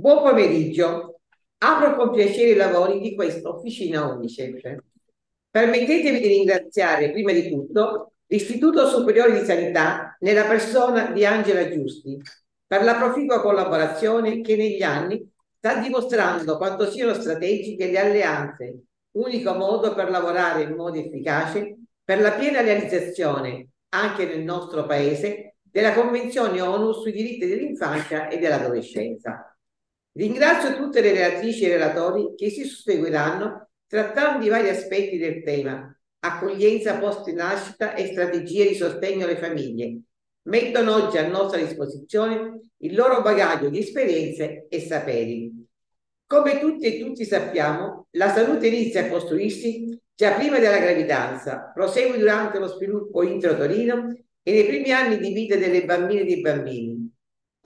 Buon pomeriggio. Apro con piacere i lavori di questa Officina Unicef. Permettetemi di ringraziare prima di tutto l'Istituto Superiore di Sanità nella persona di Angela Giusti per la proficua collaborazione che negli anni sta dimostrando quanto siano strategiche le alleanze, unico modo per lavorare in modo efficace per la piena realizzazione anche nel nostro Paese della Convenzione ONU sui diritti dell'infanzia e dell'adolescenza. Ringrazio tutte le relatrici e relatori che si susseguiranno trattando i vari aspetti del tema, accoglienza post-nascita e strategie di sostegno alle famiglie. Mettono oggi a nostra disposizione il loro bagaglio di esperienze e saperi. Come tutti e tutti sappiamo, la salute inizia a costruirsi già prima della gravidanza, prosegue durante lo sviluppo intratorino e nei primi anni di vita delle bambine e dei bambini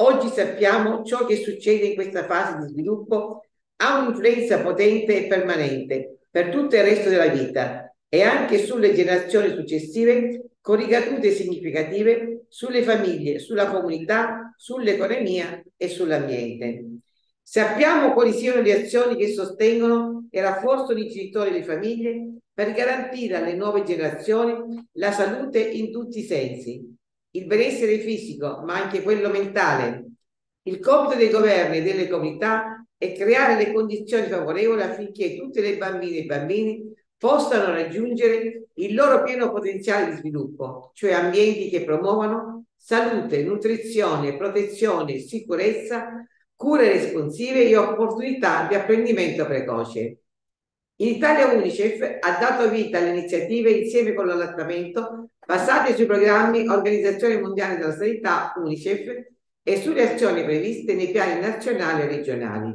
Oggi sappiamo ciò che succede in questa fase di sviluppo ha un'influenza potente e permanente per tutto il resto della vita e anche sulle generazioni successive con ricadute significative sulle famiglie, sulla comunità, sull'economia e sull'ambiente. Sappiamo quali siano le azioni che sostengono e rafforzano i genitori e le famiglie per garantire alle nuove generazioni la salute in tutti i sensi, il benessere fisico, ma anche quello mentale. Il compito dei governi e delle comunità è creare le condizioni favorevoli affinché tutte le bambine e i bambini possano raggiungere il loro pieno potenziale di sviluppo, cioè ambienti che promuovano salute, nutrizione, protezione, sicurezza, cure responsive e opportunità di apprendimento precoce. In Italia UNICEF ha dato vita alle iniziative insieme con l'allattamento basate sui programmi Organizzazione Mondiale della Sanità, UNICEF, e sulle azioni previste nei piani nazionali e regionali.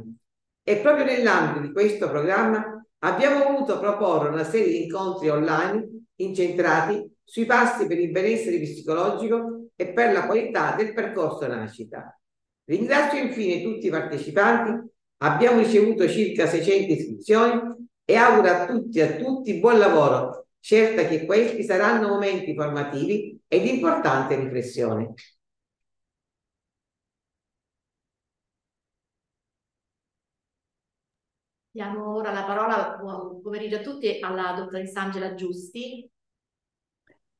E proprio nell'ambito di questo programma abbiamo voluto proporre una serie di incontri online incentrati sui passi per il benessere psicologico e per la qualità del percorso nascita. Ringrazio infine tutti i partecipanti, abbiamo ricevuto circa 600 iscrizioni e auguro a tutti e a tutti buon lavoro certa che questi saranno momenti formativi ed importante riflessione. Diamo ora la parola, buon pomeriggio a tutti, alla dottoressa Angela Giusti.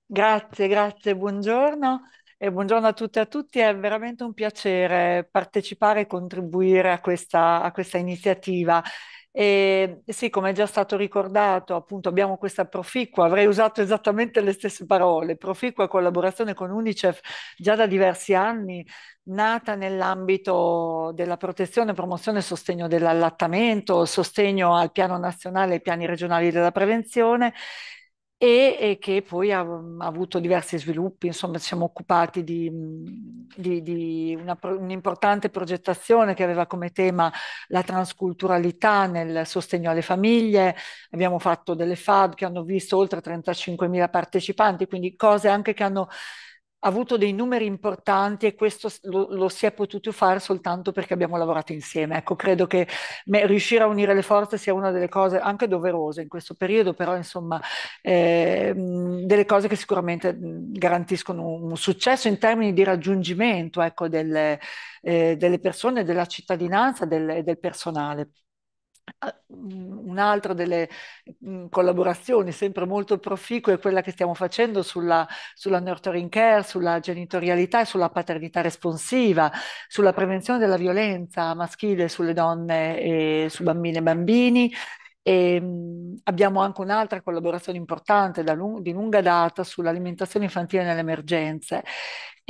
Grazie, grazie, buongiorno e buongiorno a tutte e a tutti. È veramente un piacere partecipare e contribuire a questa, a questa iniziativa e sì, come è già stato ricordato, appunto abbiamo questa proficua, avrei usato esattamente le stesse parole, proficua collaborazione con UNICEF già da diversi anni, nata nell'ambito della protezione, promozione e sostegno dell'allattamento, sostegno al piano nazionale e ai piani regionali della prevenzione e, che poi ha, ha, avuto diversi sviluppi, insomma ci siamo occupati di, di, di una, un'importante progettazione che aveva come tema la transculturalità nel sostegno alle famiglie, abbiamo fatto delle FAD che hanno visto oltre 35.000 partecipanti, quindi cose anche che hanno avuto dei numeri importanti e questo lo, lo, si è potuto fare soltanto perché abbiamo lavorato insieme. Ecco, credo che me, riuscire a unire le forze sia una delle cose anche doverose in questo periodo, però insomma eh, delle cose che sicuramente mhmm, garantiscono un, successo in termini di raggiungimento ecco, delle, eh, delle persone, della cittadinanza, del, del personale. Ah, un'altra delle mm, collaborazioni sempre molto proficue è quella che stiamo facendo sulla, sulla nurturing care, sulla genitorialità e sulla paternità responsiva, sulla prevenzione della violenza maschile sulle donne e su bambine e bambini. E ehm, abbiamo anche un'altra collaborazione importante lung- di lunga data sull'alimentazione infantile nelle emergenze,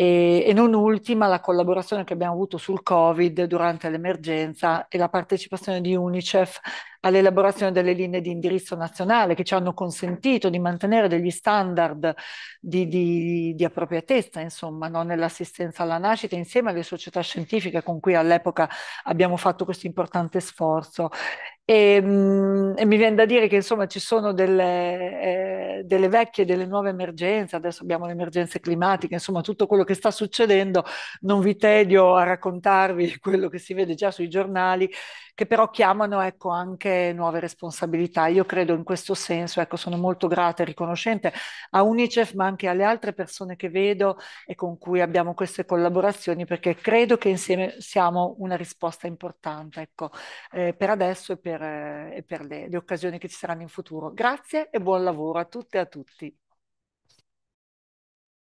e, e, non ultima la collaborazione che abbiamo avuto sul Covid durante l'emergenza e la partecipazione di UNICEF all'elaborazione delle linee di indirizzo nazionale che ci hanno consentito di mantenere degli standard di, di, di appropriatezza, insomma, no? nell'assistenza alla nascita insieme alle società scientifiche con cui all'epoca abbiamo fatto questo importante sforzo. E, ehm, e, mi viene da dire che insomma ci sono delle, eh, delle vecchie e delle nuove emergenze, adesso abbiamo le emergenze climatiche, insomma tutto quello che sta succedendo, non vi tedio a raccontarvi quello che si vede già sui giornali, che però chiamano ecco, anche nuove responsabilità. Io credo in questo senso, ecco, sono molto grata e riconoscente a Unicef, ma anche alle altre persone che vedo e con cui abbiamo queste collaborazioni, perché credo che insieme siamo una risposta importante, ecco, eh, per adesso e per per, eh, e per le, le occasioni che ci saranno in futuro. Grazie e buon lavoro a tutte e a tutti.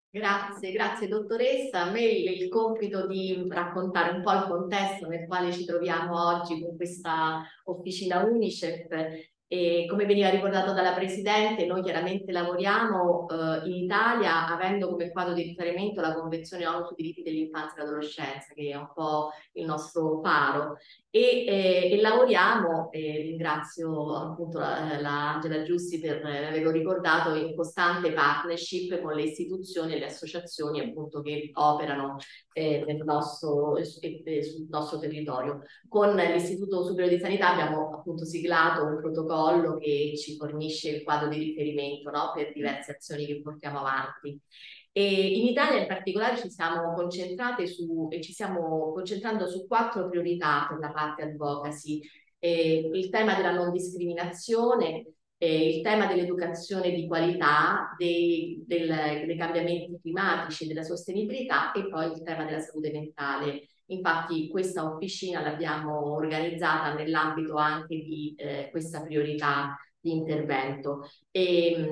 Grazie, grazie dottoressa. A me il compito di raccontare un po' il contesto nel quale ci troviamo oggi con questa officina UNICEF e eh, come veniva ricordato dalla Presidente, noi chiaramente lavoriamo eh, in Italia avendo come quadro di riferimento la Convenzione ONU sui diritti dell'infanzia e dell'adolescenza, che è un po' il nostro faro e, eh, e lavoriamo, eh, ringrazio appunto la, eh, la Angela Giussi per eh, averlo ricordato, in costante partnership con le istituzioni e le associazioni appunto che operano eh, nel nostro, sul nostro territorio. Con l'Istituto Superiore di Sanità abbiamo appunto siglato un protocollo che ci fornisce il quadro di riferimento no, per diverse azioni che portiamo avanti. E in Italia in particolare ci siamo concentrate su, e ci stiamo concentrando su quattro priorità per la parte advocacy. Eh, il tema della non discriminazione, eh, il tema dell'educazione di qualità, dei, del, dei cambiamenti climatici, della sostenibilità e poi il tema della salute mentale. Infatti questa officina l'abbiamo organizzata nell'ambito anche di eh, questa priorità di intervento. E,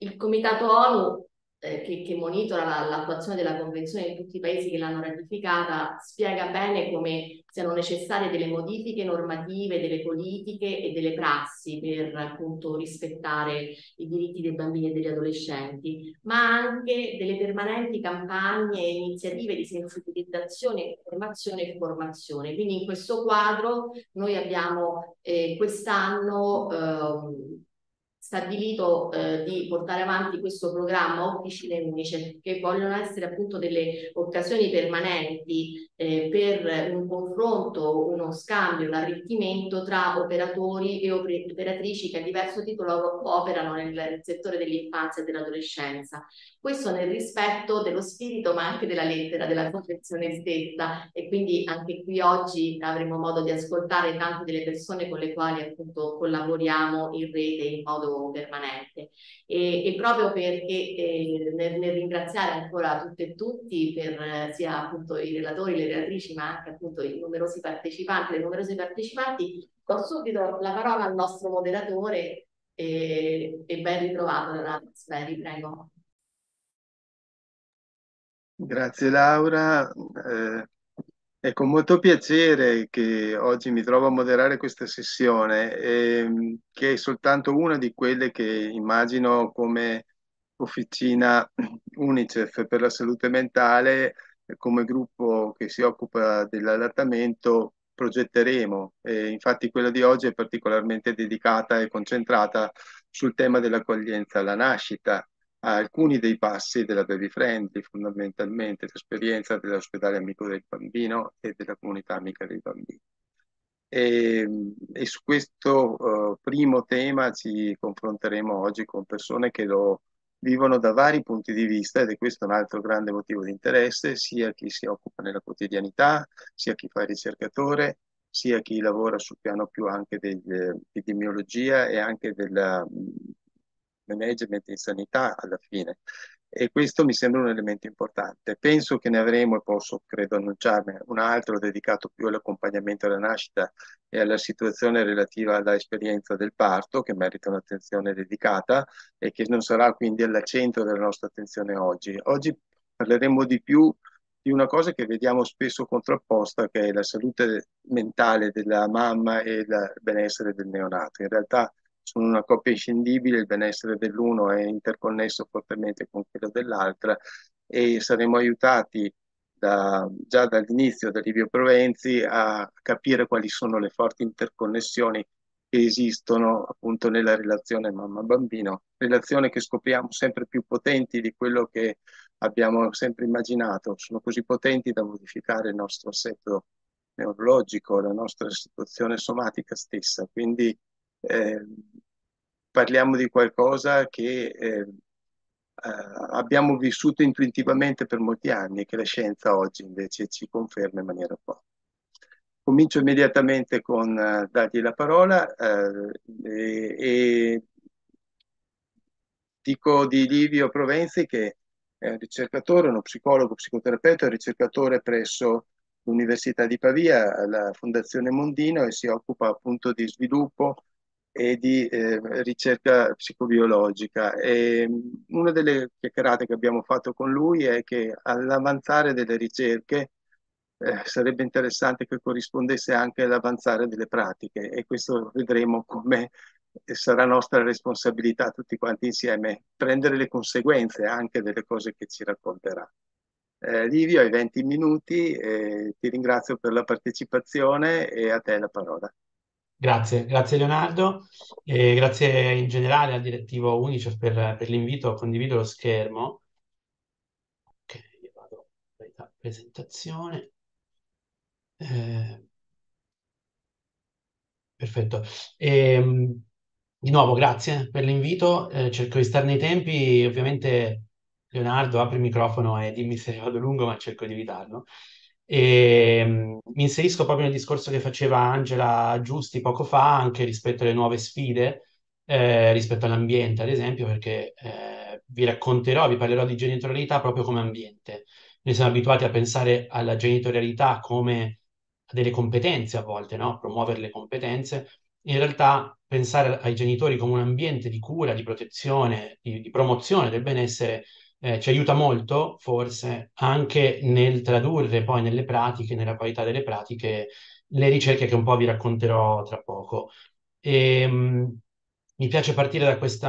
il Comitato ONU eh, che, che, monitora l'attuazione della Convenzione in tutti i paesi che l'hanno ratificata, spiega bene come siano necessarie delle modifiche normative, delle politiche e delle prassi per appunto rispettare i diritti dei bambini e degli adolescenti, ma anche delle permanenti campagne e iniziative di sensibilizzazione, informazione e formazione. Quindi in questo quadro noi abbiamo eh, quest'anno eh, stabilito eh, di portare avanti questo programma Officine Unice, che vogliono essere appunto delle occasioni permanenti eh, per un confronto, uno scambio, un arricchimento tra operatori e operatrici che a diverso titolo operano nel, settore dell'infanzia e dell'adolescenza. Questo nel rispetto dello spirito ma anche della lettera, della convenzione stessa e quindi anche qui oggi avremo modo di ascoltare tante delle persone con le quali appunto collaboriamo in rete in modo permanente. E, e proprio perché eh, nel, nel, ringraziare ancora tutte e tutti per eh, sia appunto i relatori, le relatrici, ma anche appunto i numerosi partecipanti, le numerose partecipanti, do subito la parola al nostro moderatore e, eh, e ben ritrovato Renato Sveri, prego. Grazie Laura. Eh... È con molto piacere che oggi mi trovo a moderare questa sessione, ehm, che è soltanto una di quelle che immagino come officina UNICEF per la salute mentale, come gruppo che si occupa dell'allattamento, progetteremo. E infatti quella di oggi è particolarmente dedicata e concentrata sul tema dell'accoglienza alla nascita alcuni dei passi della Baby Friendly, fondamentalmente l'esperienza dell'ospedale amico del bambino e della comunità amica dei bambini. E, ehm, e su questo uh, primo tema ci confronteremo oggi con persone che lo vivono da vari punti di vista ed è questo un altro grande motivo di interesse, sia chi si occupa nella quotidianità, sia chi fa ricercatore, sia chi lavora sul piano più anche dell'epidemiologia e anche della, management in sanità alla fine e questo mi sembra un elemento importante. Penso che ne avremo e posso, credo, annunciarne un altro dedicato più all'accompagnamento alla nascita e alla situazione relativa all'esperienza del parto, che merita un'attenzione dedicata e che non sarà quindi all'accento della nostra attenzione oggi. Oggi parleremo di più di una cosa che vediamo spesso contrapposta, che è la salute mentale della mamma e il benessere del neonato. In realtà sono una coppia inscindibile, il benessere dell'uno è interconnesso fortemente con quello dell'altra e saremo aiutati da, già dall'inizio da Livio Provenzi a capire quali sono le forti interconnessioni che esistono appunto nella relazione mamma-bambino, relazione che scopriamo sempre più potenti di quello che abbiamo sempre immaginato, sono così potenti da modificare il nostro assetto neurologico, la nostra situazione somatica stessa, quindi eh, parliamo di qualcosa che ehm, eh, abbiamo vissuto intuitivamente per molti anni e che la scienza oggi invece ci conferma in maniera forte. Comincio immediatamente con uh, eh, dargli la parola eh, e, e, dico di Livio Provenzi che è un ricercatore, uno psicologo, psicoterapeuta, un ricercatore presso l'Università di Pavia, la Fondazione Mondino e si occupa appunto di sviluppo e di eh, ricerca psicobiologica. E mm, una delle chiacchierate che abbiamo fatto con lui è che all'avanzare delle ricerche eh, sarebbe interessante che corrispondesse anche all'avanzare delle pratiche e questo vedremo come eh, sarà nostra responsabilità tutti quanti insieme prendere le conseguenze anche delle cose che ci racconterà. Eh, Livio, hai 20 minuti, eh, ti ringrazio per la partecipazione e a te la parola. Grazie, grazie Leonardo e grazie in generale al direttivo Unicef per, per l'invito. Condivido lo schermo. Ok, io vado alla presentazione. Eh, perfetto. E, ehm, di nuovo grazie per l'invito, eh, cerco di stare nei tempi, ovviamente Leonardo apri il microfono e dimmi se vado lungo, ma cerco di evitarlo. Ehm, mi inserisco proprio nel discorso che faceva Angela Giusti poco fa, anche rispetto alle nuove sfide, eh, rispetto all'ambiente, ad esempio, perché eh, vi racconterò, vi parlerò di genitorialità proprio come ambiente. Noi siamo abituati a pensare alla genitorialità come a delle competenze a volte, no? Promuovere le competenze. In realtà pensare ai genitori come un ambiente di cura, di protezione, di, di promozione del benessere eh, ci aiuta molto, forse, anche nel tradurre poi nelle pratiche, nella qualità delle pratiche, le ricerche che un po' vi racconterò tra poco. E, ehm, mh, mi piace partire da, questa,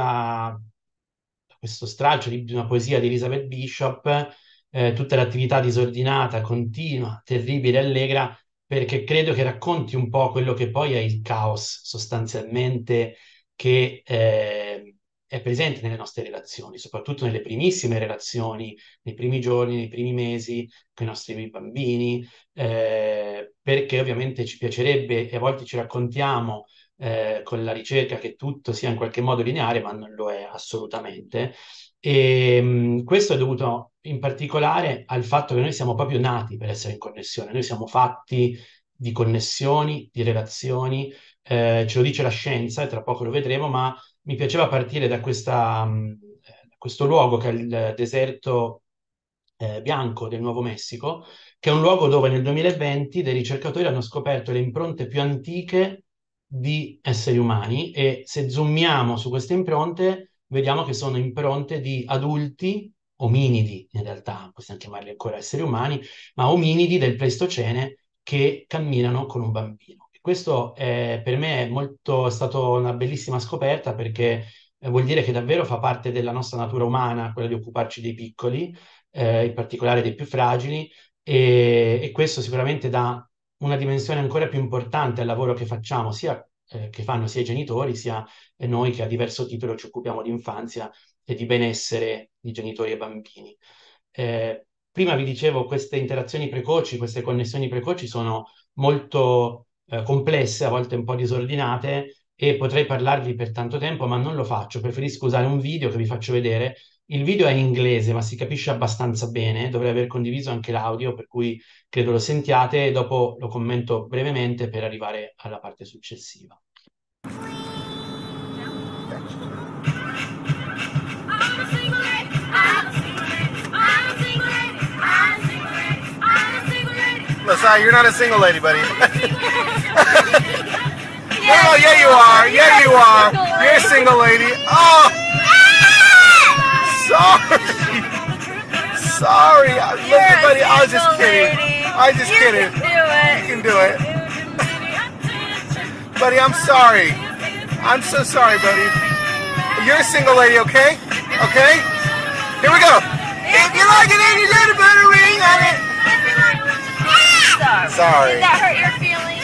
da questo stralcio di, una poesia di Elizabeth Bishop, eh, tutta l'attività disordinata, continua, terribile, allegra, perché credo che racconti un po' quello che poi è il caos sostanzialmente che... Eh, è presente nelle nostre relazioni, soprattutto nelle primissime relazioni, nei primi giorni, nei primi mesi, con i nostri bambini, eh, perché ovviamente ci piacerebbe e a volte ci raccontiamo eh, con la ricerca che tutto sia in qualche modo lineare, ma non lo è assolutamente. E ehm, mh, questo è dovuto in particolare al fatto che noi siamo proprio nati per essere in connessione, noi siamo fatti di connessioni, di relazioni, eh, ce lo dice la scienza, e tra poco lo vedremo, ma mi piaceva partire da, questa, mm, da questo luogo che è il deserto eh, bianco del Nuovo Messico, che è un luogo dove nel 2020 dei ricercatori hanno scoperto le impronte più antiche di esseri umani e se zoomiamo su queste impronte vediamo che sono impronte di adulti ominidi, in realtà possiamo chiamarli ancora esseri umani, ma ominidi del Pleistocene che camminano con un bambino. Questo è, eh, per me è, molto, è stata una bellissima scoperta perché eh, vuol dire che davvero fa parte della nostra natura umana quella di occuparci dei piccoli, eh, in particolare dei più fragili, e, e, questo sicuramente dà una dimensione ancora più importante al lavoro che facciamo, sia eh, che fanno sia i genitori, sia eh, noi che a diverso titolo ci occupiamo di infanzia e di benessere di genitori e bambini. Eh, prima vi dicevo, queste interazioni precoci, queste connessioni precoci sono molto eh, complesse, a volte un po' disordinate, e potrei parlarvi per tanto tempo, ma non lo faccio. Preferisco usare un video che vi faccio vedere. Il video è in inglese, ma si capisce abbastanza bene. Dovrei aver condiviso anche l'audio, per cui credo lo sentiate. Dopo lo commento brevemente per arrivare alla parte successiva. Masai, you're not a single lady, buddy. yeah, no, yeah, you are. Yeah, you are. You're a single lady. Oh! Sorry. Sorry. Look, buddy, I was just kidding. I was just kidding. You can do it. buddy, I'm sorry. I'm so sorry, buddy. You're a single lady, okay? Okay? Here we go. If you like it and you did a better ring on it. Sorry. Did that hurt your feelings?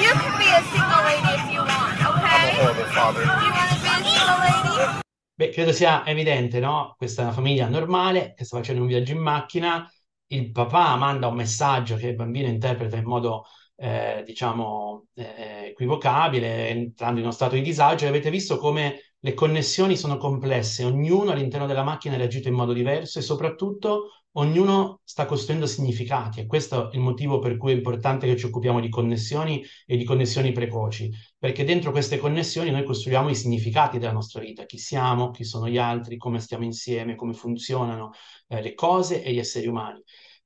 You can be a single lady if you want, okay? I'm older father. Do you want to be a single lady? Beh, credo sia evidente, no? Questa è una famiglia normale che sta facendo un viaggio in macchina. Il papà manda un messaggio che il bambino interpreta in modo eh, diciamo, eh, equivocabile, entrando in uno stato di disagio. E avete visto come le connessioni sono complesse, ognuno all'interno della macchina ha reagito in modo diverso e soprattutto ognuno sta costruendo significati e questo è il motivo per cui è importante che ci occupiamo di connessioni e di connessioni precoci, perché dentro queste connessioni noi costruiamo i significati della nostra vita, chi siamo, chi sono gli altri, come stiamo insieme, come funzionano eh, le cose e gli esseri umani.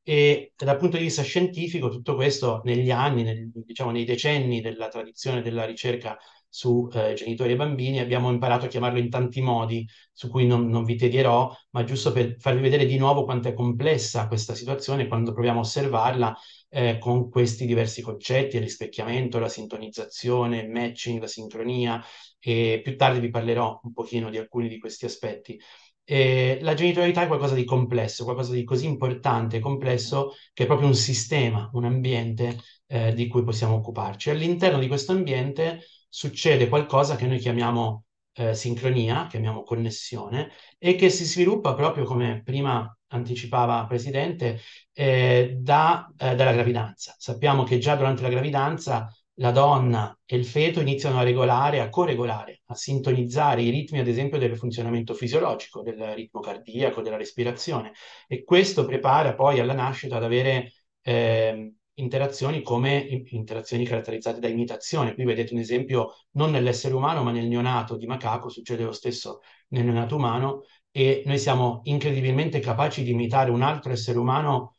E dal punto di vista scientifico tutto questo negli anni, nel, diciamo nei decenni della tradizione della ricerca su eh, genitori e bambini, abbiamo imparato a chiamarlo in tanti modi, su cui non, non vi tedierò, ma giusto per farvi vedere di nuovo quanto è complessa questa situazione quando proviamo a osservarla eh, con questi diversi concetti, il rispecchiamento, la sintonizzazione, il matching, la sincronia, e più tardi vi parlerò un pochino di alcuni di questi aspetti. Eh, la genitorialità è qualcosa di complesso, qualcosa di così importante e complesso che è proprio un sistema, un ambiente eh, di cui possiamo occuparci. All'interno di questo ambiente succede qualcosa che noi chiamiamo eh, sincronia, chiamiamo connessione, e che si sviluppa proprio come prima anticipava il Presidente, eh, da, eh, dalla gravidanza. Sappiamo che già durante la gravidanza la donna e il feto iniziano a regolare, a coregolare, a sintonizzare i ritmi, ad esempio, del funzionamento fisiologico, del ritmo cardiaco, della respirazione. E questo prepara poi alla nascita ad avere eh, interazioni come interazioni caratterizzate da imitazione. Qui vedete un esempio non nell'essere umano, ma nel neonato di macaco, succede lo stesso nel neonato umano, e noi siamo incredibilmente capaci di imitare un altro essere umano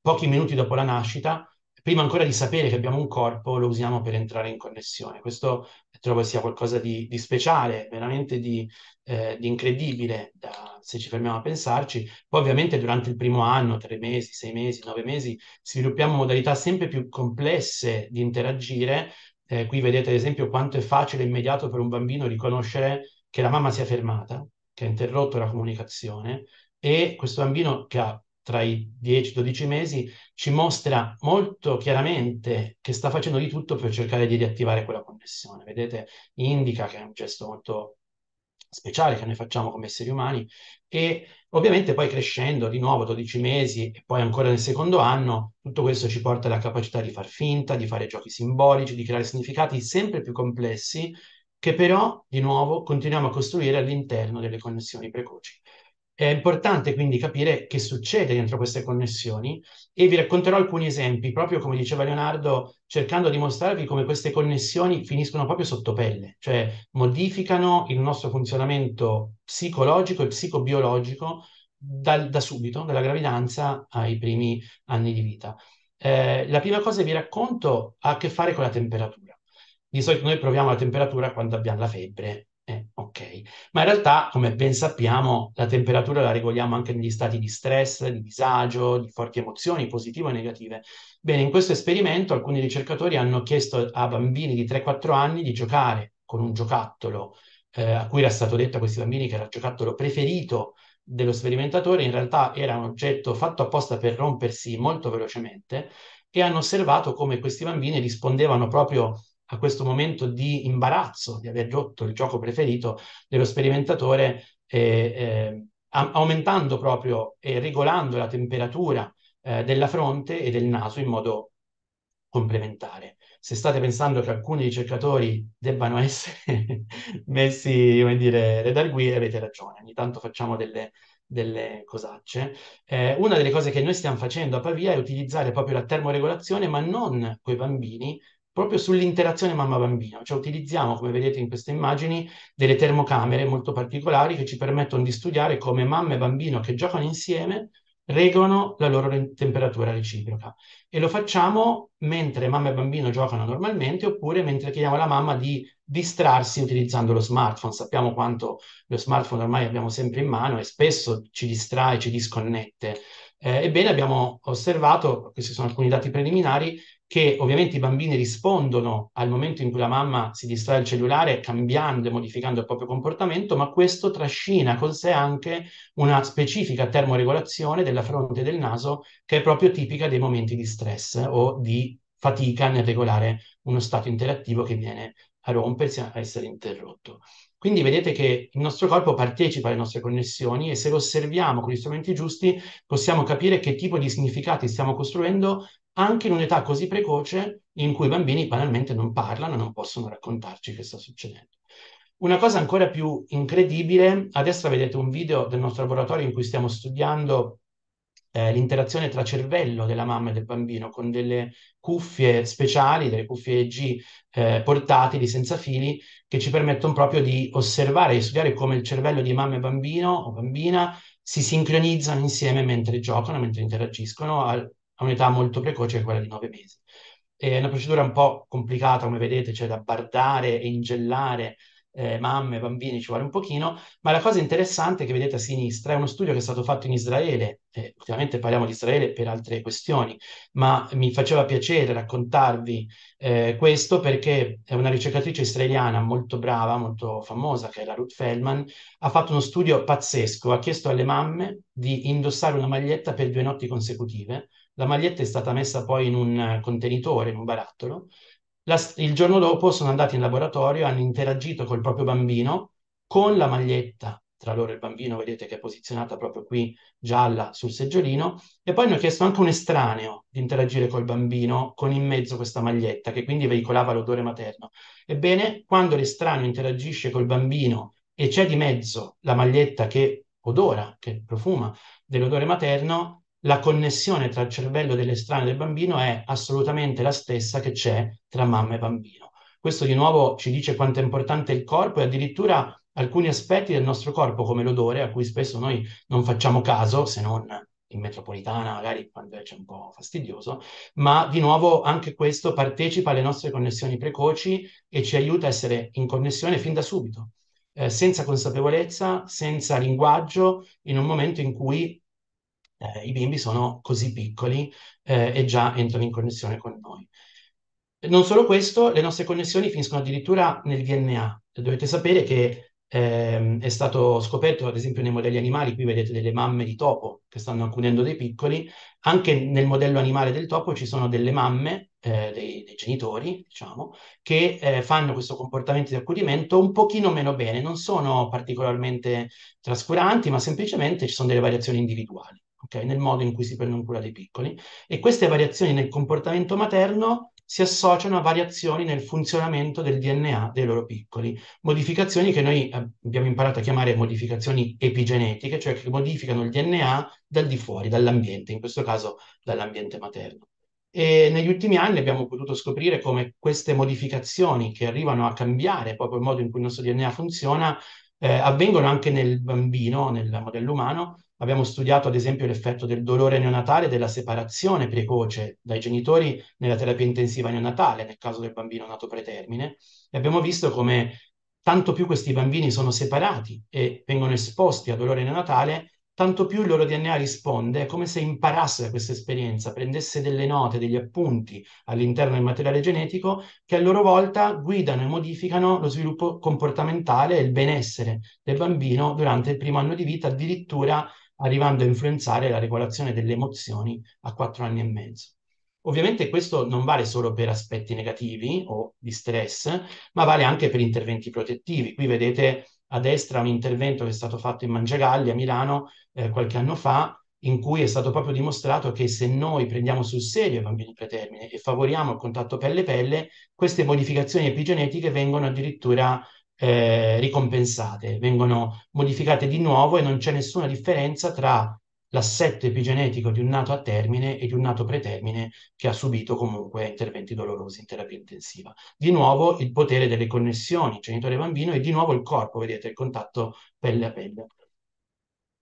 pochi minuti dopo la nascita, prima ancora di sapere che abbiamo un corpo, lo usiamo per entrare in connessione. Questo trovo sia qualcosa di, di speciale, veramente di, eh, di incredibile, da, se ci fermiamo a pensarci. Poi ovviamente durante il primo anno, tre mesi, sei mesi, nove mesi, sviluppiamo modalità sempre più complesse di interagire. Eh, qui vedete ad esempio quanto è facile e immediato per un bambino riconoscere che la mamma si è fermata, che ha interrotto la comunicazione, e questo bambino che ha tra i 10-12 mesi, ci mostra molto chiaramente che sta facendo di tutto per cercare di riattivare quella connessione. Vedete, indica che è un gesto molto speciale che noi facciamo come esseri umani e ovviamente poi crescendo di nuovo 12 mesi e poi ancora nel secondo anno, tutto questo ci porta alla capacità di far finta, di fare giochi simbolici, di creare significati sempre più complessi che però di nuovo continuiamo a costruire all'interno delle connessioni precoci. È importante quindi capire che succede dentro queste connessioni e vi racconterò alcuni esempi, proprio come diceva Leonardo, cercando di mostrarvi come queste connessioni finiscono proprio sotto pelle, cioè modificano il nostro funzionamento psicologico e psicobiologico dal, da subito, dalla gravidanza ai primi anni di vita. Eh, la prima cosa che vi racconto ha a che fare con la temperatura. Di solito noi proviamo la temperatura quando abbiamo la febbre, ok. Ma in realtà, come ben sappiamo, la temperatura la regoliamo anche negli stati di stress, di disagio, di forti emozioni, positive o negative. Bene, in questo esperimento alcuni ricercatori hanno chiesto a bambini di 3-4 anni di giocare con un giocattolo eh, a cui era stato detto a questi bambini che era il giocattolo preferito dello sperimentatore, in realtà era un oggetto fatto apposta per rompersi molto velocemente e hanno osservato come questi bambini rispondevano proprio a questo momento di imbarazzo di aver rotto il gioco preferito dello sperimentatore, eh, eh aumentando proprio e regolando la temperatura eh, della fronte e del naso in modo complementare. Se state pensando che alcuni ricercatori debbano essere messi, come dire, redargui, avete ragione. Ogni tanto facciamo delle, delle cosacce. Eh, una delle cose che noi stiamo facendo a Pavia è utilizzare proprio la termoregolazione, ma non con i bambini, proprio sull'interazione mamma-bambino, cioè utilizziamo, come vedete in queste immagini, delle termocamere molto particolari che ci permettono di studiare come mamma e bambino che giocano insieme regolano la loro temperatura reciproca. E lo facciamo mentre mamma e bambino giocano normalmente oppure mentre chiediamo alla mamma di distrarsi utilizzando lo smartphone. Sappiamo quanto lo smartphone ormai abbiamo sempre in mano e spesso ci distrae, ci disconnette. Eh, ebbene, abbiamo osservato, questi sono alcuni dati preliminari, che ovviamente i bambini rispondono al momento in cui la mamma si distrae dal cellulare cambiando e modificando il proprio comportamento, ma questo trascina con sé anche una specifica termoregolazione della fronte e del naso che è proprio tipica dei momenti di stress o di fatica nel regolare uno stato interattivo che viene a rompersi, a essere interrotto. Quindi vedete che il nostro corpo partecipa alle nostre connessioni e se lo osserviamo con gli strumenti giusti possiamo capire che tipo di significati stiamo costruendo anche in un'età così precoce in cui i bambini banalmente non parlano non possono raccontarci che sta succedendo. Una cosa ancora più incredibile, a destra vedete un video del nostro laboratorio in cui stiamo studiando eh, l'interazione tra cervello della mamma e del bambino con delle cuffie speciali, delle cuffie EG eh, portatili senza fili, che ci permettono proprio di osservare e studiare come il cervello di mamma e bambino o bambina si sincronizzano insieme mentre giocano, mentre interagiscono, al, a un'età molto precoce, quella di nove mesi. È una procedura un po' complicata, come vedete, c'è cioè da bardare e ingellare eh, mamme, bambini, ci vuole un pochino, ma la cosa interessante che vedete a sinistra è uno studio che è stato fatto in Israele, eh, ultimamente parliamo di Israele per altre questioni, ma mi faceva piacere raccontarvi eh, questo perché una ricercatrice israeliana molto brava, molto famosa, che è la Ruth Feldman, ha fatto uno studio pazzesco, ha chiesto alle mamme di indossare una maglietta per due notti consecutive, la maglietta è stata messa poi in un eh, contenitore, in un barattolo. La, il giorno dopo sono andati in laboratorio, hanno interagito col proprio bambino con la maglietta tra loro il bambino, vedete che è posizionata proprio qui gialla sul seggiolino, e poi hanno chiesto anche un estraneo di interagire col bambino con in mezzo questa maglietta che quindi veicolava l'odore materno. Ebbene, quando l'estraneo interagisce col bambino e c'è di mezzo la maglietta che odora, che profuma dell'odore materno, la connessione tra il cervello dell'estraneo strane del bambino è assolutamente la stessa che c'è tra mamma e bambino. Questo di nuovo ci dice quanto è importante il corpo e addirittura alcuni aspetti del nostro corpo, come l'odore, a cui spesso noi non facciamo caso, se non in metropolitana, magari quando è un po' fastidioso, ma di nuovo anche questo partecipa alle nostre connessioni precoci e ci aiuta a essere in connessione fin da subito, eh, senza consapevolezza, senza linguaggio, in un momento in cui eh, i bimbi sono così piccoli eh, e già entrano in connessione con noi. Non solo questo, le nostre connessioni finiscono addirittura nel DNA. Dovete sapere che eh, è stato scoperto, ad esempio, nei modelli animali, qui vedete delle mamme di topo che stanno accudendo dei piccoli, anche nel modello animale del topo ci sono delle mamme, eh, dei, dei, genitori, diciamo, che eh, fanno questo comportamento di accudimento un pochino meno bene, non sono particolarmente trascuranti, ma semplicemente ci sono delle variazioni individuali okay? nel modo in cui si prendono cura dei piccoli. E queste variazioni nel comportamento materno si associano a variazioni nel funzionamento del DNA dei loro piccoli, modificazioni che noi eh, abbiamo imparato a chiamare modificazioni epigenetiche, cioè che modificano il DNA dal di fuori, dall'ambiente, in questo caso dall'ambiente materno. E negli ultimi anni abbiamo potuto scoprire come queste modificazioni che arrivano a cambiare proprio il modo in cui il nostro DNA funziona eh, avvengono anche nel bambino, nel modello umano, Abbiamo studiato ad esempio l'effetto del dolore neonatale e della separazione precoce dai genitori nella terapia intensiva neonatale, nel caso del bambino nato pretermine, e abbiamo visto come tanto più questi bambini sono separati e vengono esposti a dolore neonatale, tanto più il loro DNA risponde, come se imparasse da questa esperienza, prendesse delle note, degli appunti all'interno del materiale genetico che a loro volta guidano e modificano lo sviluppo comportamentale e il benessere del bambino durante il primo anno di vita, addirittura arrivando a influenzare la regolazione delle emozioni a quattro anni e mezzo. Ovviamente questo non vale solo per aspetti negativi o di stress, ma vale anche per interventi protettivi. Qui vedete a destra un intervento che è stato fatto in Mangiagalli a Milano eh, qualche anno fa, in cui è stato proprio dimostrato che se noi prendiamo sul serio i bambini pretermine e favoriamo il contatto pelle-pelle, queste modificazioni epigenetiche vengono addirittura eh, ricompensate, vengono modificate di nuovo e non c'è nessuna differenza tra l'assetto epigenetico di un nato a termine e di un nato pretermine che ha subito comunque interventi dolorosi in terapia intensiva. Di nuovo il potere delle connessioni genitore-bambino e di nuovo il corpo, vedete, il contatto pelle a pelle.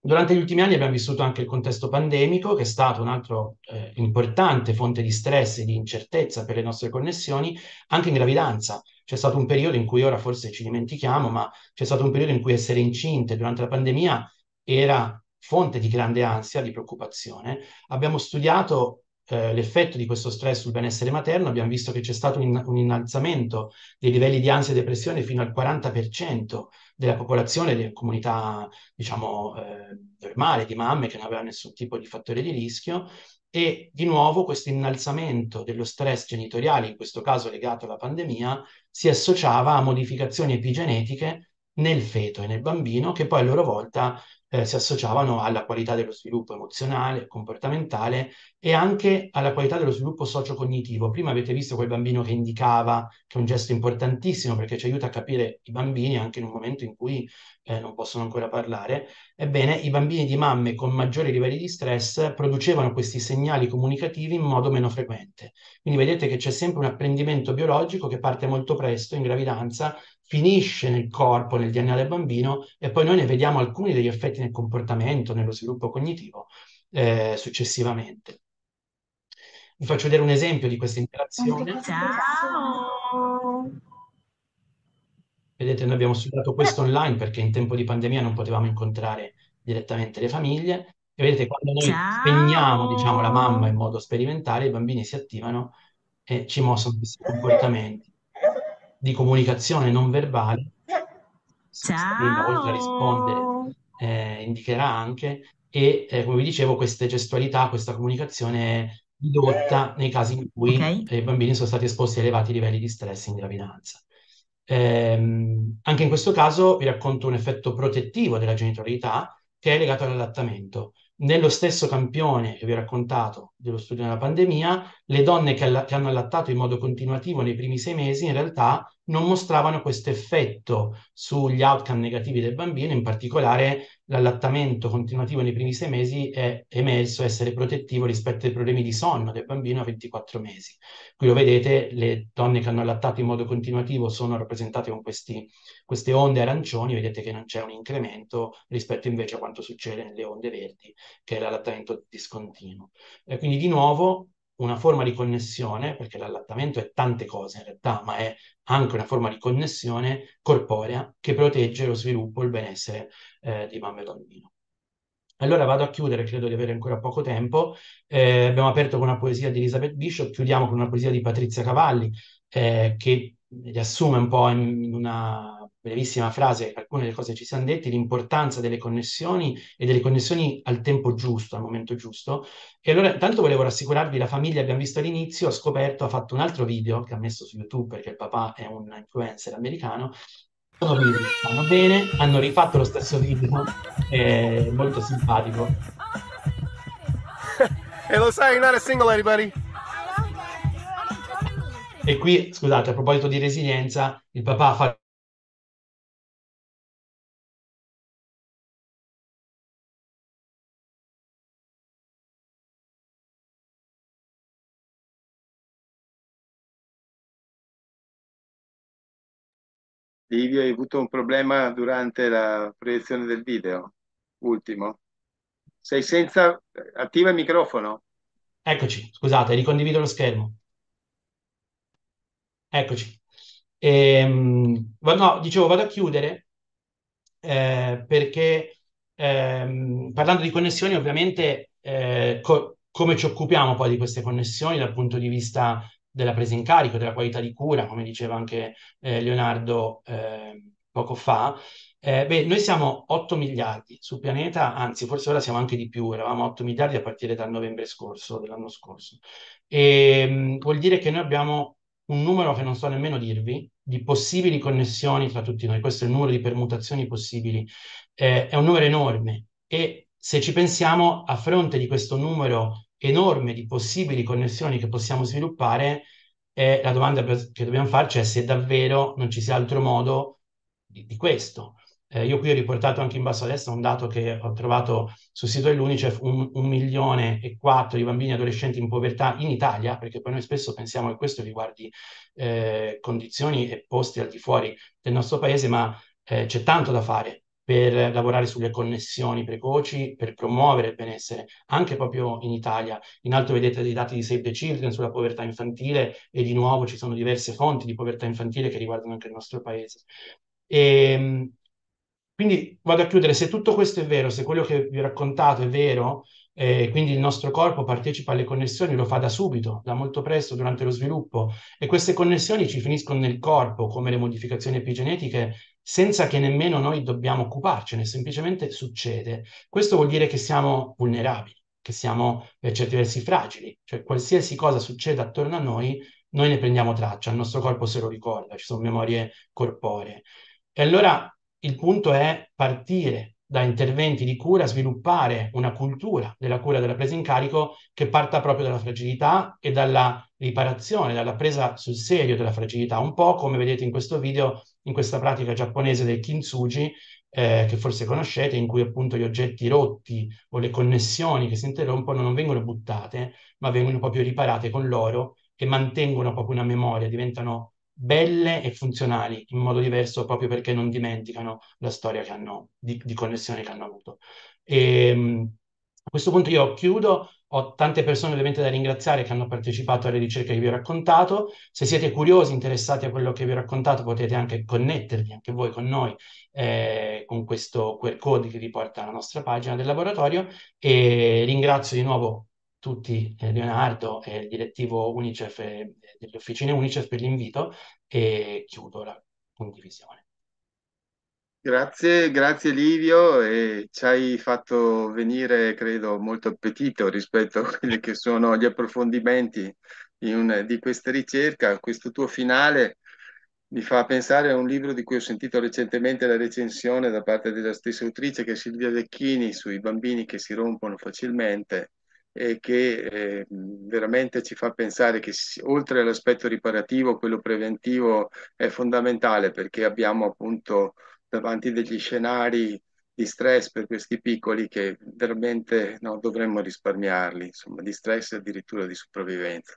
Durante gli ultimi anni abbiamo vissuto anche il contesto pandemico, che è stato un'altra eh, importante fonte di stress e di incertezza per le nostre connessioni, anche in gravidanza. C'è stato un periodo in cui ora forse ci dimentichiamo, ma c'è stato un periodo in cui essere incinte durante la pandemia era fonte di grande ansia, di preoccupazione. Abbiamo studiato eh, l'effetto di questo stress sul benessere materno, abbiamo visto che c'è stato un, un innalzamento dei livelli di ansia e depressione fino al 40% della popolazione, della comunità, diciamo, eh, normale, di mamme che non aveva nessun tipo di fattore di rischio, e di nuovo questo innalzamento dello stress genitoriale, in questo caso legato alla pandemia, si associava a modificazioni epigenetiche nel feto e nel bambino che poi a loro volta eh, si associavano alla qualità dello sviluppo emozionale, comportamentale e anche alla qualità dello sviluppo sociocognitivo. Prima avete visto quel bambino che indicava, che è un gesto importantissimo perché ci aiuta a capire i bambini anche in un momento in cui eh, non possono ancora parlare. Ebbene, i bambini di mamme con maggiori livelli di stress producevano questi segnali comunicativi in modo meno frequente. Quindi vedete che c'è sempre un apprendimento biologico che parte molto presto in gravidanza finisce nel corpo, nel DNA del bambino e poi noi ne vediamo alcuni degli effetti nel comportamento, nello sviluppo cognitivo eh, successivamente. Vi faccio vedere un esempio di questa interazione. Ciao! Vedete, noi abbiamo studiato questo online perché in tempo di pandemia non potevamo incontrare direttamente le famiglie. E vedete, quando noi Ciao. spegniamo, diciamo, la mamma in modo sperimentale, i bambini si attivano e ci mostrano questi comportamenti di comunicazione non verbale, oltre a rispondere, eh, indicherà anche, e eh, come vi dicevo, queste gestualità, questa comunicazione ridotta nei casi in cui okay. Eh, i bambini sono stati esposti a elevati livelli di stress in gravidanza. Ehm, anche in questo caso vi racconto un effetto protettivo della genitorialità che è legato all'allattamento nello stesso campione che vi ho raccontato dello studio della pandemia, le donne che, alla- che hanno allattato in modo continuativo nei primi sei mesi in realtà non mostravano questo effetto sugli outcome negativi del bambino, in particolare l'allattamento continuativo nei primi sei mesi è emerso essere protettivo rispetto ai problemi di sonno del bambino a 24 mesi. Qui lo vedete, le donne che hanno allattato in modo continuativo sono rappresentate con questi, queste onde arancioni, vedete che non c'è un incremento rispetto invece a quanto succede nelle onde verdi, che è l'allattamento discontinuo. E quindi di nuovo una forma di connessione, perché l'allattamento è tante cose in realtà, ma è anche una forma di connessione corporea che protegge lo sviluppo e il benessere eh, di mamma e bambino. Allora vado a chiudere, credo di avere ancora poco tempo. Eh, abbiamo aperto con una poesia di Elisabeth Bishop, chiudiamo con una poesia di Patrizia Cavalli, eh, che riassume un po' in, in una brevissima frase, alcune delle cose ci siamo dette, l'importanza delle connessioni e delle connessioni al tempo giusto, al momento giusto. E allora, tanto volevo rassicurarvi, la famiglia, abbiamo visto all'inizio, ha scoperto, ha fatto un altro video che ha messo su YouTube perché il papà è un influencer americano. Sono video, vanno bene, hanno rifatto lo stesso video, è molto simpatico. It looks like you're not a single anybody. E qui, scusate, a proposito di resilienza, il papà ha fatto... Livio, hai avuto un problema durante la proiezione del video, ultimo. Sei senza... attiva il microfono. Eccoci, scusate, ricondivido lo schermo. Eccoci. Ehm, no, dicevo, vado a chiudere eh, perché ehm, parlando di connessioni, ovviamente eh, co- come ci occupiamo poi di queste connessioni dal punto di vista della presa in carico, della qualità di cura, come diceva anche eh, Leonardo eh, poco fa, eh, beh, noi siamo 8 miliardi sul pianeta, anzi forse ora siamo anche di più, eravamo 8 miliardi a partire dal novembre scorso, dell'anno scorso. E, ehm, mh, vuol dire che noi abbiamo un numero che non so nemmeno dirvi, di possibili connessioni tra tutti noi. Questo è il numero di permutazioni possibili. Eh, è un numero enorme e se ci pensiamo, a fronte di questo numero enorme di possibili connessioni che possiamo sviluppare e la domanda che dobbiamo farci è se davvero non ci sia altro modo di, di questo. Eh, io qui ho riportato anche in basso a destra un dato che ho trovato sul sito dell'UNICEF, un, un, milione e quattro di bambini e adolescenti in povertà in Italia, perché poi noi spesso pensiamo che questo riguardi eh, condizioni e posti al di fuori del nostro paese, ma eh, c'è tanto da fare per lavorare sulle connessioni precoci, per promuovere il benessere, anche proprio in Italia. In alto vedete dei dati di Save the Children sulla povertà infantile e di nuovo ci sono diverse fonti di povertà infantile che riguardano anche il nostro paese. E, ehm, quindi vado a chiudere, se tutto questo è vero, se quello che vi ho raccontato è vero, eh, quindi il nostro corpo partecipa alle connessioni, lo fa da subito, da molto presto, durante lo sviluppo, e queste connessioni ci finiscono nel corpo, come le modificazioni epigenetiche, senza che nemmeno noi dobbiamo occuparcene, semplicemente succede. Questo vuol dire che siamo vulnerabili, che siamo per certi versi fragili, cioè qualsiasi cosa succede attorno a noi, noi ne prendiamo traccia, il nostro corpo se lo ricorda, ci sono memorie corporee. E allora il punto è partire da interventi di cura, sviluppare una cultura della cura della presa in carico che parta proprio dalla fragilità e dalla riparazione, dalla presa sul serio della fragilità, un po' come vedete in questo video, in questa pratica giapponese del kintsugi, eh, che forse conoscete, in cui appunto gli oggetti rotti o le connessioni che si interrompono non vengono buttate, ma vengono proprio riparate con l'oro e mantengono proprio una memoria, diventano belle e funzionali in modo diverso proprio perché non dimenticano la storia che hanno, di, di connessione che hanno avuto. E, ehm, a questo punto io chiudo, ho tante persone ovviamente da ringraziare che hanno partecipato alle ricerche che vi ho raccontato, se siete curiosi, interessati a quello che vi ho raccontato potete anche connettervi, anche voi con noi, eh, con questo QR code che vi porta alla nostra pagina del laboratorio e ringrazio di nuovo tutti eh, Leonardo e il direttivo UNICEF e, eh, delle officine UNICEF per l'invito e chiudo la condivisione. Grazie, grazie Livio e ci hai fatto venire, credo, molto appetito rispetto a quelli che sono gli approfondimenti un, di questa ricerca. Questo tuo finale mi fa pensare a un libro di cui ho sentito recentemente la recensione da parte della stessa autrice che è Silvia Lecchini, sui bambini che si rompono facilmente eh, che eh, veramente ci fa pensare che oltre all'aspetto riparativo, quello preventivo è fondamentale perché abbiamo appunto davanti degli scenari di stress per questi piccoli che veramente no, dovremmo risparmiarli, insomma, di stress e addirittura di sopravvivenza.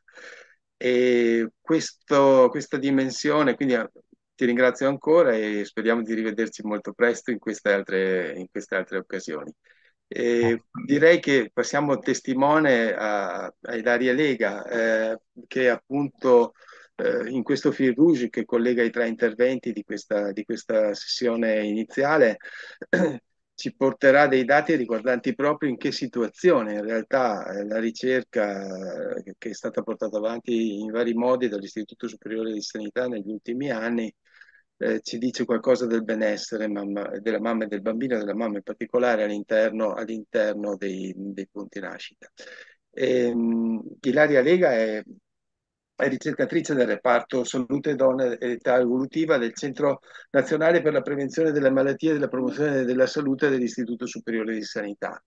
E questo, questa dimensione, quindi ah, ti ringrazio ancora e speriamo di rivederci molto presto in queste altre, in queste altre occasioni. E direi che passiamo il testimone a, a Ilaria Lega, eh, che appunto eh, in questo fil rouge che collega i tre interventi di questa, di questa sessione iniziale ci porterà dei dati riguardanti proprio in che situazione in realtà eh, la ricerca eh, che è stata portata avanti in vari modi dall'Istituto Superiore di Sanità negli ultimi anni eh, ci dice qualcosa del benessere mamma, della mamma e del bambino, della mamma in particolare all'interno, all'interno dei, dei, punti nascita. E, ehm, mh, Ilaria Lega è, è, ricercatrice del reparto Salute Donne ed Età Evolutiva del Centro Nazionale per la Prevenzione delle Malattie e della Promozione della Salute dell'Istituto Superiore di Sanità.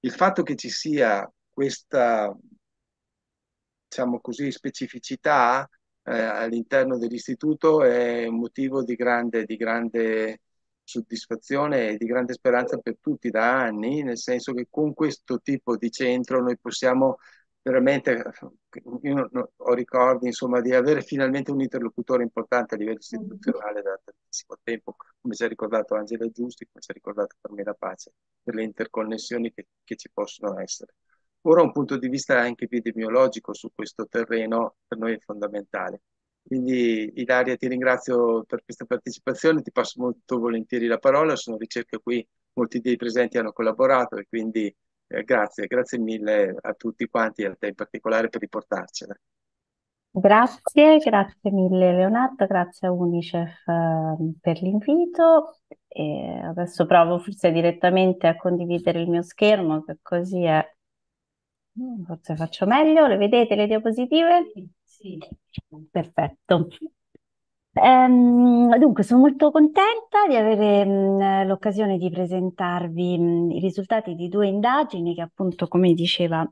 Il fatto che ci sia questa diciamo così, specificità eh, all'interno dell'istituto è un motivo di grande, di grande soddisfazione e di grande speranza per tutti da anni, nel senso che con questo tipo di centro noi possiamo veramente, io ho ricordi insomma di avere finalmente un interlocutore importante a livello mm-hmm. istituzionale da tantissimo tempo, come ci ha ricordato Angela Giusti, come ci ha ricordato per me la Pace, per le interconnessioni che, che ci possono essere. Ora un punto di vista anche epidemiologico su questo terreno per noi è fondamentale. Quindi Ilaria ti ringrazio per questa partecipazione, ti passo molto volentieri la parola, sono ricerche qui, molti dei presenti hanno collaborato e quindi eh, grazie, grazie mille a tutti quanti e a te in particolare per riportarcela. Grazie, grazie mille Leonardo, grazie a Unicef eh, per l'invito. adesso provo forse direttamente a condividere il mio schermo, che così è Mm, forse faccio meglio, le vedete le diapositive? Sì. Perfetto. Ehm, dunque, sono molto contenta di avere mm, l'occasione di presentarvi mh, mm, i risultati di due indagini che appunto, come diceva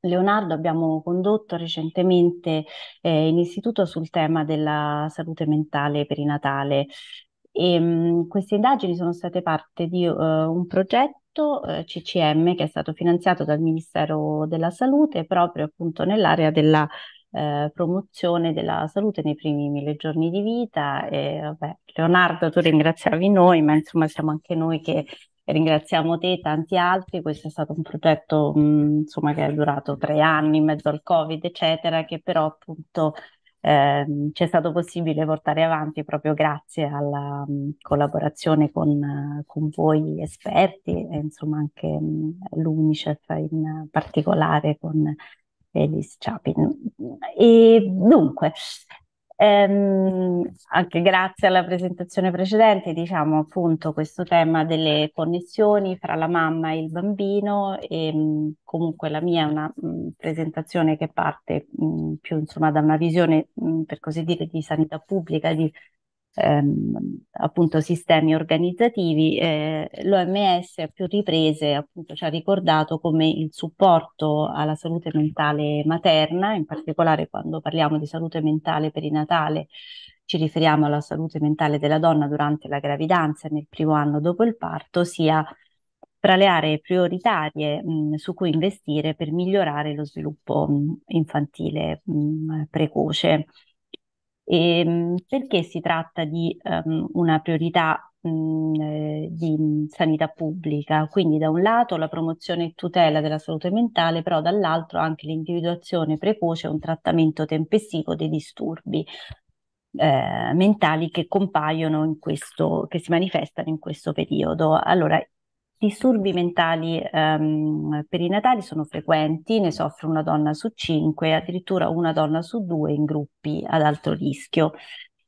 Leonardo, abbiamo condotto recentemente eh, in istituto sul tema della salute mentale perinatale. E, ehm, mh, queste indagini sono state parte di uh, un progetto eh, CCM che è stato finanziato dal Ministero della Salute proprio appunto nell'area della eh, promozione della salute nei primi mille giorni di vita. E, vabbè, Leonardo, tu ringraziavi noi, ma insomma siamo anche noi che ringraziamo te e tanti altri. Questo è stato un progetto mh, mm, insomma, che è durato tre anni in mezzo al Covid, eccetera, che però appunto eh, ci è stato possibile portare avanti proprio grazie alla mh, collaborazione con, con, voi esperti e insomma anche mh, l'UNICEF in particolare con Elis Chapin. E dunque, Ehm, anche grazie alla presentazione precedente, diciamo appunto questo tema delle connessioni fra la mamma e il bambino e ehm, mh, comunque la mia è una mh, mm, presentazione che parte mh, mm, più insomma da una visione mm, per così dire di sanità pubblica, di ehm, appunto sistemi organizzativi, eh, l'OMS a più riprese appunto ci ha ricordato come il supporto alla salute mentale materna, in particolare quando parliamo di salute mentale perinatale, ci riferiamo alla salute mentale della donna durante la gravidanza e nel primo anno dopo il parto, sia tra le aree prioritarie mh, su cui investire per migliorare lo sviluppo mh, infantile mh, precoce. E, ehm, perché si tratta di um, una priorità mh, mhmm, eh, di sanità pubblica? Quindi da un lato la promozione e tutela della salute mentale, però dall'altro anche l'individuazione precoce e un trattamento tempestivo dei disturbi. Eh, mentali che compaiono in questo, che si manifestano in questo periodo. Allora, Disturbi mentali ehm, perinatali sono frequenti, ne soffre una donna su cinque, addirittura una donna su due in gruppi ad alto rischio.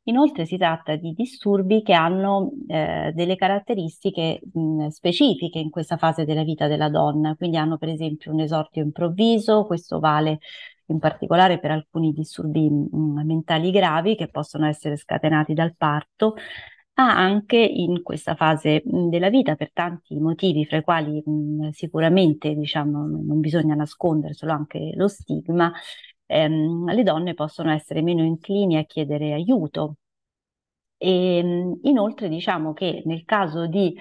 Inoltre si tratta di disturbi che hanno eh, delle caratteristiche mh, specifiche in questa fase della vita della donna, quindi hanno per esempio un esordio improvviso, questo vale in particolare per alcuni disturbi mh, mentali gravi che possono essere scatenati dal parto, ha anche in questa fase mhmm, della vita per tanti motivi, fra i quali mh, mhmm, sicuramente diciamo, non bisogna nasconderselo anche lo stigma, ehm, le donne possono essere meno inclini a chiedere aiuto. E, ehm, inoltre diciamo che nel caso di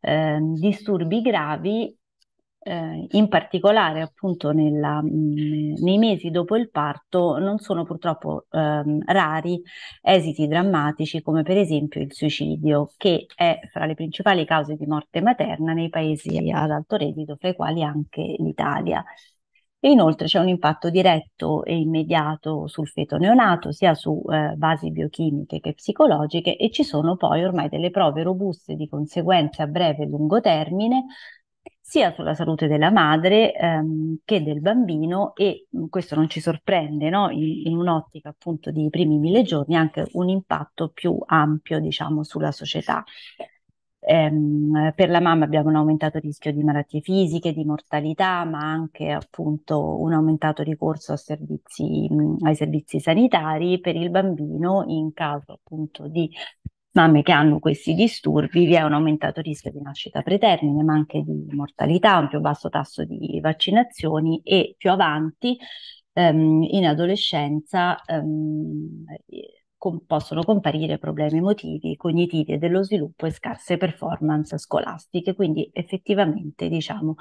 eh, disturbi gravi eh, in particolare appunto nella, mh, nei mesi dopo il parto non sono purtroppo ehm, rari esiti drammatici come per esempio il suicidio che è fra le principali cause di morte materna nei paesi ad alto reddito fra i quali anche l'Italia. E inoltre c'è un impatto diretto e immediato sul feto neonato, sia su eh, basi biochimiche che psicologiche, e ci sono poi ormai delle prove robuste di conseguenze a breve e lungo termine sia sulla salute della madre ehm, che del bambino e mm, questo non ci sorprende, no? in, in, un'ottica appunto di primi mille giorni, anche un impatto più ampio diciamo, sulla società. Ehm, per la mamma abbiamo un aumentato rischio di malattie fisiche, di mortalità, ma anche appunto un aumentato ricorso servizi, mh, mm, ai servizi sanitari. Per il bambino, in caso appunto di mamme che hanno questi disturbi vi è un aumentato rischio di nascita pretermine, ma anche di mortalità, un più basso tasso di vaccinazioni e più avanti ehm, in adolescenza ehm, com- possono comparire problemi emotivi, cognitivi e dello sviluppo e scarse performance scolastiche, quindi effettivamente diciamo,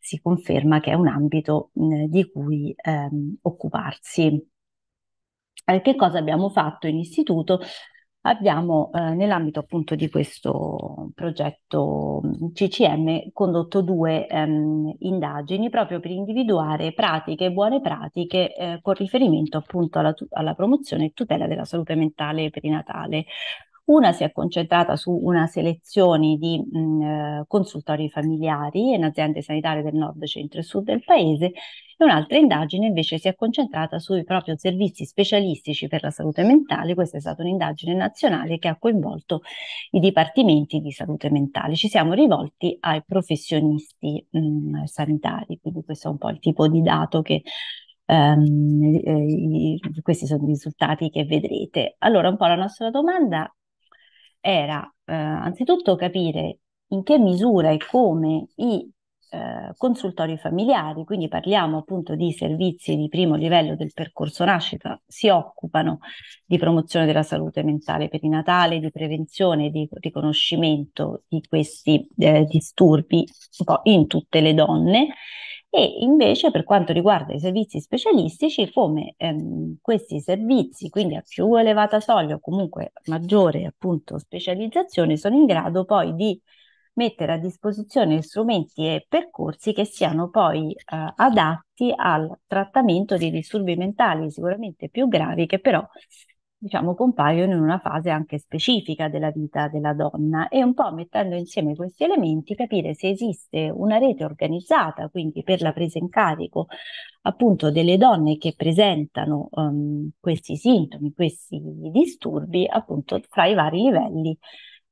si conferma che è un ambito mh, di cui ehm, occuparsi. Eh, che cosa abbiamo fatto in istituto? abbiamo eh, nell'ambito appunto di questo progetto CCM mm, condotto due ehm, indagini proprio per individuare pratiche, buone pratiche eh, con riferimento appunto alla, alla promozione e tutela della salute mentale perinatale. Una si è concentrata su una selezione di mh, mm, eh, consultori familiari in aziende sanitarie del nord, centro e sud del paese e un'altra indagine invece si è concentrata sui proprio servizi specialistici per la salute mentale. Questa è stata un'indagine nazionale che ha coinvolto i dipartimenti di salute mentale. Ci siamo rivolti ai professionisti mh, mm, sanitari, quindi questo è un po' il tipo di dato che Um, eh, questi sono i risultati che vedrete. Allora, un po' la nostra domanda era eh, anzitutto capire in che misura e come i eh, consultori familiari, quindi parliamo appunto di servizi di primo livello del percorso nascita, si occupano di promozione della salute mentale perinatale, di prevenzione, di riconoscimento di questi eh, disturbi un po' in tutte le donne. E invece per quanto riguarda i servizi specialistici, come ehm, questi servizi, quindi a più elevata soglia o comunque maggiore appunto specializzazione, sono in grado poi di mettere a disposizione strumenti e percorsi che siano poi eh, adatti al trattamento dei disturbi mentali sicuramente più gravi che però diciamo compaiono in una fase anche specifica della vita della donna e un po' mettendo insieme questi elementi capire se esiste una rete organizzata quindi per la presa in carico appunto delle donne che presentano um, questi sintomi, questi disturbi appunto fra i vari livelli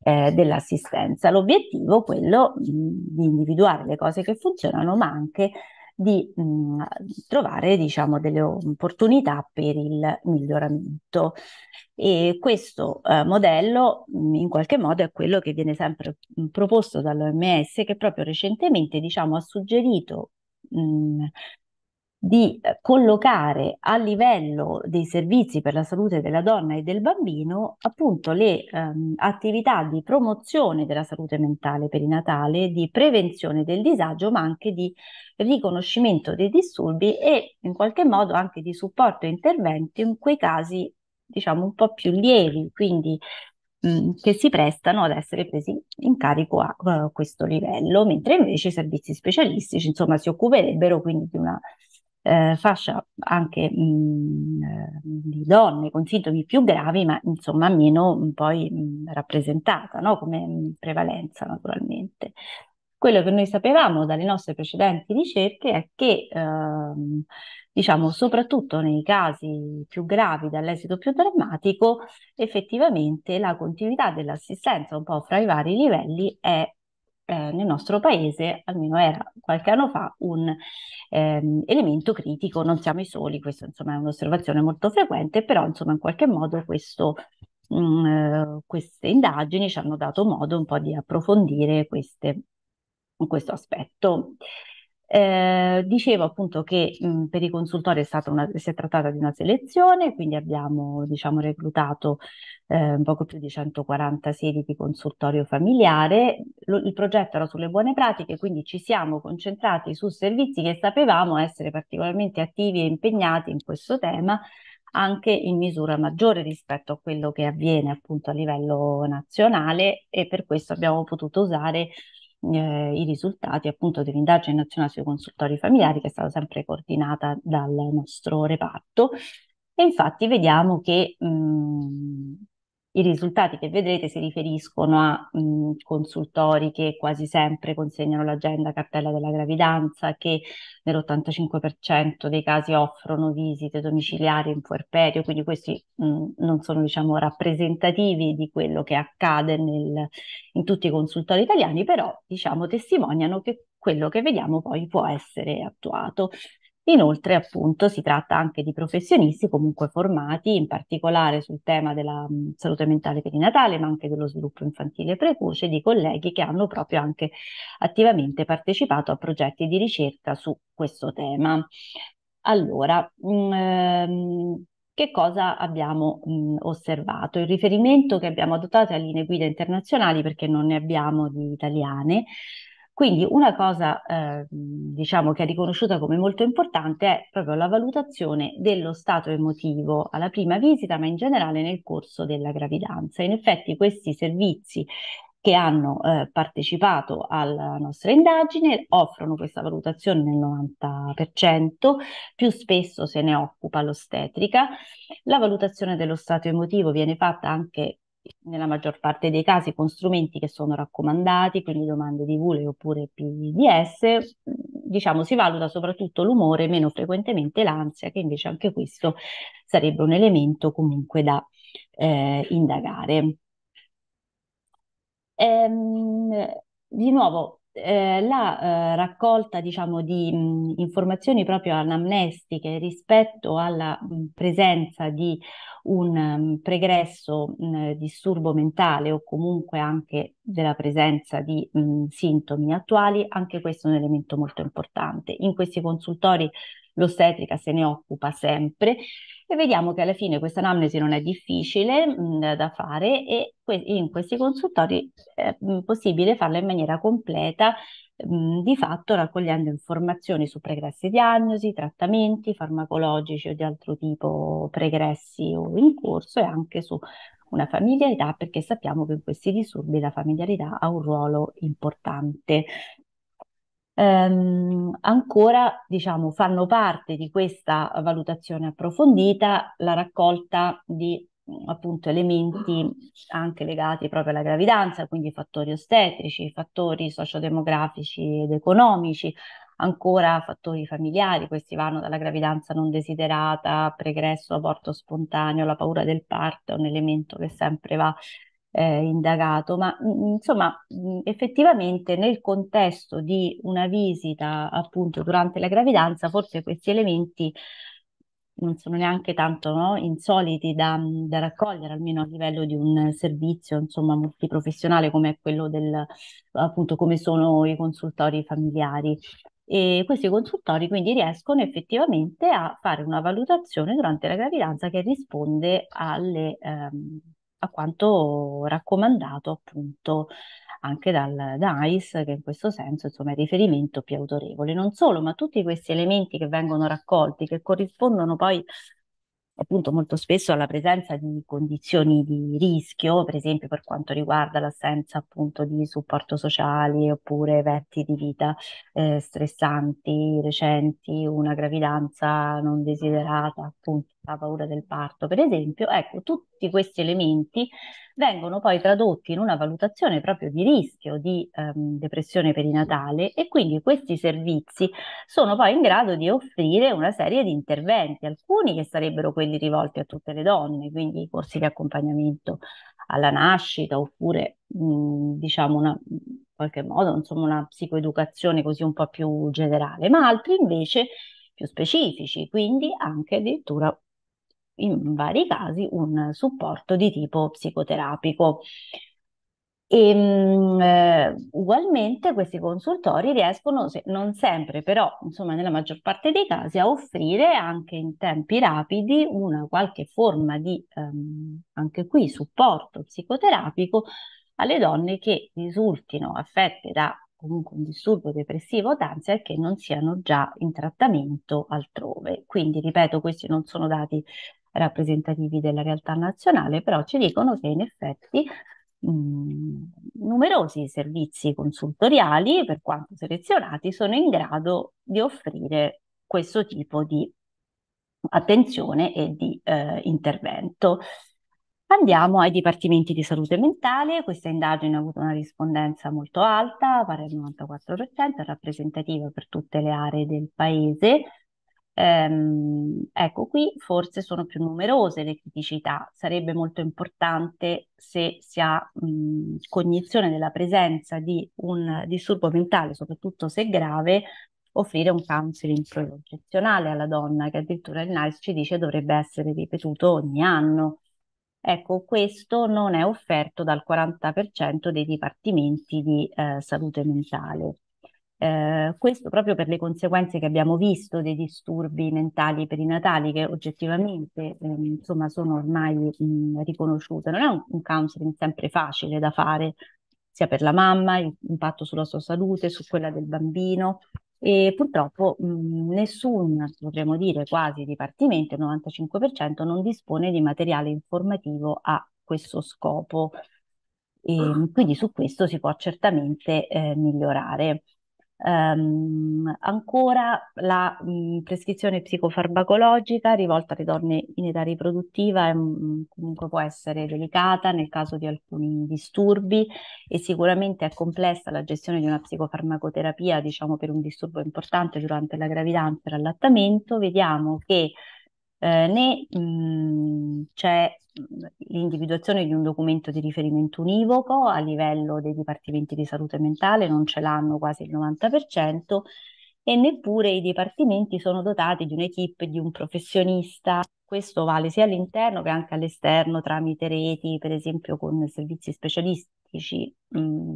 eh, dell'assistenza. L'obiettivo è quello mm, di individuare le cose che funzionano, ma anche di mh, mm, trovare diciamo, delle opportunità per il miglioramento. E questo eh, modello mh, mm, in qualche modo è quello che viene sempre mh, proposto dall'OMS che proprio recentemente diciamo, ha suggerito di eh, collocare a livello dei servizi per la salute della donna e del bambino appunto le ehm, attività di promozione della salute mentale perinatale, di prevenzione del disagio, ma anche di riconoscimento dei disturbi e in qualche modo anche di supporto e intervento in quei casi diciamo un po' più lievi, quindi mm, che si prestano ad essere presi in carico a, a, eh, questo livello, mentre invece i servizi specialistici, insomma, si occuperebbero quindi di una eh, fascia anche mh, mm, eh, di donne con sintomi più gravi, ma insomma meno mm, poi mh, mm, rappresentata no? come prevalenza naturalmente. Quello che noi sapevamo dalle nostre precedenti ricerche è che, ehm, diciamo, soprattutto nei casi più gravi dall'esito più drammatico, effettivamente la continuità dell'assistenza un po' fra i vari livelli è eh, nel nostro paese, almeno era qualche anno fa, un ehm, elemento critico, non siamo i soli, questa insomma è un'osservazione molto frequente, però insomma in qualche modo questo, mh, mm, eh, queste indagini ci hanno dato modo un po' di approfondire queste, questo aspetto. Eh, dicevo appunto che mh, per i consultori è una, si è trattata di una selezione, quindi abbiamo diciamo, reclutato eh, poco più di 140 sedi di consultorio familiare. Lo, il progetto era sulle buone pratiche, quindi ci siamo concentrati su servizi che sapevamo essere particolarmente attivi e impegnati in questo tema, anche in misura maggiore rispetto a quello che avviene appunto a livello nazionale e per questo abbiamo potuto usare eh, i risultati appunto dell'indagine nazionale sui consultori familiari che è stata sempre coordinata dal nostro reparto e infatti vediamo che mh, mm, i risultati che vedrete si riferiscono a mh, consultori che quasi sempre consegnano l'agenda cartella della gravidanza, che nell'85% dei casi offrono visite domiciliari in puerperio, quindi questi mh, non sono diciamo, rappresentativi di quello che accade nel, in tutti i consultori italiani, però diciamo, testimoniano che quello che vediamo poi può essere attuato. Inoltre, appunto, si tratta anche di professionisti comunque formati in particolare sul tema della salute mentale perinatale, ma anche dello sviluppo infantile precoce, di colleghi che hanno proprio anche attivamente partecipato a progetti di ricerca su questo tema. Allora, ehm, che cosa abbiamo mh, osservato? Il riferimento che abbiamo adottato è a linee guida internazionali perché non ne abbiamo di italiane, quindi una cosa eh, diciamo che è riconosciuta come molto importante è proprio la valutazione dello stato emotivo alla prima visita, ma in generale nel corso della gravidanza. In effetti questi servizi che hanno eh, partecipato alla nostra indagine offrono questa valutazione nel 90%, più spesso se ne occupa l'ostetrica. La valutazione dello stato emotivo viene fatta anche nella maggior parte dei casi con strumenti che sono raccomandati, quindi domande di VULE oppure PDS, diciamo si valuta soprattutto l'umore, meno frequentemente l'ansia, che invece anche questo sarebbe un elemento comunque da eh, indagare. Ehm, di nuovo, eh, la eh, raccolta diciamo, di mh, informazioni proprio anamnestiche rispetto alla mh, presenza di un mh, pregresso disturbo mentale o comunque anche della presenza di sintomi attuali, anche questo è un elemento molto importante. In questi consultori l'ostetrica se ne occupa sempre e vediamo che alla fine questa anamnesi non è difficile mh, mm, da fare e que- in questi consultori è eh, mm, possibile farla in maniera completa mh, mm, di fatto raccogliendo informazioni su pregresse diagnosi, trattamenti farmacologici o di altro tipo pregressi o in corso e anche su una familiarità perché sappiamo che in questi disturbi la familiarità ha un ruolo importante ehm, ancora diciamo, fanno parte di questa valutazione approfondita la raccolta di appunto elementi anche legati proprio alla gravidanza, quindi fattori ostetrici, fattori sociodemografici ed economici, ancora fattori familiari, questi vanno dalla gravidanza non desiderata, pregresso, aborto spontaneo, la paura del parto, è un elemento che sempre va eh, indagato, ma mm, mm, insomma mm, effettivamente nel contesto di una visita appunto durante la gravidanza forse questi elementi non sono neanche tanto no, insoliti da, da, raccogliere, almeno a livello di un servizio insomma, multiprofessionale come quello del, appunto come sono i consultori familiari. E questi consultori quindi riescono effettivamente a fare una valutazione durante la gravidanza che risponde alle, ehm, a quanto raccomandato appunto anche dal, da ICE, che in questo senso insomma, è il riferimento più autorevole. Non solo, ma tutti questi elementi che vengono raccolti, che corrispondono poi appunto molto spesso alla presenza di condizioni di rischio, per esempio per quanto riguarda l'assenza appunto di supporto sociale oppure eventi di vita eh, stressanti, recenti, una gravidanza non desiderata, appunto la paura del parto, per esempio, ecco, tutti questi elementi vengono poi tradotti in una valutazione proprio di rischio di ehm, depressione perinatale e quindi questi servizi sono poi in grado di offrire una serie di interventi, alcuni che sarebbero quelli rivolti a tutte le donne, quindi i corsi di accompagnamento alla nascita oppure mh, mhmm, diciamo una, in qualche modo insomma una psicoeducazione così un po' più generale, ma altri invece più specifici, quindi anche addirittura in vari casi un supporto di tipo psicoterapico. E, ehm, mh, eh, ugualmente questi consultori riescono, se, non sempre, però insomma nella maggior parte dei casi, a offrire anche in tempi rapidi una qualche forma di, ehm, anche qui, supporto psicoterapico alle donne che risultino affette da comunque un disturbo depressivo o d'ansia e che non siano già in trattamento altrove. Quindi, ripeto, questi non sono dati rappresentativi della realtà nazionale, però ci dicono che in effetti numerosi servizi consultoriali, per quanto selezionati, sono in grado di offrire questo tipo di attenzione e di eh, intervento. Andiamo ai dipartimenti di salute mentale, questa indagine ha avuto una rispondenza molto alta, pari al 94%, rappresentativa per tutte le aree del paese, Ehm, ecco, qui forse sono più numerose le criticità. Sarebbe molto importante se si ha mh, mhmm, cognizione della presenza di un disturbo mentale, soprattutto se grave, offrire un counseling professionale alla donna, che addirittura il NICE ci dice dovrebbe essere ripetuto ogni anno. Ecco, questo non è offerto dal 40% dei dipartimenti di eh, salute mentale. Eh, questo proprio per le conseguenze che abbiamo visto dei disturbi mentali perinatali che oggettivamente eh, insomma, sono ormai mh, riconosciute. Non è un, un, counseling sempre facile da fare, sia per la mamma, l'impatto sulla sua salute, su quella del bambino e purtroppo mh, nessun, potremmo dire quasi dipartimento, il 95% non dispone di materiale informativo a questo scopo. E, ah. quindi su questo si può certamente eh, migliorare. Um, ancora la mh, prescrizione psicofarmacologica rivolta alle donne in età riproduttiva è, mh, comunque può essere delicata nel caso di alcuni disturbi e sicuramente è complessa la gestione di una psicofarmacoterapia, diciamo per un disturbo importante durante la gravidanza e l'allattamento. Vediamo che eh, né c'è l'individuazione di un documento di riferimento univoco a livello dei dipartimenti di salute mentale, non ce l'hanno quasi il 90%, e neppure i dipartimenti sono dotati di un'equipe, di un professionista. Questo vale sia all'interno che anche all'esterno tramite reti, per esempio con servizi specialistici mh,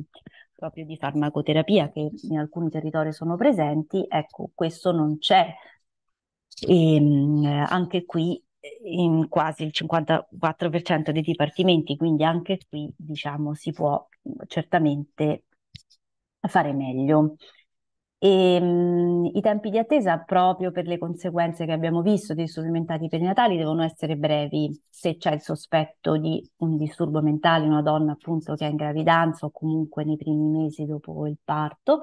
proprio di farmacoterapia che in alcuni territori sono presenti. Ecco, questo non c'è e, ehm, mh, anche qui in quasi il 54% dei dipartimenti, quindi anche qui diciamo si può certamente fare meglio. E, ehm, mh, I tempi di attesa, proprio per le conseguenze che abbiamo visto dei supplementati perinatali, devono essere brevi. Se c'è il sospetto di un disturbo mentale in una donna appunto che è in gravidanza o comunque nei primi mesi dopo il parto,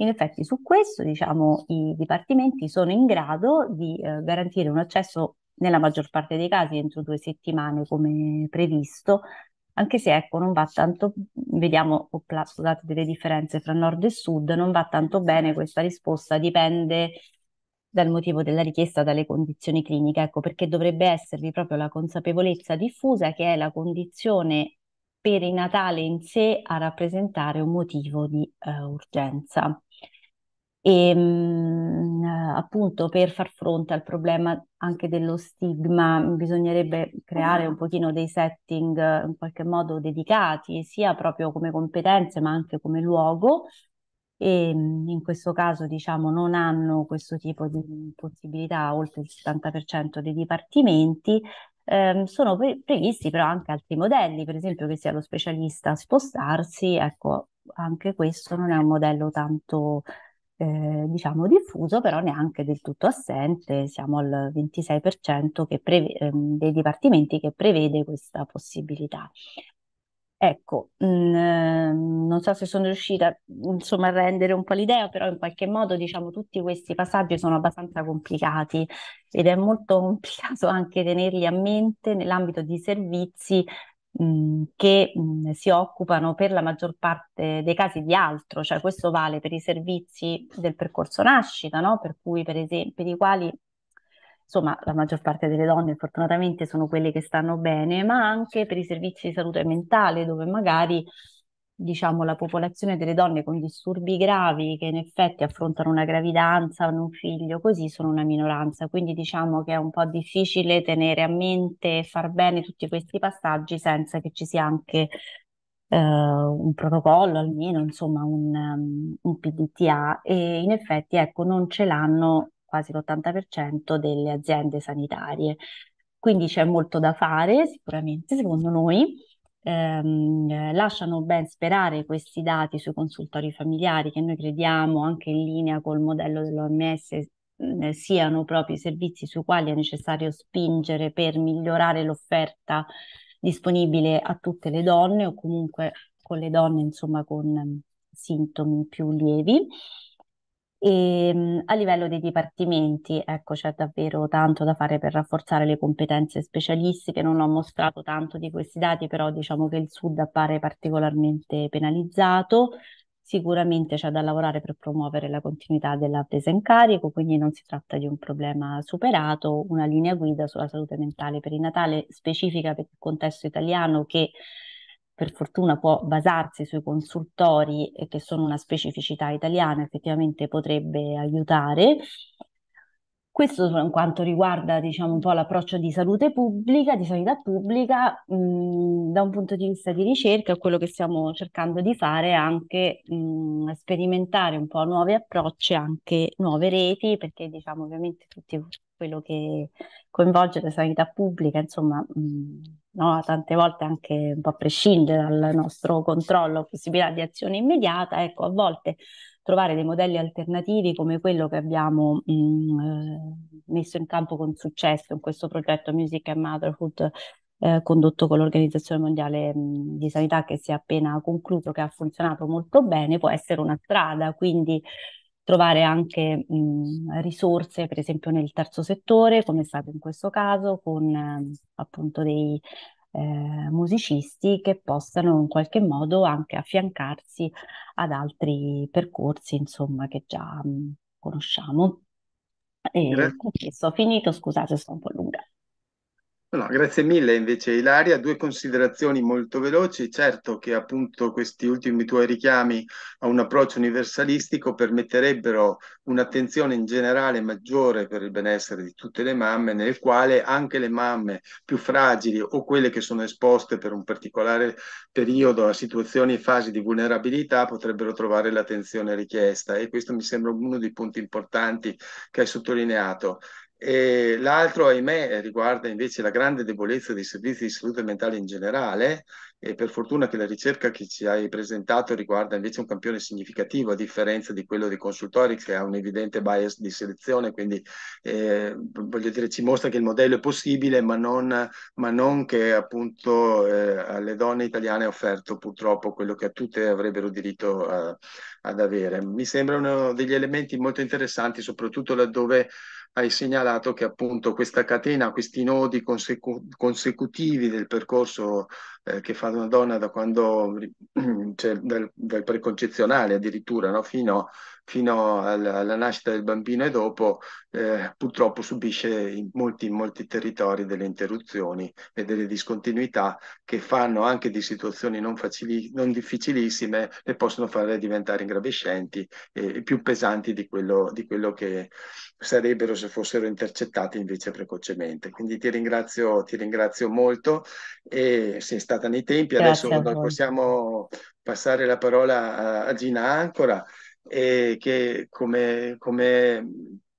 in effetti su questo diciamo, i dipartimenti sono in grado di eh, garantire un accesso nella maggior parte dei casi entro due settimane come previsto, anche se ecco, non va tanto, vediamo, opla, scusate, delle differenze fra nord e sud, non va tanto bene questa risposta, dipende dal motivo della richiesta, dalle condizioni cliniche, ecco perché dovrebbe esservi proprio la consapevolezza diffusa che è la condizione perinatale in sé a rappresentare un motivo di eh, urgenza e mh, mm, appunto per far fronte al problema anche dello stigma bisognerebbe creare un pochino dei setting in qualche modo dedicati sia proprio come competenze ma anche come luogo e mh, mm, in questo caso diciamo non hanno questo tipo di possibilità oltre il 70% dei dipartimenti eh, sono pre- previsti però anche altri modelli per esempio che sia lo specialista a spostarsi ecco anche questo non è un modello tanto eh, diciamo diffuso, però neanche del tutto assente, siamo al 26% preve- ehm, dei dipartimenti che prevede questa possibilità. Ecco, mh, mm, ehm, non so se sono riuscita insomma a rendere un po' l'idea, però in qualche modo diciamo tutti questi passaggi sono abbastanza complicati ed è molto complicato anche tenerli a mente nell'ambito di servizi mh, che si occupano per la maggior parte dei casi di altro, cioè questo vale per i servizi del percorso nascita, no? per cui per esempio per i quali insomma la maggior parte delle donne fortunatamente sono quelle che stanno bene, ma anche per i servizi di salute mentale dove magari diciamo, la popolazione delle donne con disturbi gravi che in effetti affrontano una gravidanza, hanno un figlio, così sono una minoranza. Quindi diciamo che è un po' difficile tenere a mente e far bene tutti questi passaggi senza che ci sia anche eh, un protocollo, almeno insomma un, um, un PDTA. E in effetti ecco, non ce l'hanno quasi l'80% delle aziende sanitarie. Quindi c'è molto da fare, sicuramente, secondo noi ehm, lasciano ben sperare questi dati sui consultori familiari che noi crediamo anche in linea col modello dell'OMS eh, siano proprio i servizi sui quali è necessario spingere per migliorare l'offerta disponibile a tutte le donne o comunque con le donne insomma con sintomi più lievi. E ehm, a livello dei dipartimenti, ecco, c'è davvero tanto da fare per rafforzare le competenze specialistiche. Non ho mostrato tanto di questi dati, però diciamo che il Sud appare particolarmente penalizzato. Sicuramente c'è da lavorare per promuovere la continuità della presa in carico, quindi non si tratta di un problema superato. Una linea guida sulla salute mentale per il Natale specifica per il contesto italiano che per fortuna può basarsi sui consultori che sono una specificità italiana, effettivamente potrebbe aiutare. Questo in quanto riguarda diciamo, un po' l'approccio di salute pubblica, di sanità pubblica, mh, mm, da un punto di vista di ricerca, quello che stiamo cercando di fare è anche mh, mm, sperimentare un po' nuovi approcci, anche nuove reti, perché diciamo ovviamente tutto quello che coinvolge la sanità pubblica, insomma, mh, mm, no? tante volte anche un po' a prescindere dal nostro controllo, possibilità di azione immediata, ecco, a volte trovare dei modelli alternativi come quello che abbiamo mh, mm, eh, messo in campo con successo in questo progetto Music and Motherhood eh, condotto con l'Organizzazione Mondiale mm, di Sanità che si è appena concluso, che ha funzionato molto bene, può essere una strada, quindi trovare anche mh, risorse, per esempio nel terzo settore, come è stato in questo caso, con eh, appunto dei eh, musicisti che possano in qualche modo anche affiancarsi ad altri percorsi, insomma, che già mh, conosciamo. E, con questo ho finito, scusate, sono un po' lunga. No, grazie mille invece Ilaria, due considerazioni molto veloci, certo che appunto questi ultimi tuoi richiami a un approccio universalistico permetterebbero un'attenzione in generale maggiore per il benessere di tutte le mamme, nel quale anche le mamme più fragili o quelle che sono esposte per un particolare periodo a situazioni e fasi di vulnerabilità potrebbero trovare l'attenzione richiesta e questo mi sembra uno dei punti importanti che hai sottolineato. E l'altro, ahimè, riguarda invece la grande debolezza dei servizi di salute mentale in generale e per fortuna che la ricerca che ci hai presentato riguarda invece un campione significativo a differenza di quello dei consultori che ha un evidente bias di selezione, quindi eh, voglio dire ci mostra che il modello è possibile ma non, ma non che appunto eh, alle donne italiane è offerto purtroppo quello che a tutte avrebbero diritto a, eh, ad avere. Mi sembrano degli elementi molto interessanti soprattutto laddove hai segnalato che appunto questa catena, questi nodi consecu- consecutivi del percorso eh, che fa una donna da quando, cioè, dal, dal preconcezionale addirittura, no? fino fino alla, nascita del bambino e dopo, eh, purtroppo subisce in molti, in molti territori delle interruzioni e delle discontinuità che fanno anche di situazioni non, facili, non difficilissime, le possono fare diventare ingravescenti e, e più pesanti di quello, di quello, che sarebbero se fossero intercettate invece precocemente. Quindi ti ringrazio, ti ringrazio molto e sei stata nei tempi. Grazie Adesso possiamo passare la parola a Gina Ancora e che come, come,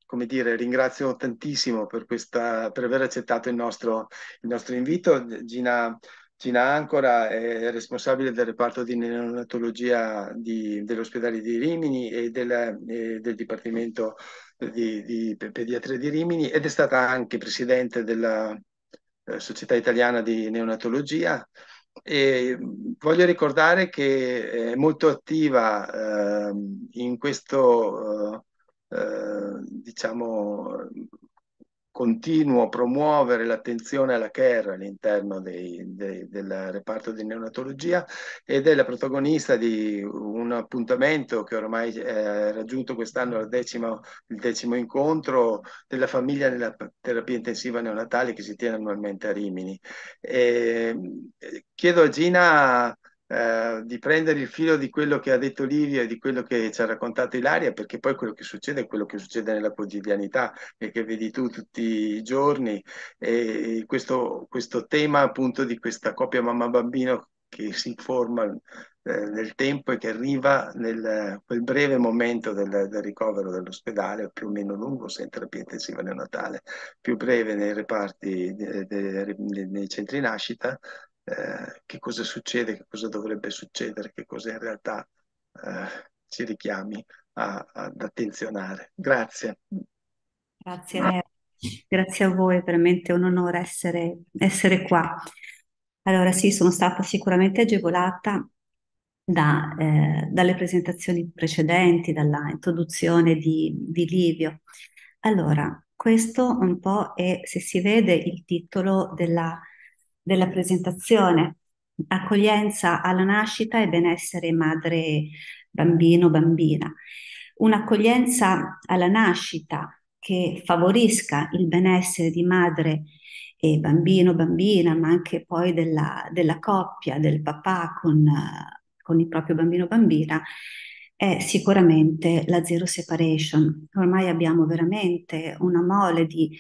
come dire, ringrazio tantissimo per, questa, per aver accettato il nostro, il nostro invito. Gina, Gina, Ancora è responsabile del reparto di neonatologia di, dell'ospedale di Rimini e del, e del Dipartimento di, di, Pediatria di Rimini ed è stata anche presidente della eh, Società Italiana di Neonatologia e voglio ricordare che è molto attiva eh, in questo, eh, eh diciamo, continuo a promuovere l'attenzione alla care all'interno dei, dei, del reparto di neonatologia ed è la protagonista di un appuntamento che ormai ha raggiunto quest'anno decima, il decimo incontro della famiglia nella terapia intensiva neonatale che si tiene annualmente a Rimini. E ehm, chiedo a Gina eh, di prendere il filo di quello che ha detto Livia e di quello che ci ha raccontato Ilaria, perché poi quello che succede è quello che succede nella quotidianità e che vedi tu tutti i giorni. E questo, questo tema appunto di questa coppia mamma-bambino che si forma eh, nel tempo e che arriva nel quel breve momento del, del ricovero dell'ospedale, più o meno lungo se in terapia intensiva neonatale, più breve nei reparti, de, de, de, nei centri nascita, eh, che cosa succede, che cosa dovrebbe succedere, che cosa in realtà eh, ci richiami a, ad attenzionare. Grazie. Grazie, grazie a voi, veramente un onore essere, essere qua. Allora sì, sono stata sicuramente agevolata da, eh, dalle presentazioni precedenti, dalla introduzione di, di, Livio. Allora, questo un po' è, se si vede, il titolo della della presentazione, accoglienza alla nascita e benessere madre, bambino, bambina. Un'accoglienza alla nascita che favorisca il benessere di madre e bambino, bambina, ma anche poi della, della coppia, del papà con, con il proprio bambino, bambina, è sicuramente la zero separation. Ormai abbiamo veramente una mole di,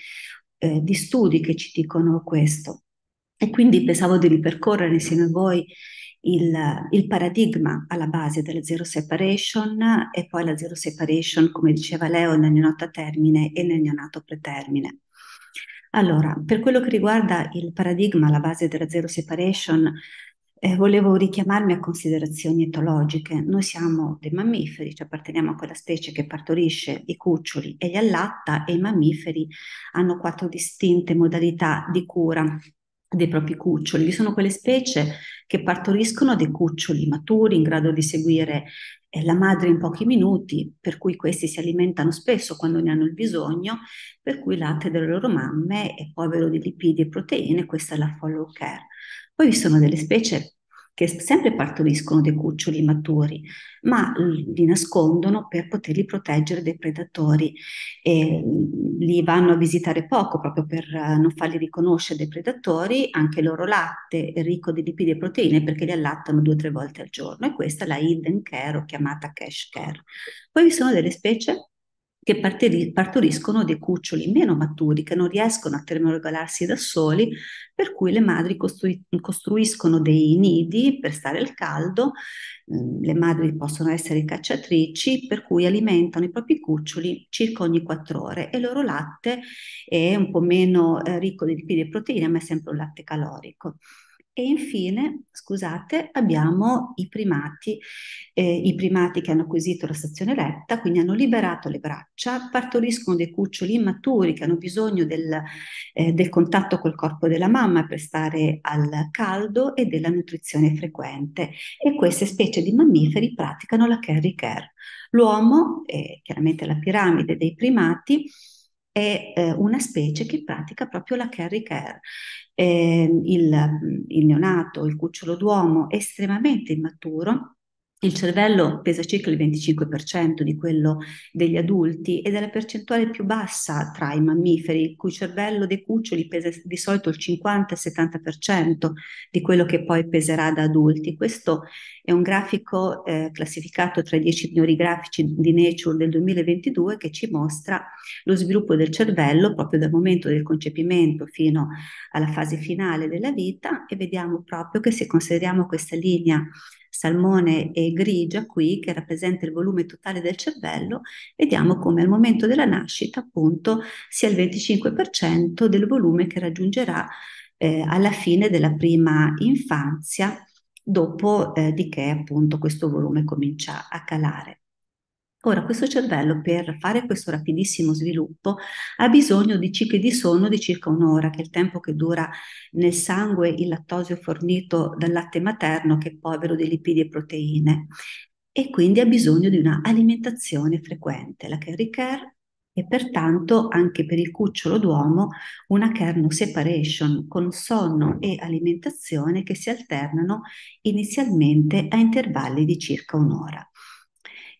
eh, di studi che ci dicono questo. E quindi pensavo di ripercorrere insieme a voi il, il, paradigma alla base della zero separation e poi la zero separation, come diceva Leo, nel neonato a termine e nel neonato pretermine. Allora, per quello che riguarda il paradigma alla base della zero separation, eh, volevo richiamarmi a considerazioni etologiche. Noi siamo dei mammiferi, cioè apparteniamo a quella specie che partorisce i cuccioli e li allatta e i mammiferi hanno quattro distinte modalità di cura dei propri cuccioli. Vi sono quelle specie che partoriscono dei cuccioli maturi in grado di seguire eh, la madre in pochi minuti, per cui questi si alimentano spesso quando ne hanno il bisogno, per cui il latte delle loro mamme è povero di lipidi e proteine, questa è la follow care. Poi vi sono delle specie che sempre partoriscono dei cuccioli maturi, ma li nascondono per poterli proteggere dai predatori. E mhmm, li vanno a visitare poco proprio per eh, non farli riconoscere dai predatori, anche il loro latte è ricco di lipidi e proteine perché li allattano due o tre volte al giorno e questa è la hidden care o chiamata cash care. Poi vi sono delle specie che partoriscono dei cuccioli meno maturi che non riescono a termoregolarsi da soli, per cui le madri costrui- costruiscono dei nidi per stare al caldo, mm, le madri possono essere cacciatrici, per cui alimentano i propri cuccioli circa ogni 4 ore e il loro latte è un po' meno eh, ricco di liquidi e proteine, ma è sempre un latte calorico. E infine, scusate, abbiamo i primati, eh, i primati che hanno acquisito la stazione eretta, quindi hanno liberato le braccia, partoriscono dei cuccioli immaturi che hanno bisogno del, eh, del contatto col corpo della mamma per stare al caldo e della nutrizione frequente. E queste specie di mammiferi praticano la carry care. L'uomo, eh, chiaramente la piramide dei primati, è eh, una specie che pratica proprio la carry care. Eh, il, il neonato, il cucciolo d'uomo estremamente immaturo, il cervello pesa circa il 25% di quello degli adulti ed è la percentuale più bassa tra i mammiferi, il cui cervello dei cuccioli pesa di solito il 50-70% di quello che poi peserà da adulti. Questo è un grafico eh, classificato tra i 10 migliori grafici di Nature del 2022 che ci mostra lo sviluppo del cervello proprio dal momento del concepimento fino alla fase finale della vita e vediamo proprio che se consideriamo questa linea salmone e grigia qui, che rappresenta il volume totale del cervello, vediamo come al momento della nascita appunto sia il 25% del volume che raggiungerà eh, alla fine della prima infanzia, dopo eh, di che appunto questo volume comincia a calare. Ora, questo cervello per fare questo rapidissimo sviluppo ha bisogno di cicli di sonno di circa un'ora, che è il tempo che dura nel sangue il lattosio fornito dal latte materno, che è povero di lipidi e proteine, e quindi ha bisogno di un'alimentazione frequente. La Carry Care e pertanto anche per il cucciolo d'uomo una kernel separation con sonno e alimentazione che si alternano inizialmente a intervalli di circa un'ora.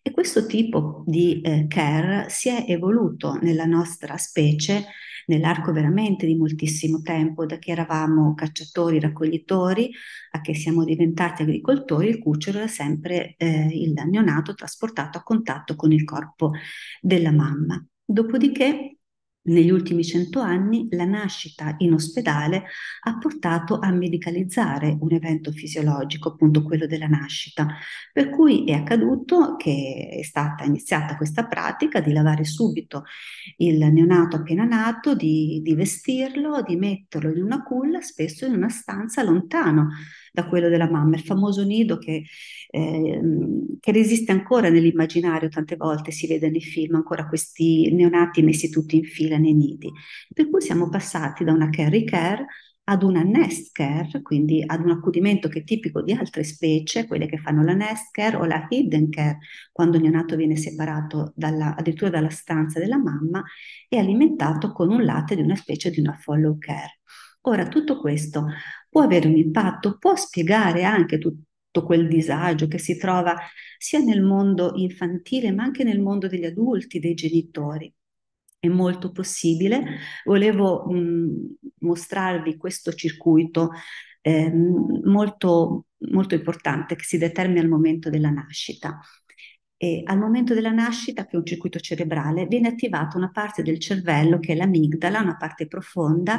E questo tipo di eh, care si è evoluto nella nostra specie nell'arco veramente di moltissimo tempo, da che eravamo cacciatori, raccoglitori, a che siamo diventati agricoltori, il cucciolo era sempre eh, il neonato trasportato a contatto con il corpo della mamma. Dopodiché negli ultimi cento anni la nascita in ospedale ha portato a medicalizzare un evento fisiologico, appunto quello della nascita, per cui è accaduto che è stata iniziata questa pratica di lavare subito il neonato appena nato, di, di vestirlo, di metterlo in una culla, spesso in una stanza lontano da quello della mamma, il famoso nido che, eh, che resiste ancora nell'immaginario, tante volte si vede nei film ancora questi neonati messi tutti in fila nei nidi, per cui siamo passati da una carry care ad una nest care, quindi ad un accudimento che è tipico di altre specie, quelle che fanno la nest care o la hidden care, quando il neonato viene separato dalla, addirittura dalla stanza della mamma e alimentato con un latte di una specie di una follow care. Ora, tutto questo può avere un impatto, può spiegare anche tutto quel disagio che si trova sia nel mondo infantile ma anche nel mondo degli adulti, dei genitori. È molto possibile. Volevo mh, mhmm, mostrarvi questo circuito eh, molto, molto importante che si determina al momento della nascita. E al momento della nascita, che è un circuito cerebrale, viene attivata una parte del cervello che è l'amigdala, una parte profonda,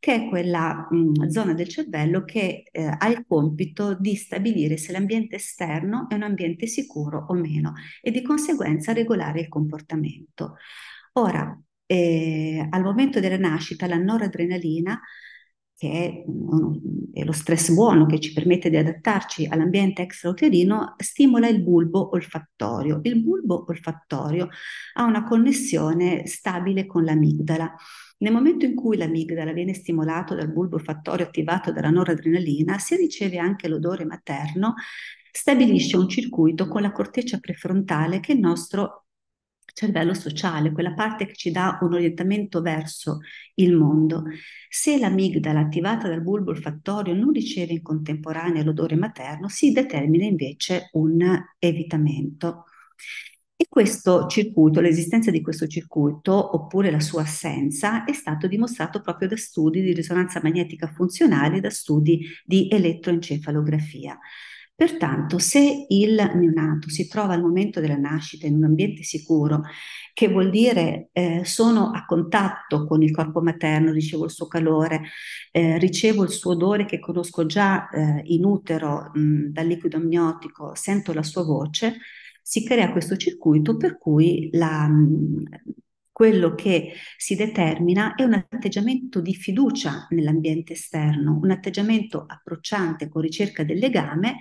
che è quella mh, mm, zona del cervello che eh, ha il compito di stabilire se l'ambiente esterno è un ambiente sicuro o meno e di conseguenza regolare il comportamento. Ora, eh, al momento della nascita, la noradrenalina che è, uno, mm, è, lo stress buono che ci permette di adattarci all'ambiente extrauterino, stimola il bulbo olfattorio. Il bulbo olfattorio ha una connessione stabile con l'amigdala. Nel momento in cui l'amigdala viene stimolato dal bulbo olfattorio attivato dalla noradrenalina, si riceve anche l'odore materno, stabilisce un circuito con la corteccia prefrontale che è il nostro cervello sociale, quella parte che ci dà un orientamento verso il mondo. Se l'amigdala attivata dal bulbo olfattorio non riceve in contemporanea l'odore materno, si determina invece un evitamento. E questo circuito, l'esistenza di questo circuito, oppure la sua assenza, è stato dimostrato proprio da studi di risonanza magnetica funzionale e da studi di elettroencefalografia. Pertanto, se il neonato si trova al momento della nascita in un ambiente sicuro, che vuol dire eh, sono a contatto con il corpo materno, ricevo il suo calore, eh, ricevo il suo odore che conosco già eh, in utero mh, dal liquido amniotico, sento la sua voce, si crea questo circuito per cui la, mh, quello che si determina è un atteggiamento di fiducia nell'ambiente esterno, un atteggiamento approcciante con ricerca del legame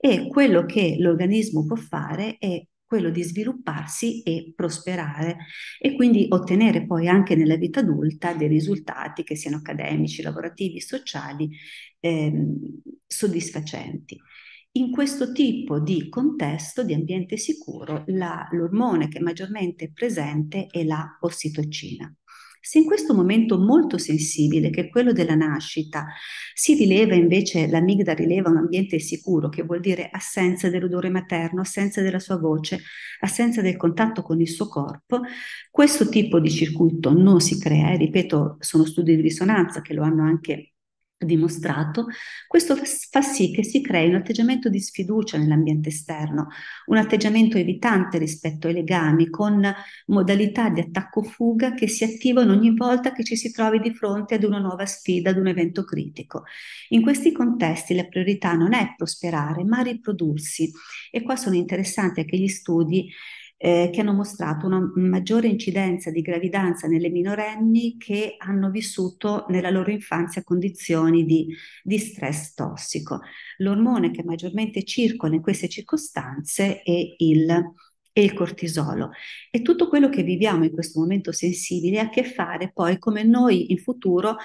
e quello che l'organismo può fare è quello di svilupparsi e prosperare e quindi ottenere poi anche nella vita adulta dei risultati che siano accademici, lavorativi, sociali, ehm, soddisfacenti. In questo tipo di contesto di ambiente sicuro, la, l'ormone che è maggiormente presente è la ossitocina. Se in questo momento molto sensibile, che è quello della nascita, si rileva invece, l'amigdala rileva un ambiente sicuro, che vuol dire assenza dell'odore materno, assenza della sua voce, assenza del contatto con il suo corpo, questo tipo di circuito non si crea, e ripeto, sono studi di risonanza che lo hanno anche dimostrato, questo fa sì che si crei un atteggiamento di sfiducia nell'ambiente esterno, un atteggiamento evitante rispetto ai legami, con modalità di attacco-fuga che si attivano ogni volta che ci si trovi di fronte ad una nuova sfida, ad un evento critico. In questi contesti la priorità non è prosperare, ma riprodursi. E qua sono interessanti anche gli studi eh, che hanno mostrato una maggiore incidenza di gravidanza nelle minorenni che hanno vissuto nella loro infanzia condizioni di, di stress tossico. L'ormone che maggiormente circola in queste circostanze è il e il cortisolo. E tutto quello che viviamo in questo momento sensibile ha a che fare poi come noi in futuro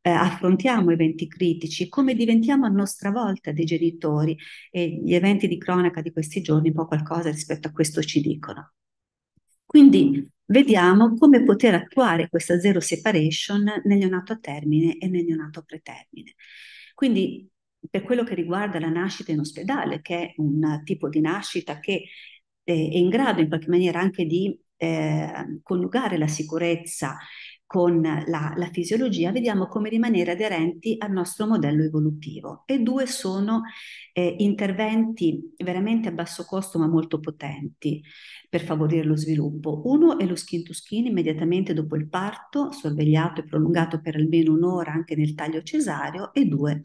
eh, affrontiamo eventi critici, come diventiamo a nostra volta dei genitori e gli eventi di cronaca di questi giorni un po' qualcosa rispetto a questo ci dicono. Quindi vediamo come poter attuare questa zero separation nel neonato a termine e nel neonato a pretermine. Quindi per quello che riguarda la nascita in ospedale, che è un tipo di nascita che eh, è in grado in qualche maniera anche di eh, coniugare la sicurezza con la, la, fisiologia, vediamo come rimanere aderenti al nostro modello evolutivo. E due sono eh, interventi veramente a basso costo ma molto potenti per favorire lo sviluppo. Uno è lo skin to skin immediatamente dopo il parto, sorvegliato e prolungato per almeno un'ora anche nel taglio cesareo, e due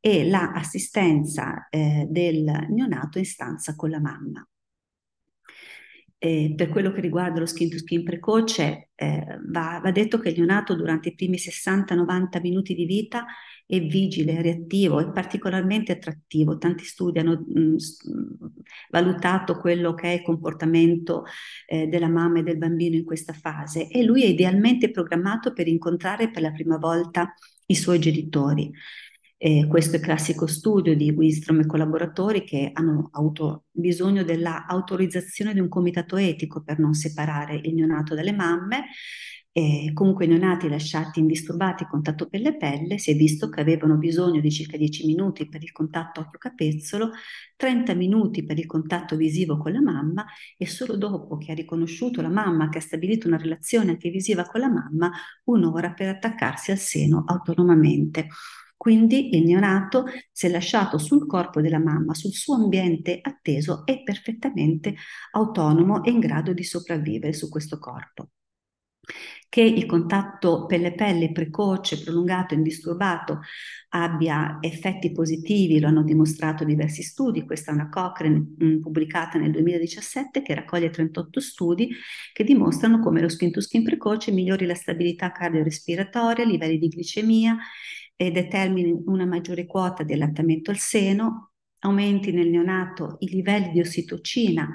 è l'assistenza la eh, del neonato in stanza con la mamma. Eh, per quello che riguarda lo skin to skin precoce, eh, va, va, detto che il neonato durante i primi 60-90 minuti di vita è vigile, reattivo e particolarmente attrattivo. Tanti studi hanno mh, mm, mm, valutato quello che è il comportamento eh, della mamma e del bambino in questa fase e lui è idealmente programmato per incontrare per la prima volta i suoi genitori. Eh, questo è il classico studio di Winstrom e collaboratori che hanno avuto bisogno dell'autorizzazione di un comitato etico per non separare il neonato dalle mamme. Eh, comunque i neonati lasciati indisturbati contatto pelle-pelle, si è visto che avevano bisogno di circa 10 minuti per il contatto occhio-capezzolo, 30 minuti per il contatto visivo con la mamma e solo dopo che ha riconosciuto la mamma, che ha stabilito una relazione anche visiva con la mamma, un'ora per attaccarsi al seno autonomamente. Quindi il neonato, se lasciato sul corpo della mamma, sul suo ambiente atteso, è perfettamente autonomo e in grado di sopravvivere su questo corpo. Che il contatto pelle-pelle precoce, prolungato e indisturbato abbia effetti positivi, lo hanno dimostrato diversi studi. Questa è una Cochrane mh, mm, pubblicata nel 2017 che raccoglie 38 studi che dimostrano come lo skin-to-skin precoce migliori la stabilità cardiorespiratoria, livelli di glicemia e determini una maggiore quota di allattamento al seno, aumenti nel neonato i livelli di ossitocina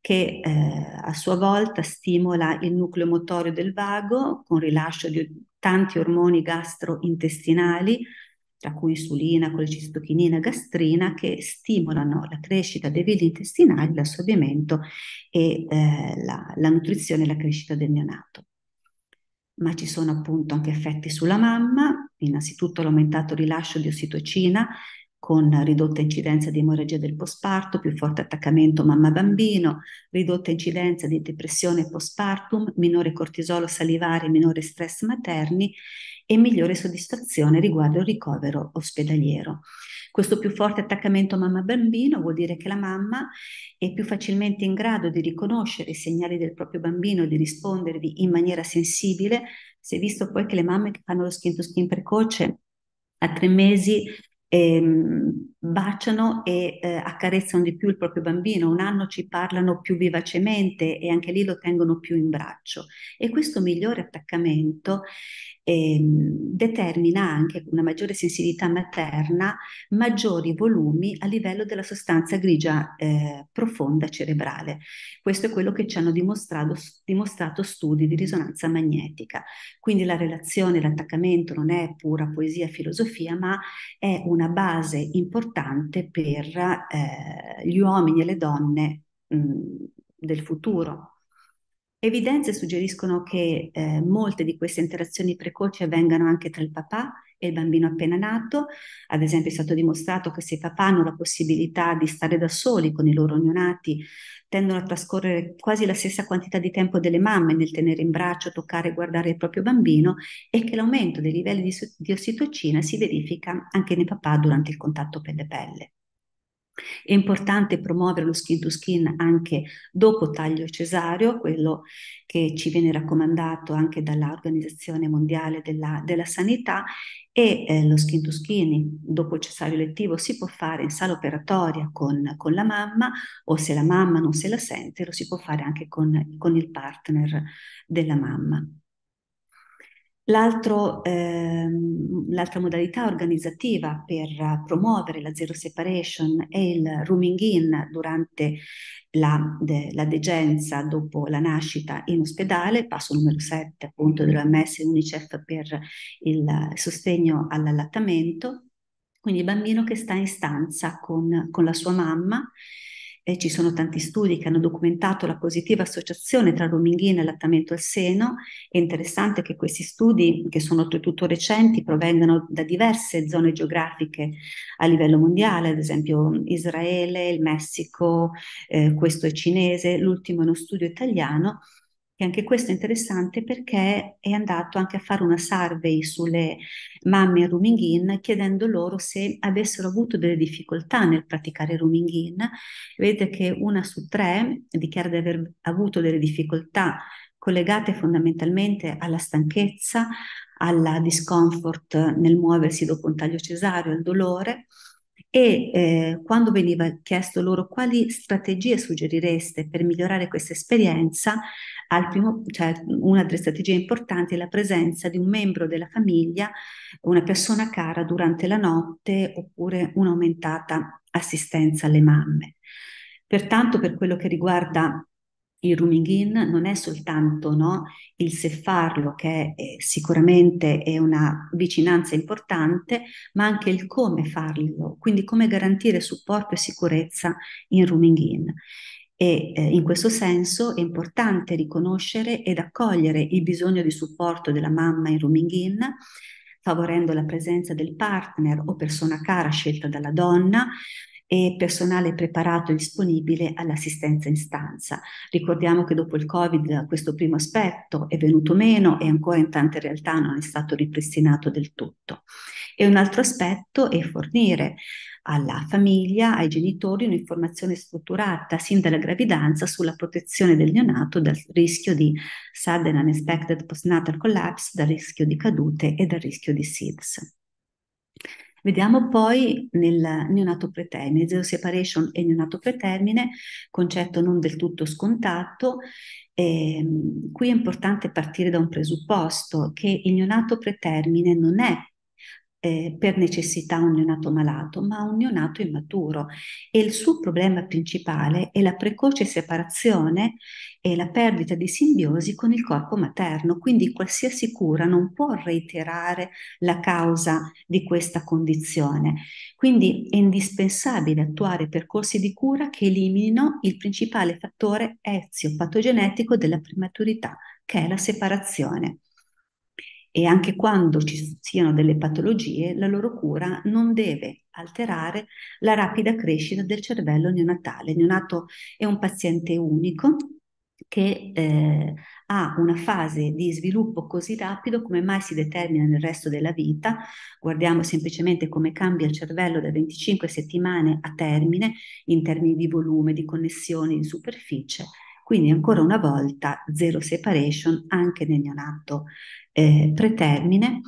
che eh, a sua volta stimola il nucleo motorio del vago con rilascio di tanti ormoni gastrointestinali, tra cui insulina, colecistochinina, gastrina, che stimolano la crescita dei vili intestinali, l'assorbimento e eh, la, la nutrizione e la crescita del neonato. Ma ci sono appunto anche effetti sulla mamma, innanzitutto l'aumentato rilascio di ossitocina con ridotta incidenza di emorragia del postparto, più forte attaccamento mamma-bambino, ridotta incidenza di depressione postpartum, minore cortisolo salivare, minore stress materni e migliore soddisfazione riguardo il ricovero ospedaliero. Questo più forte attaccamento mamma-bambino vuol dire che la mamma è più facilmente in grado di riconoscere i segnali del proprio bambino, e di rispondervi in maniera sensibile. Si è visto poi che le mamme che fanno lo skin to skin precoce a tre mesi ehm, baciano e eh, accarezzano di più il proprio bambino, un anno ci parlano più vivacemente e anche lì lo tengono più in braccio. E questo migliore attaccamento eh, determina anche una maggiore sensibilità materna, maggiori volumi a livello della sostanza grigia eh, profonda cerebrale. Questo è quello che ci hanno dimostrato, dimostrato studi di risonanza magnetica. Quindi la relazione, l'attaccamento non è pura poesia, filosofia, ma è una base importante per eh, gli uomini e le donne mh, del futuro. Evidenze suggeriscono che eh, molte di queste interazioni precoci avvengano anche tra il papà e il bambino appena nato. Ad esempio è stato dimostrato che se i papà hanno la possibilità di stare da soli con i loro neonati, tendono a trascorrere quasi la stessa quantità di tempo delle mamme nel tenere in braccio, toccare e guardare il proprio bambino e che l'aumento dei livelli di, di ossitocina si verifica anche nei papà durante il contatto pelle-pelle. È importante promuovere lo skin to skin anche dopo taglio cesareo, quello che ci viene raccomandato anche dall'Organizzazione Mondiale della, della Sanità e eh, lo skin to skin dopo il cesareo elettivo si può fare in sala operatoria con, con, la mamma o se la mamma non se la sente lo si può fare anche con, con il partner della mamma. Ehm, l'altra ehm, modalità organizzativa per promuovere la zero separation è il rooming in durante la, de, la degenza dopo la nascita in ospedale, passo numero 7 appunto dell'OMS UNICEF per il sostegno all'allattamento, quindi il bambino che sta in stanza con, con la sua mamma eh, ci sono tanti studi che hanno documentato la positiva associazione tra luminghina e allattamento al seno. È interessante che questi studi, che sono oltretutto recenti, provengano da diverse zone geografiche a livello mondiale, ad esempio mm, Israele, il Messico, eh, questo è cinese, l'ultimo è uno studio italiano e anche questo è interessante perché è andato anche a fare una survey sulle mamme rooming in chiedendo loro se avessero avuto delle difficoltà nel praticare rooming in. Vedete che una su tre dichiara di aver avuto delle difficoltà collegate fondamentalmente alla stanchezza, alla discomfort nel muoversi dopo un taglio cesareo, al dolore e eh, quando veniva chiesto loro quali strategie suggerireste per migliorare questa esperienza, primo, cioè una delle strategie importanti è la presenza di un membro della famiglia, una persona cara durante la notte oppure un'aumentata assistenza alle mamme. Pertanto per quello che riguarda il rooming in non è soltanto no, il se farlo, che è sicuramente è una vicinanza importante, ma anche il come farlo, quindi come garantire supporto e sicurezza in rooming in. E eh, in questo senso è importante riconoscere ed accogliere il bisogno di supporto della mamma in rooming in, favorendo la presenza del partner o persona cara scelta dalla donna, e personale preparato e disponibile all'assistenza in stanza. Ricordiamo che dopo il Covid questo primo aspetto è venuto meno e ancora in tante realtà non è stato ripristinato del tutto. E un altro aspetto è fornire alla famiglia, ai genitori, un'informazione strutturata sin dalla gravidanza sulla protezione del neonato dal rischio di sudden unexpected postnatal collapse, dal rischio di cadute e dal rischio di SIDS. Vediamo poi nel neonato pretermine, zero separation e neonato pretermine, concetto non del tutto scontato. E, ehm, qui è importante partire da un presupposto che il neonato pretermine non è eh, per necessità un neonato malato, ma un neonato immaturo e il suo problema principale è la precoce separazione e la perdita di simbiosi con il corpo materno, quindi qualsiasi cura non può reiterare la causa di questa condizione. Quindi è indispensabile attuare percorsi di cura che eliminino il principale fattore ezio patogenetico della prematurità, che è la separazione e anche quando ci siano delle patologie, la loro cura non deve alterare la rapida crescita del cervello neonatale. Il neonato è un paziente unico che eh, ha una fase di sviluppo così rapido come mai si determina nel resto della vita. Guardiamo semplicemente come cambia il cervello da 25 settimane a termine in termini di volume, di connessioni, di superficie quindi ancora una volta zero separation anche nel neonato eh, pretermine.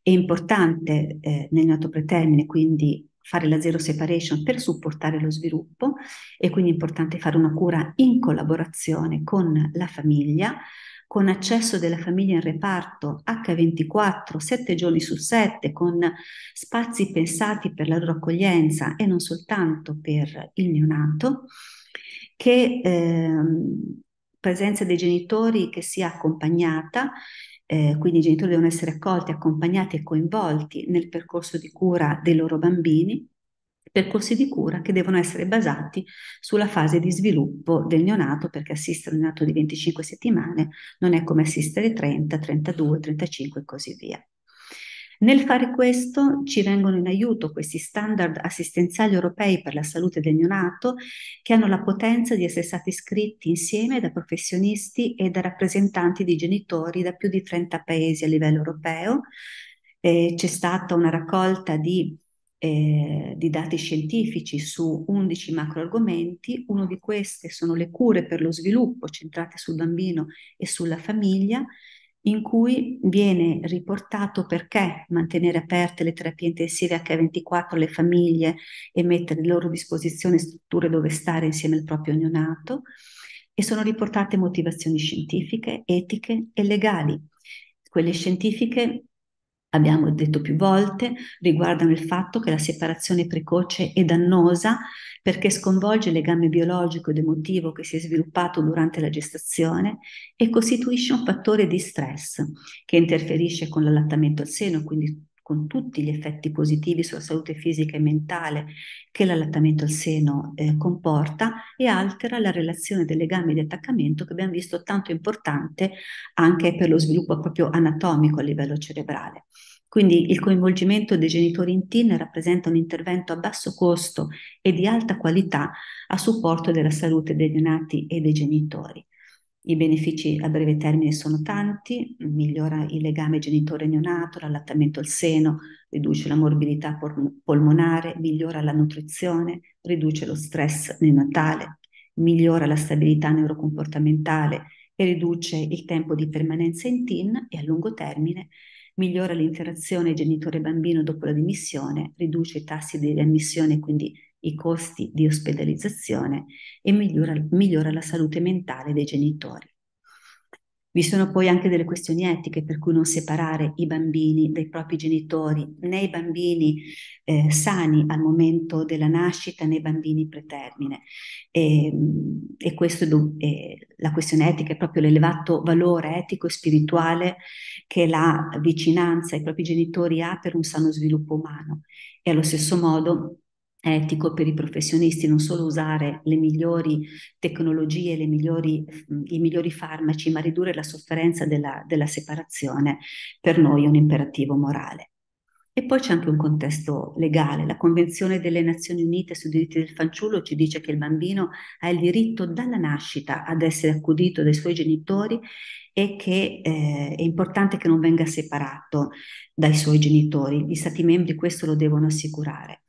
È importante eh, nel neonato pretermine quindi fare la zero separation per supportare lo sviluppo e quindi è importante fare una cura in collaborazione con la famiglia con accesso della famiglia in reparto H24, 7 giorni su 7, con spazi pensati per la loro accoglienza e non soltanto per il neonato che ehm, presenza dei genitori che sia accompagnata, eh, quindi i genitori devono essere accolti, accompagnati e coinvolti nel percorso di cura dei loro bambini, percorsi di cura che devono essere basati sulla fase di sviluppo del neonato, perché assistere un neonato di 25 settimane non è come assistere 30, 32, 35 e così via. Nel fare questo ci vengono in aiuto questi standard assistenziali europei per la salute del neonato che hanno la potenza di essere stati scritti insieme da professionisti e da rappresentanti di genitori da più di 30 paesi a livello europeo. Eh, c'è stata una raccolta di eh, di dati scientifici su 11 macro argomenti. Uno di questi sono le cure per lo sviluppo centrate sul bambino e sulla famiglia, in cui viene riportato perché mantenere aperte le terapie intensive H24 alle famiglie e mettere a loro disposizione strutture dove stare insieme al proprio neonato e sono riportate motivazioni scientifiche, etiche e legali. Quelle scientifiche abbiamo detto più volte, riguardano il fatto che la separazione precoce è dannosa perché sconvolge il legame biologico ed emotivo che si è sviluppato durante la gestazione e costituisce un fattore di stress che interferisce con l'allattamento al seno, quindi con tutti gli effetti positivi sulla salute fisica e mentale che l'allattamento al seno eh, comporta e altera la relazione dei legami di attaccamento che abbiamo visto tanto importante anche per lo sviluppo proprio anatomico a livello cerebrale. Quindi il coinvolgimento dei genitori in TIN rappresenta un intervento a basso costo e di alta qualità a supporto della salute dei neonati e dei genitori. I benefici a breve termine sono tanti, migliora il legame genitore-neonato, l'allattamento al seno, riduce la morbidità polmonare, migliora la nutrizione, riduce lo stress neonatale, migliora la stabilità neurocomportamentale e riduce il tempo di permanenza in TIN e a lungo termine migliora l'interazione genitore-bambino dopo la dimissione, riduce i tassi di riammissione e quindi i costi di ospedalizzazione e migliora, migliora la salute mentale dei genitori. Vi sono poi anche delle questioni etiche per cui non separare i bambini dai propri genitori, né i bambini eh, sani al momento della nascita né i bambini pretermine. E, ehm, e questo è, do- è la questione etica, è proprio l'elevato valore etico e spirituale che la vicinanza ai propri genitori ha per un sano sviluppo umano. E allo stesso modo etico per i professionisti non solo usare le migliori tecnologie, le migliori, mm, i migliori farmaci, ma ridurre la sofferenza della, della separazione per noi è un imperativo morale. E poi c'è anche un contesto legale. La Convenzione delle Nazioni Unite sui diritti del fanciullo ci dice che il bambino ha il diritto dalla nascita ad essere accudito dai suoi genitori e che eh, è importante che non venga separato dai suoi genitori. Gli Stati membri questo lo devono assicurare.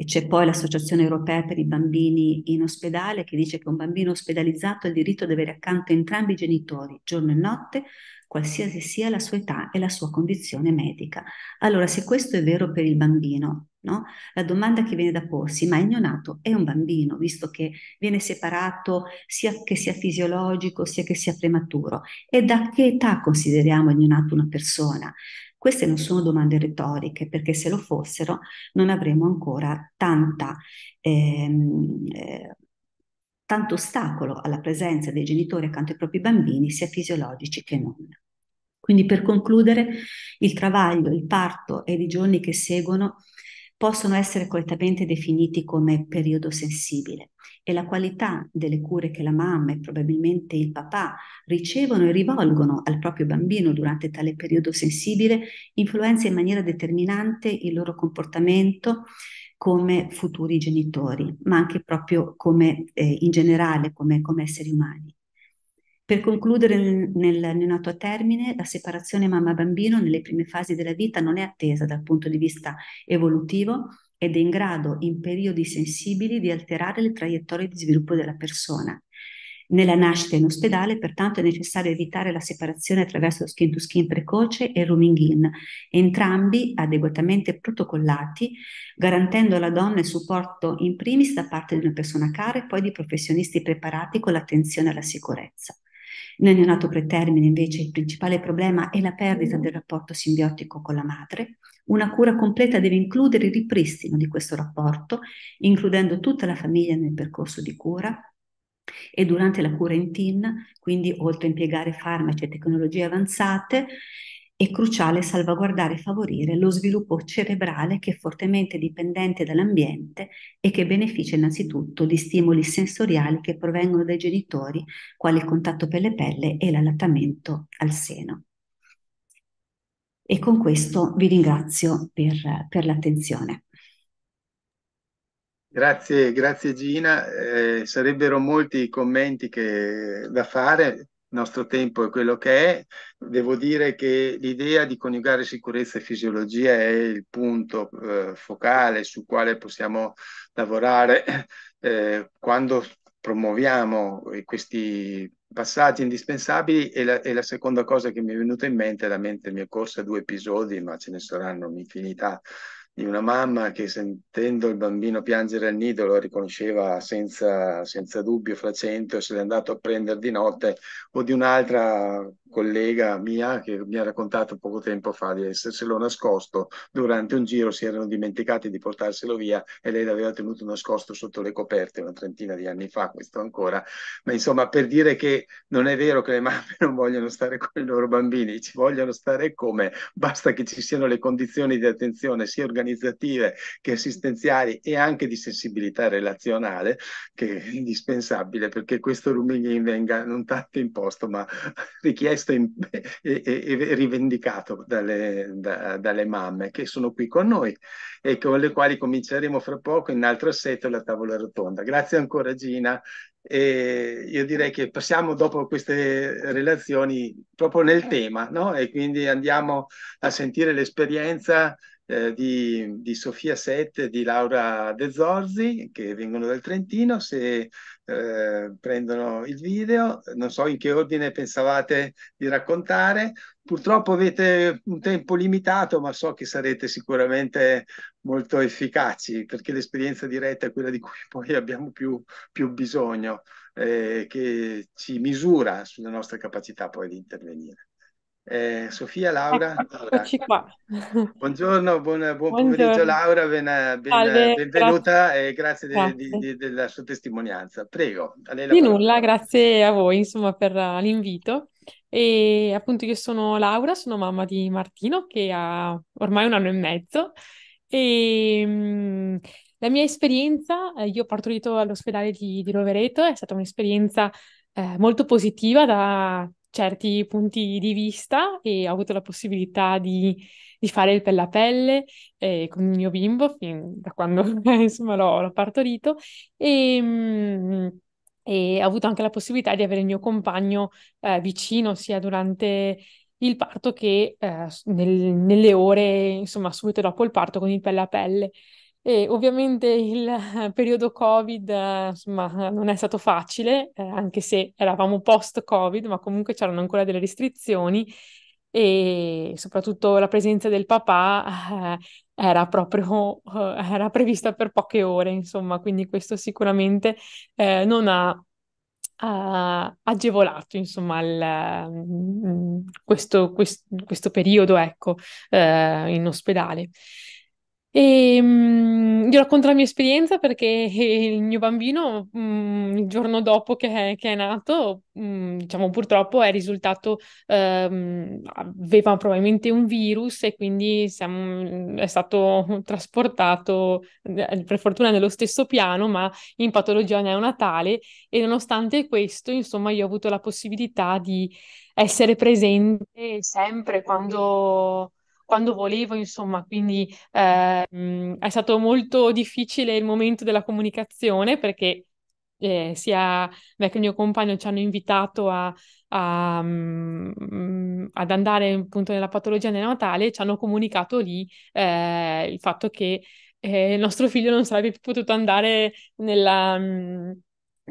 E c'è poi l'Associazione Europea per i Bambini in Ospedale che dice che un bambino ospedalizzato ha il diritto di avere accanto entrambi i genitori, giorno e notte, qualsiasi sia la sua età e la sua condizione medica. Allora, se questo è vero per il bambino, no? la domanda che viene da porsi, ma il neonato è un bambino, visto che viene separato sia che sia fisiologico, sia che sia prematuro, e da che età consideriamo il neonato una persona? Queste non sono domande retoriche, perché se lo fossero non avremmo ancora tanta, ehm, eh, tanto ostacolo alla presenza dei genitori accanto ai propri bambini, sia fisiologici che non. Quindi per concludere, il travaglio, il parto e i giorni che seguono possono essere correttamente definiti come periodo sensibile e la qualità delle cure che la mamma e probabilmente il papà ricevono e rivolgono al proprio bambino durante tale periodo sensibile influenza in maniera determinante il loro comportamento come futuri genitori, ma anche proprio come eh, in generale, come, come esseri umani. Per concludere nel, neonato a termine, la separazione mamma-bambino nelle prime fasi della vita non è attesa dal punto di vista evolutivo ed è in grado, in periodi sensibili, di alterare le traiettorie di sviluppo della persona. Nella nascita in ospedale, pertanto, è necessario evitare la separazione attraverso lo skin-to-skin precoce e rooming-in, entrambi adeguatamente protocollati, garantendo alla donna il supporto in primis da parte di una persona cara e poi di professionisti preparati con l'attenzione alla sicurezza. Nel neonato pretermine invece il principale problema è la perdita del rapporto simbiotico con la madre. Una cura completa deve includere il ripristino di questo rapporto, includendo tutta la famiglia nel percorso di cura, e durante la cura in TIN, quindi oltre a impiegare farmaci e tecnologie avanzate, è cruciale salvaguardare e favorire lo sviluppo cerebrale che è fortemente dipendente dall'ambiente e che beneficia innanzitutto di stimoli sensoriali che provengono dai genitori, quali il contatto per le pelle e l'allattamento al seno. E con questo vi ringrazio per, per l'attenzione. Grazie, grazie Gina. Eh, sarebbero molti i commenti che, da fare, nostro tempo è quello che è, devo dire che l'idea di coniugare sicurezza e fisiologia è il punto eh, focale sul quale possiamo lavorare eh, quando promuoviamo questi passaggi indispensabili e la, e la, seconda cosa che mi è venuta in mente, la mente mi è corsa due episodi, ma ce ne saranno un'infinità di una mamma che sentendo il bambino piangere al nido lo riconosceva senza, senza dubbio, fra cento, se l'è andato a prendere di notte, o di un'altra collega mia che mi ha raccontato poco tempo fa di esserselo nascosto durante un giro si erano dimenticati di portarselo via e lei l'aveva tenuto nascosto sotto le coperte una trentina di anni fa questo ancora ma insomma per dire che non è vero che le mamme non vogliono stare con i loro bambini ci vogliono stare come basta che ci siano le condizioni di attenzione sia organizzative che assistenziali e anche di sensibilità relazionale che è indispensabile perché questo rumigno venga non tanto imposto ma richiesto questo è, è, è rivendicato dalle, da, dalle, mamme che sono qui con noi e con le quali cominceremo fra poco in altro assetto la tavola rotonda. Grazie ancora Gina e io direi che passiamo dopo queste relazioni proprio nel eh. tema no? e quindi andiamo a sentire l'esperienza eh, di, di, Sofia Sette e di Laura De Zorzi, che vengono dal Trentino, se eh, prendono il video. Non so in che ordine pensavate di raccontare. Purtroppo avete un tempo limitato, ma so che sarete sicuramente molto efficaci, perché l'esperienza diretta è quella di cui poi abbiamo più, più bisogno, eh, che ci misura sulla nostra capacità poi di intervenire. Eh, Sofia, ecco, Laura, Eccoci qua. Buongiorno, buon, buon pomeriggio Laura, ben, ben, Ale, benvenuta grazie. e grazie, grazie. Di, di, della sua testimonianza. Prego. Di nulla, grazie a voi insomma, per l'invito. E appunto io sono Laura, sono mamma di Martino che ha ormai un anno e mezzo e mh, mm, la mia esperienza, eh, io ho partorito all'ospedale di, di Rovereto, è stata un'esperienza eh, molto positiva da, certi punti di vista e ho avuto la possibilità di, di fare il pelle a pelle eh, con il mio bimbo fin da quando insomma, l'ho, l'ho, partorito e, ehm, e, ho avuto anche la possibilità di avere il mio compagno eh, vicino sia durante il parto che eh, nel, nelle ore insomma subito dopo il parto con il pelle a pelle e ovviamente il periodo Covid, insomma, non è stato facile, eh, anche se eravamo post-Covid, ma comunque c'erano ancora delle restrizioni e soprattutto la presenza del papà eh, era proprio eh, era prevista per poche ore, insomma, quindi questo sicuramente eh, non ha ha agevolato insomma il, mm, questo, quest, questo, periodo ecco, eh, in ospedale. E ehm, mh, io racconto la mia esperienza perché il mio bambino, mh, mm, il giorno dopo che è, che è nato, mh, mm, diciamo purtroppo è risultato, ehm, aveva probabilmente un virus e quindi siamo, è stato trasportato, eh, per fortuna nello stesso piano, ma in patologia neonatale e nonostante questo, insomma, io ho avuto la possibilità di essere presente sempre quando quando volevo, insomma, quindi eh, è stato molto difficile il momento della comunicazione perché eh, sia me che il mio compagno ci hanno invitato a, a, um, ad andare appunto nella patologia neonatale, ci hanno comunicato lì eh, il fatto che eh, il nostro figlio non sarebbe potuto andare nella... Um,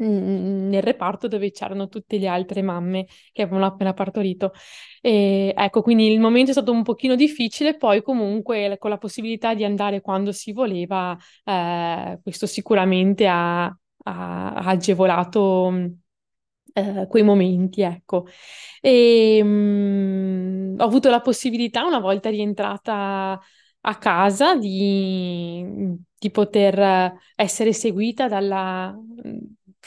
nel reparto dove c'erano tutte le altre mamme che avevano appena partorito. E, ecco, quindi il momento è stato un pochino difficile, poi comunque con la possibilità di andare quando si voleva, eh, questo sicuramente ha, ha, ha agevolato mm, eh, quei momenti, ecco. E, ehm, mh, ho avuto la possibilità, una volta rientrata a casa, di, di poter essere seguita dalla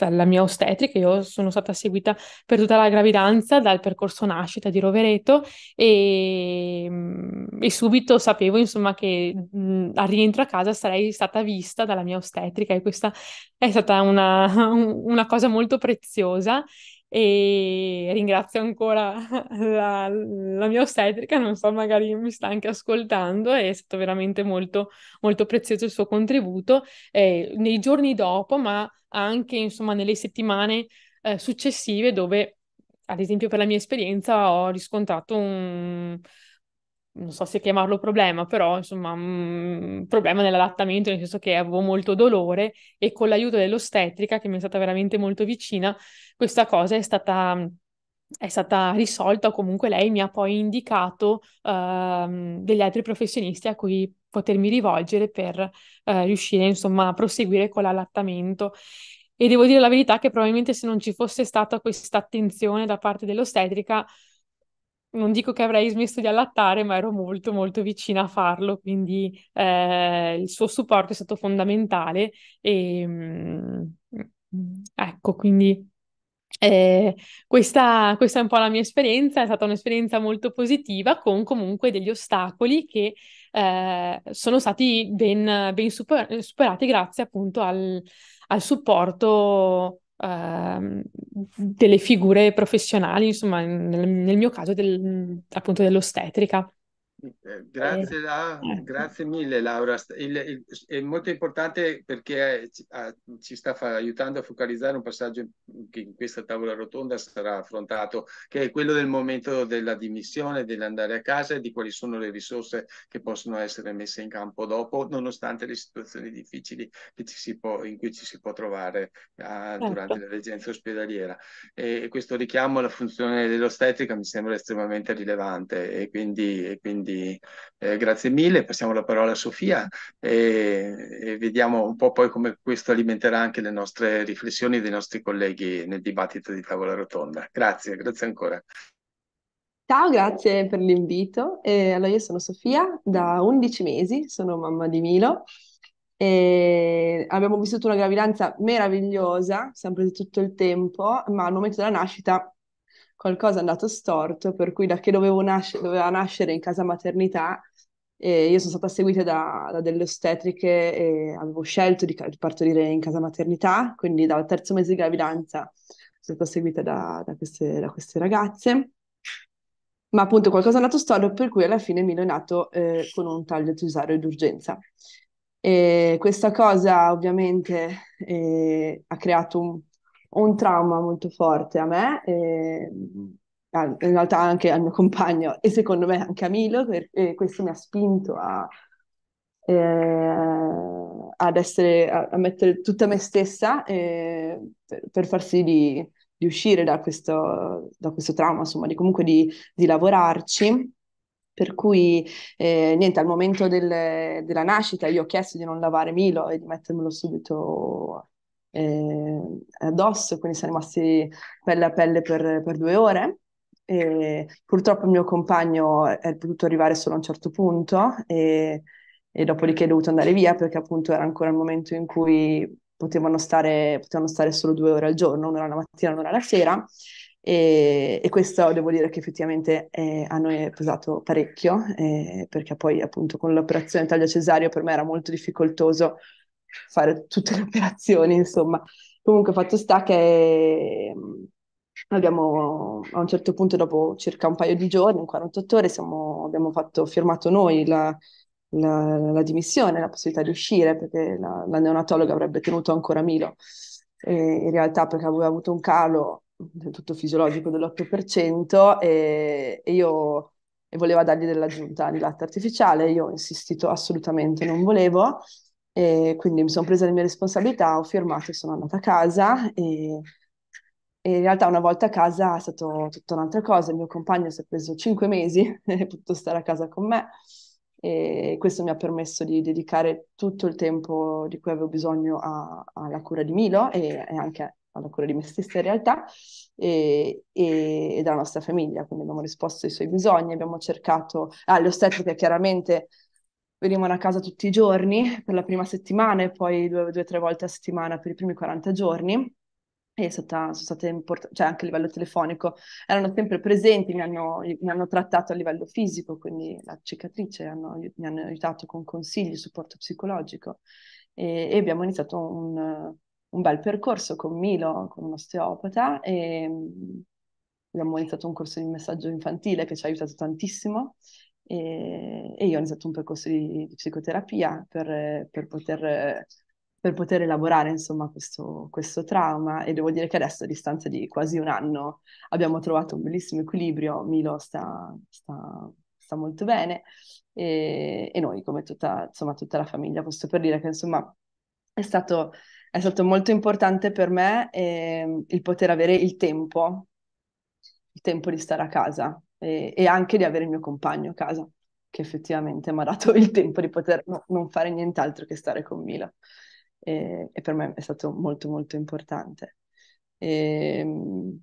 dalla mia ostetrica, io sono stata seguita per tutta la gravidanza dal percorso nascita di Rovereto e, mm, e subito sapevo insomma che mh, mm, al rientro a casa sarei stata vista dalla mia ostetrica e questa è stata una, una cosa molto preziosa e ringrazio ancora la, la, mia ostetrica, non so, magari mi sta anche ascoltando, è stato veramente molto, molto prezioso il suo contributo eh, nei giorni dopo, ma anche insomma nelle settimane eh, successive dove, ad esempio per la mia esperienza, ho riscontrato un, non so se chiamarlo problema, però insomma un problema nell'adattamento, nel senso che avevo molto dolore e con l'aiuto dell'ostetrica, che mi è stata veramente molto vicina, questa cosa è stata, è stata risolta o comunque lei mi ha poi indicato uh, degli altri professionisti a cui potermi rivolgere per uh, riuscire insomma a proseguire con l'allattamento. E devo dire la verità che probabilmente se non ci fosse stata questa attenzione da parte dell'ostetrica, non dico che avrei smesso di allattare, ma ero molto molto vicina a farlo, quindi eh, il suo supporto è stato fondamentale e mm, ecco, quindi eh, questa, questa, è un po' la mia esperienza, è stata un'esperienza molto positiva con comunque degli ostacoli che eh, sono stati ben, ben super, superati grazie appunto al, al supporto uh, delle figure professionali, insomma, nel, nel mio caso del, appunto dell'ostetrica. Eh, grazie, eh. la, grazie, mille Laura, il, il, è molto importante perché eh, ci, a, ah, ci sta fa, aiutando a focalizzare un passaggio che in questa tavola rotonda sarà affrontato, che è quello del momento della dimissione, dell'andare a casa e di quali sono le risorse che possono essere messe in campo dopo, nonostante le situazioni difficili può, in cui ci si può trovare a, ah, certo. durante la regenza ospedaliera. E questo richiamo alla funzione dell'ostetrica mi sembra estremamente rilevante e quindi, e quindi quindi eh, grazie mille, passiamo la parola a Sofia e, e, vediamo un po' poi come questo alimenterà anche le nostre riflessioni dei nostri colleghi nel dibattito di tavola rotonda. Grazie, grazie ancora. Ciao, grazie per l'invito. Eh, allora, io sono Sofia, da 11 mesi sono mamma di Milo. E abbiamo vissuto una gravidanza meravigliosa, sempre di tutto il tempo, ma al momento della nascita qualcosa è andato storto, per cui da che nasce- doveva nascere in casa maternità, eh, io sono stata seguita da, da, delle ostetriche e avevo scelto di, di, partorire in casa maternità, quindi dal terzo mese di gravidanza sono stata seguita da, da, queste, da queste, ragazze. Ma appunto qualcosa è andato storto, per cui alla fine Milo è nato eh, con un taglio tusario d'urgenza. E questa cosa ovviamente eh, ha creato un un trauma molto forte a me, e, ehm, in realtà anche al mio compagno e secondo me anche a Milo, perché questo mi ha spinto a, eh, ad essere, a, a, mettere tutta me stessa eh, per, per, far sì di, di uscire da questo, da questo, trauma, insomma, di comunque di, di lavorarci. Per cui, eh, niente, al momento del, della nascita io ho chiesto di non lavare Milo e di mettermelo subito eh, addosso, quindi siamo rimasti pelle a pelle per, per due ore. E purtroppo il mio compagno è potuto arrivare solo a un certo punto e, e dopodiché è dovuto andare via perché appunto era ancora il momento in cui potevano stare, potevano stare solo due ore al giorno, un'ora la mattina, un'ora la sera. E, e, questo devo dire che effettivamente eh, a noi è pesato parecchio, eh, perché poi appunto con l'operazione taglio cesario per me era molto difficoltoso fare tutte le operazioni, insomma. Comunque fatto sta che mm, abbiamo a un certo punto, dopo circa un paio di giorni, 48 ore, siamo, abbiamo fatto, firmato noi la, la, la, dimissione, la possibilità di uscire, perché la, la neonatologa avrebbe tenuto ancora Milo. E in realtà perché aveva avuto un calo tutto fisiologico dell'8% e, e io e voleva dargli dell'aggiunta di latte artificiale, io ho insistito assolutamente, non volevo, e quindi mi sono presa le mie responsabilità, ho firmato e sono andata a casa e, e in realtà una volta a casa è stato tutta un'altra cosa, il mio compagno si è preso cinque mesi e ha potuto stare a casa con me e questo mi ha permesso di dedicare tutto il tempo di cui avevo bisogno a, alla cura di Milo e, e, anche alla cura di me stessa in realtà e, e, e della nostra famiglia, quindi abbiamo risposto ai suoi bisogni, abbiamo cercato ah, l'ostetrica chiaramente venivano a casa tutti i giorni per la prima settimana e poi due o tre volte a settimana per i primi 40 giorni. E stata, sono state importanti, cioè anche a livello telefonico, erano sempre presenti, mi hanno, mi hanno trattato a livello fisico, quindi la cicatrice, hanno, mi hanno aiutato con consigli, supporto psicologico e, e abbiamo iniziato un, un, bel percorso con Milo, con un osteopata e mm, abbiamo iniziato un corso di messaggio infantile che ci ha aiutato tantissimo e, e, io ho iniziato un percorso di, di psicoterapia per, eh, per, poter, eh, per, poter, elaborare insomma questo, questo, trauma e devo dire che adesso a distanza di quasi un anno abbiamo trovato un bellissimo equilibrio, Milo sta, sta, sta molto bene e, e, noi come tutta, insomma, tutta la famiglia posso per dire che insomma è stato, è stato molto importante per me eh, il poter avere il tempo, il tempo di stare a casa, e, e anche di avere il mio compagno a casa, che effettivamente mi ha dato il tempo di poter no, non fare nient'altro che stare con Mila. E, e, per me è stato molto molto importante. E, ehm,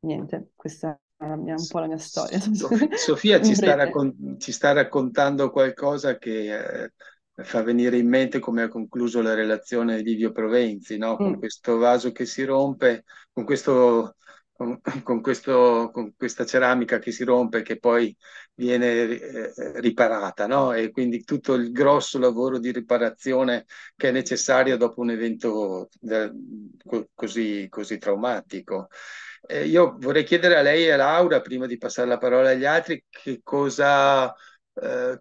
niente, questa è mia, un po' la mia storia. Sofia ci sta, raccon- ci sta, raccontando qualcosa che eh, fa venire in mente come ha concluso la relazione di Livio Provenzi, no? con mm. questo vaso che si rompe, con questo con, questo, con, questa ceramica che si rompe e che poi viene eh, riparata, no? E quindi tutto il grosso lavoro di riparazione che è necessario dopo un evento eh, così, così, traumatico. Eh, io vorrei chiedere a lei e a Laura, prima di passare la parola agli altri, che cosa eh,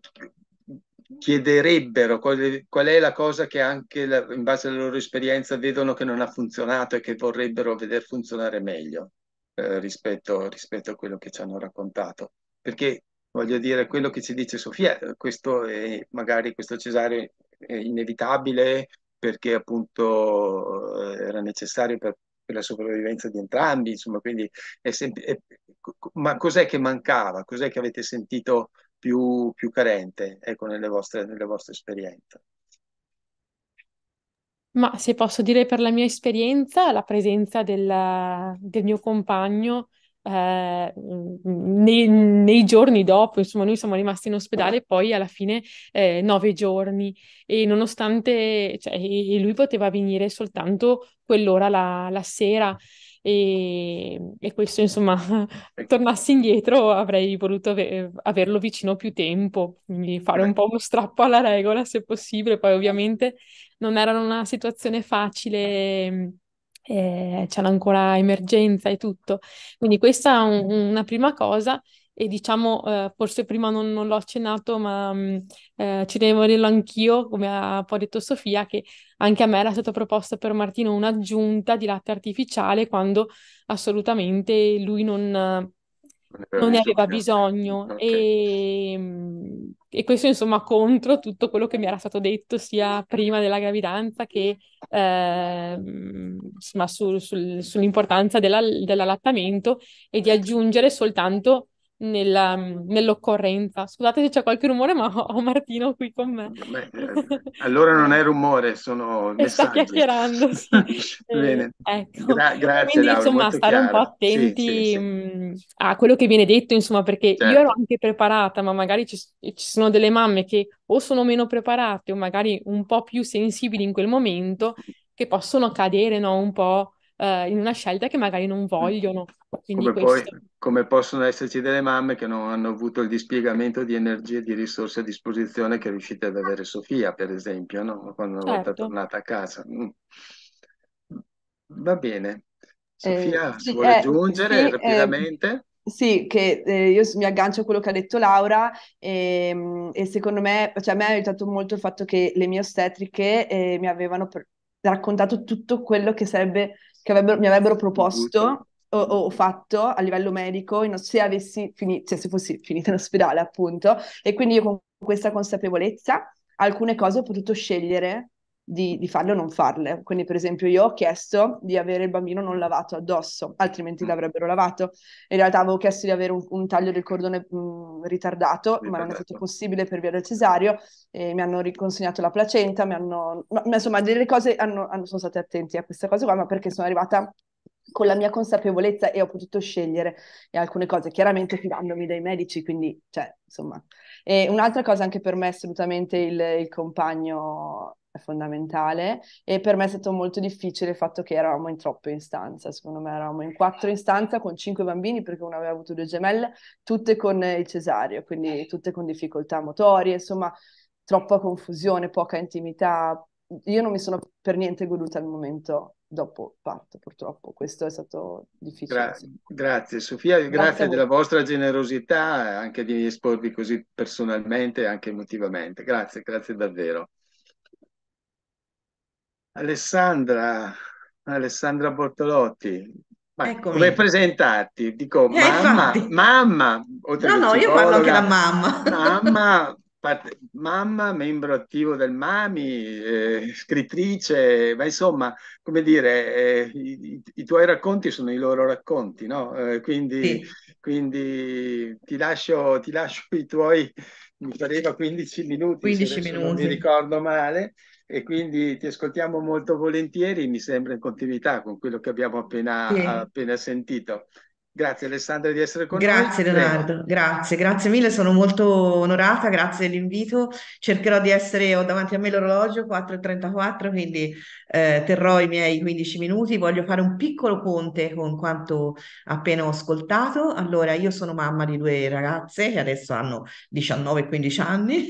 chiederebbero qual, è la cosa che anche in base alla loro esperienza vedono che non ha funzionato e che vorrebbero vedere funzionare meglio. Eh, rispetto, rispetto, a quello che ci hanno raccontato. Perché voglio dire, quello che ci dice Sofia, eh, questo è magari questo Cesare è inevitabile perché appunto eh, era necessario per, per la sopravvivenza di entrambi, insomma, quindi è sempre. È, ma cos'è che mancava? Cos'è che avete sentito più, più carente ecco, nelle, vostre, nelle vostre esperienze? Ma se posso dire per la mia esperienza, la presenza del, del mio compagno eh, nei, nei, giorni dopo, insomma, noi siamo rimasti in ospedale poi alla fine eh, nove giorni e nonostante, cioè, e lui poteva venire soltanto quell'ora la, la sera e, e, questo, insomma, tornassi indietro avrei voluto ave- averlo vicino più tempo, quindi fare un po' uno strappo alla regola se possibile, poi ovviamente non erano una situazione facile, eh, c'era ancora emergenza e tutto. Quindi questa è un, una prima cosa e diciamo, eh, forse prima non, non, l'ho accennato, ma mm, eh, ci devo dirlo anch'io, come ha poi detto Sofia, che anche a me era stata proposta per Martino un'aggiunta di latte artificiale quando assolutamente lui non eh, non ne aveva bisogno, okay. e, mm, e, questo insomma contro tutto quello che mi era stato detto sia prima della gravidanza che eh, insomma, su, sul, sull'importanza della, dell'allattamento e di eh. aggiungere soltanto nella, nell'occorrenza. Scusate se c'è qualche rumore, ma ho, Martino qui con me. Beh, eh, allora non è rumore, sono messaggi. Sta chiacchierando, sì. Bene. Eh, ecco. Gra- grazie, Quindi, Laura, insomma, stare chiaro. un po' attenti sì, sì, sì. Mm, Mh, a quello che viene detto, insomma, perché certo. io ero anche preparata, ma magari ci, ci sono delle mamme che o sono meno preparate o magari un po' più sensibili in quel momento, che possono cadere, no, un po' eh, in una scelta che magari non mm. vogliono. Come, questo... poi, come, possono esserci delle mamme che non hanno avuto il dispiegamento di energie e di risorse a disposizione che riuscite ad avere Sofia, per esempio, no? quando certo. una volta tornata a casa. Mm. Va bene. Eh, Sofia, eh, sì, vuole eh, aggiungere sì, rapidamente? Eh... Sì, che eh, io mi aggancio a quello che ha detto Laura e, ehm, e secondo me, cioè a me ha aiutato molto il fatto che le mie ostetriche eh, mi avevano per- raccontato tutto quello che sarebbe che avrebbero, mi avrebbero proposto o, o, fatto a livello medico in, se avessi finito, cioè se fossi finita in ospedale appunto. E quindi io con questa consapevolezza alcune cose ho potuto scegliere di, di, farle o non farle. Quindi, per esempio, io ho chiesto di avere il bambino non lavato addosso, altrimenti mm. l'avrebbero lavato. In realtà avevo chiesto di avere un, un taglio del cordone mh, mm, ritardato, sì, ma non è stato possibile per via del cesario. E mi hanno riconsegnato la placenta, mi hanno... No, insomma, delle cose hanno, hanno, sono state attenti a questa cosa qua, ma perché sono arrivata con la mia consapevolezza e ho potuto scegliere e alcune cose, chiaramente fidandomi dai medici, quindi, cioè, insomma. E un'altra cosa anche per me assolutamente il, il compagno è fondamentale e per me è stato molto difficile il fatto che eravamo in troppe in stanza, secondo me eravamo in quattro in stanza con cinque bambini perché uno aveva avuto due gemelle, tutte con il cesario, quindi tutte con difficoltà motorie, insomma troppa confusione, poca intimità. Io non mi sono per niente goduta il momento dopo parto, purtroppo. Questo è stato difficile. Gra- grazie Sofia, grazie, grazie della vostra generosità, eh, anche di esporvi così personalmente e anche emotivamente. Grazie, grazie davvero. Alessandra, Alessandra Bortolotti, come presentarti? Dico eh, mamma, infatti. mamma. No, no, io parlo anche da mamma. Mamma, parte, mamma, membro attivo del MAMI, eh, scrittrice, ma insomma, come dire, eh, i, i, tuoi racconti sono i loro racconti, no? Eh, quindi, sì. quindi ti, lascio, ti lascio i tuoi, mi pareva 15 minuti, 15 minuti. non mi ricordo male e quindi ti ascoltiamo molto volentieri, mi sembra in continuità con quello che abbiamo appena, sì. appena sentito. Grazie Alessandra di essere con noi. Grazie Leonardo, grazie, grazie mille, sono molto onorata, grazie dell'invito. Cercherò di essere, ho davanti a me l'orologio 4.34, quindi eh, terrò i miei 15 minuti. Voglio fare un piccolo ponte con quanto appena ho ascoltato. Allora, io sono mamma di due ragazze che adesso hanno 19 e 15 anni,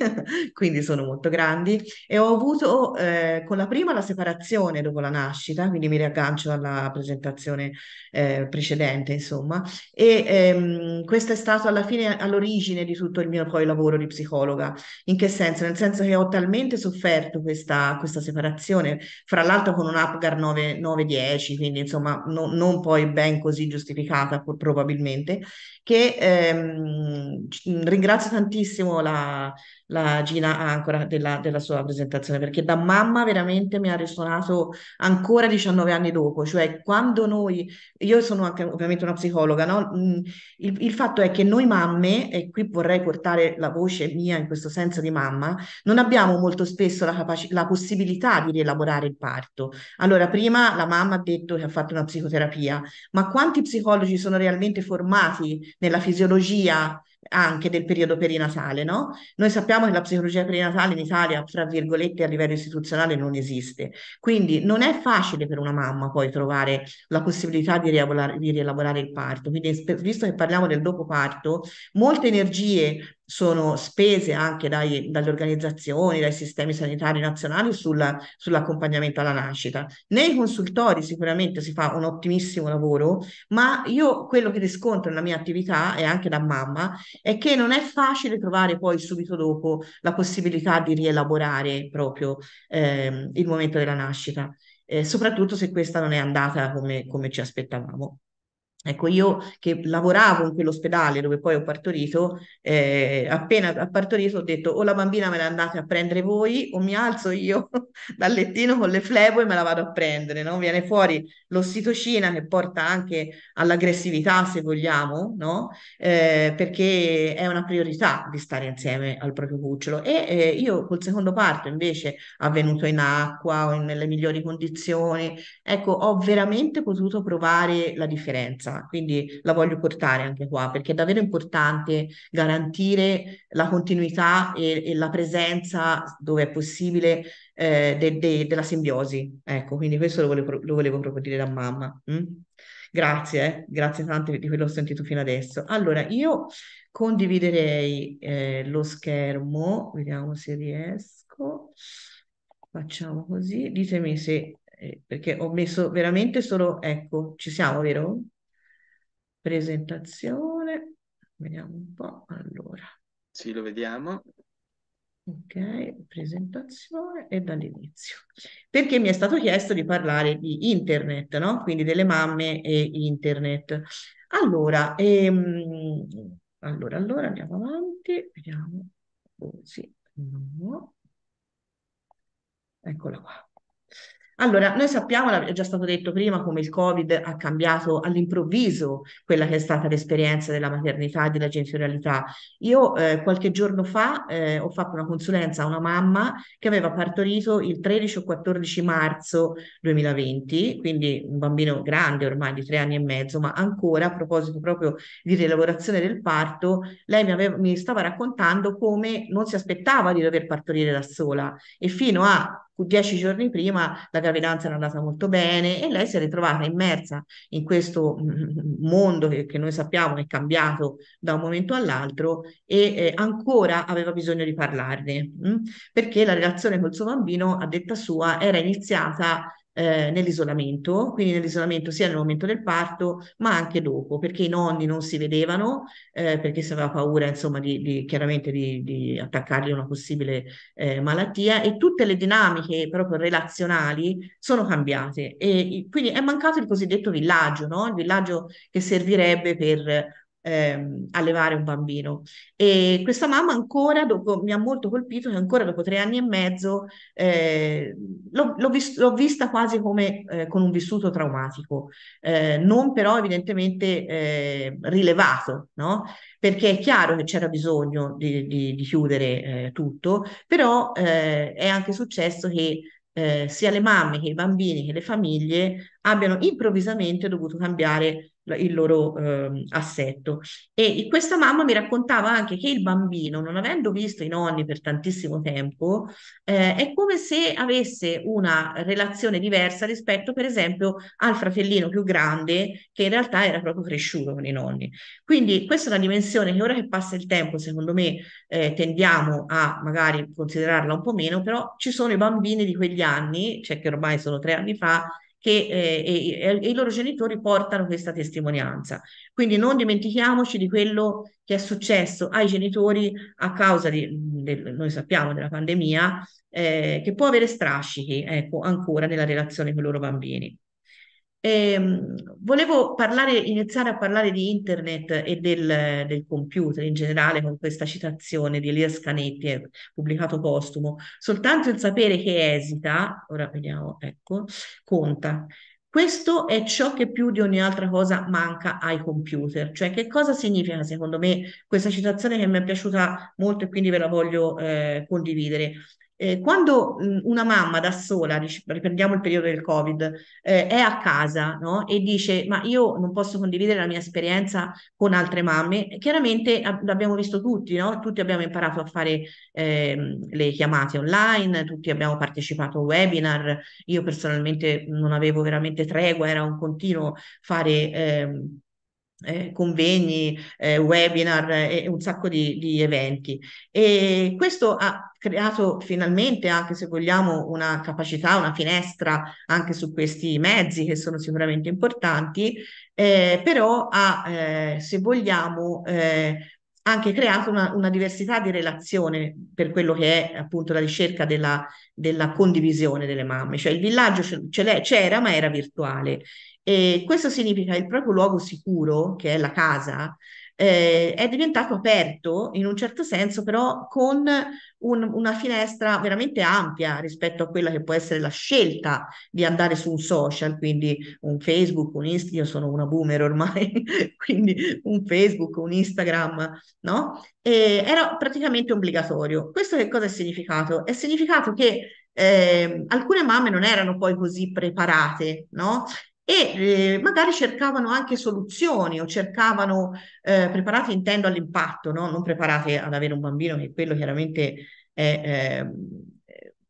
quindi sono molto grandi, e ho avuto eh, con la prima la separazione dopo la nascita, quindi mi riaggancio alla presentazione eh, precedente, insomma insomma, e ehm, questo è stato alla fine all'origine di tutto il mio poi lavoro di psicologa. In che senso? Nel senso che ho talmente sofferto questa, questa separazione, fra l'altro con un Apgar 9-10, quindi insomma no, non poi ben così giustificata probabilmente, che ehm, ringrazio tantissimo la, la Gina Ancora della, della, sua presentazione perché da mamma veramente mi ha risuonato ancora 19 anni dopo, cioè quando noi, io sono anche ovviamente una psicologa, no? Mm, il, il fatto è che noi mamme, e qui vorrei portare la voce mia in questo senso di mamma, non abbiamo molto spesso la, capaci- la possibilità di rielaborare il parto. Allora prima la mamma ha detto che ha fatto una psicoterapia, ma quanti psicologi sono realmente formati nella fisiologia anche del periodo perinatale, no? Noi sappiamo che la psicologia perinatale in Italia, tra virgolette, a livello istituzionale non esiste. Quindi non è facile per una mamma poi trovare la possibilità di, rielaborare, di rielaborare il parto. Quindi, visto che parliamo del dopo parto, molte energie sono spese anche dai, dalle organizzazioni, dai sistemi sanitari nazionali sulla, sull'accompagnamento alla nascita. Nei consultori sicuramente si fa un ottimissimo lavoro, ma io quello che riscontro nella mia attività e anche da mamma è che non è facile trovare poi subito dopo la possibilità di rielaborare proprio eh, il momento della nascita, eh, soprattutto se questa non è andata come, come ci aspettavamo. Ecco, io che lavoravo in quell'ospedale dove poi ho partorito, eh, appena ha partorito ho detto o la bambina me la andate a prendere voi o mi alzo io dal lettino con le flebo e me la vado a prendere, no? Viene fuori l'ossitocina che porta anche all'aggressività, se vogliamo, no? Eh, perché è una priorità di stare insieme al proprio cucciolo. E eh, io col secondo parto invece, avvenuto in acqua o nelle migliori condizioni, ecco, ho veramente potuto provare la differenza quindi la voglio portare anche qua perché è davvero importante garantire la continuità e, e la presenza dove è possibile eh, de, de, della simbiosi. Ecco, quindi questo lo volevo, lo volevo proporre da mamma. Mm? Grazie, eh? grazie tante di quello che ho sentito fino adesso. Allora, io condividerei eh, lo schermo, vediamo se riesco. Facciamo così, ditemi se eh, perché ho messo veramente solo, ecco, ci siamo, vero? presentazione, vediamo un po', allora. Sì, lo vediamo. Ok, presentazione e dall'inizio. Perché mi è stato chiesto di parlare di internet, no? Quindi delle mamme e internet. Allora, ehm, allora, allora andiamo avanti, vediamo. Così, oh, no. Eccola qua. Allora, noi sappiamo, è già stato detto prima, come il Covid ha cambiato all'improvviso quella che è stata l'esperienza della maternità e della genitorialità. Io eh, qualche giorno fa eh, ho fatto una consulenza a una mamma che aveva partorito il 13 o 14 marzo 2020, quindi un bambino grande ormai di tre anni e mezzo, ma ancora a proposito proprio di rielaborazione del parto, lei mi, aveva, mi stava raccontando come non si aspettava di dover partorire da sola e fino a dieci giorni prima la gravidanza era andata molto bene e lei si è ritrovata immersa in questo mm, mm, mondo che, che noi sappiamo è cambiato da un momento all'altro e eh, ancora aveva bisogno di parlarne mh? Mm? perché la relazione col suo bambino, a detta sua, era iniziata eh, nell'isolamento, quindi nell'isolamento sia nel momento del parto ma anche dopo, perché i nonni non si vedevano, eh, perché si aveva paura insomma di, di chiaramente di, di, attaccargli una possibile eh, malattia e tutte le dinamiche proprio relazionali sono cambiate e quindi è mancato il cosiddetto villaggio, no? il villaggio che servirebbe per ehm, allevare un bambino. E questa mamma ancora, dopo, mi ha molto colpito che ancora dopo tre anni e mezzo eh, l'ho, l'ho, vist- l'ho, vista quasi come eh, con un vissuto traumatico, eh, non però evidentemente eh, rilevato, no? perché è chiaro che c'era bisogno di, di, di chiudere eh, tutto, però eh, è anche successo che eh, sia le mamme che i bambini che le famiglie abbiano improvvisamente dovuto cambiare il loro eh, assetto. E questa mamma mi raccontava anche che il bambino, non avendo visto i nonni per tantissimo tempo, eh, è come se avesse una relazione diversa rispetto, per esempio, al fratellino più grande che in realtà era proprio cresciuto con i nonni. Quindi questa è una dimensione che ora che passa il tempo, secondo me, eh, tendiamo a magari considerarla un po' meno, però ci sono i bambini di quegli anni, cioè che ormai sono tre anni fa, che, eh, e, e, i loro genitori portano questa testimonianza. Quindi non dimentichiamoci di quello che è successo ai genitori a causa di, de, noi sappiamo, della pandemia, eh, che può avere strascichi ecco, ancora nella relazione con i loro bambini. Ehm, volevo parlare, iniziare a parlare di internet e del, del computer in generale con questa citazione di Elias Canetti, eh, pubblicato postumo. Soltanto il sapere che esita, ora vediamo, ecco, conta. Questo è ciò che più di ogni altra cosa manca ai computer. Cioè, che cosa significa, secondo me, questa citazione che mi è piaciuta molto e quindi ve la voglio eh, condividere? Eh, quando mh, mhmm, una mamma da sola, riprendiamo il periodo del Covid, eh, è a casa no? e dice ma io non posso condividere la mia esperienza con altre mamme, chiaramente ab- l'abbiamo visto tutti, no? tutti abbiamo imparato a fare eh, le chiamate online, tutti abbiamo partecipato a webinar, io personalmente non avevo veramente tregua, era un continuo fare... Ehm, eh, convegni, eh, webinar eh, e un sacco di, di, eventi. E questo ha creato finalmente, anche se vogliamo, una capacità, una finestra anche su questi mezzi che sono sicuramente importanti, eh, però ha, eh, se vogliamo, eh, anche creato una, una, diversità di relazione per quello che è appunto la ricerca della, della condivisione delle mamme, cioè il villaggio ce, c'era ma era virtuale e questo significa che il proprio luogo sicuro, che è la casa, eh, è diventato aperto in un certo senso, però con un, una finestra veramente ampia rispetto a quella che può essere la scelta di andare su un social, quindi un Facebook, un Instagram, io sono una boomer ormai, quindi un Facebook, un Instagram, no? E era praticamente obbligatorio. Questo che cosa è significato? È significato che eh, alcune mamme non erano poi così preparate, no? e eh, magari cercavano anche soluzioni o cercavano eh, preparati intendo all'impatto, no? non preparate ad avere un bambino che quello chiaramente è eh,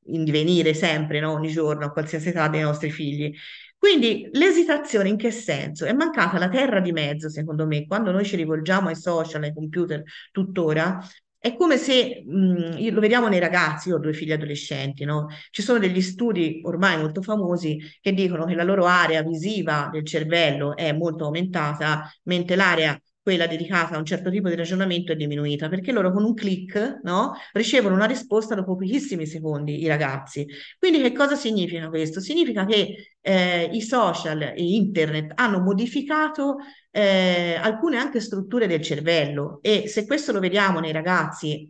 in divenire sempre, no? ogni giorno, a qualsiasi età dei nostri figli. Quindi l'esitazione in che senso? È mancata la terra di mezzo, secondo me, quando noi ci rivolgiamo ai social, ai computer tuttora, è come se, mh, mhmm, lo vediamo nei ragazzi, io ho due figli adolescenti, no? ci sono degli studi ormai molto famosi che dicono che la loro area visiva del cervello è molto aumentata, mentre l'area quella dedicata a un certo tipo di ragionamento è diminuita, perché loro con un clic no, ricevono una risposta dopo pochissimi secondi, i ragazzi. Quindi che cosa significa questo? Significa che eh, i social e internet hanno modificato eh, alcune anche strutture del cervello e se questo lo vediamo nei ragazzi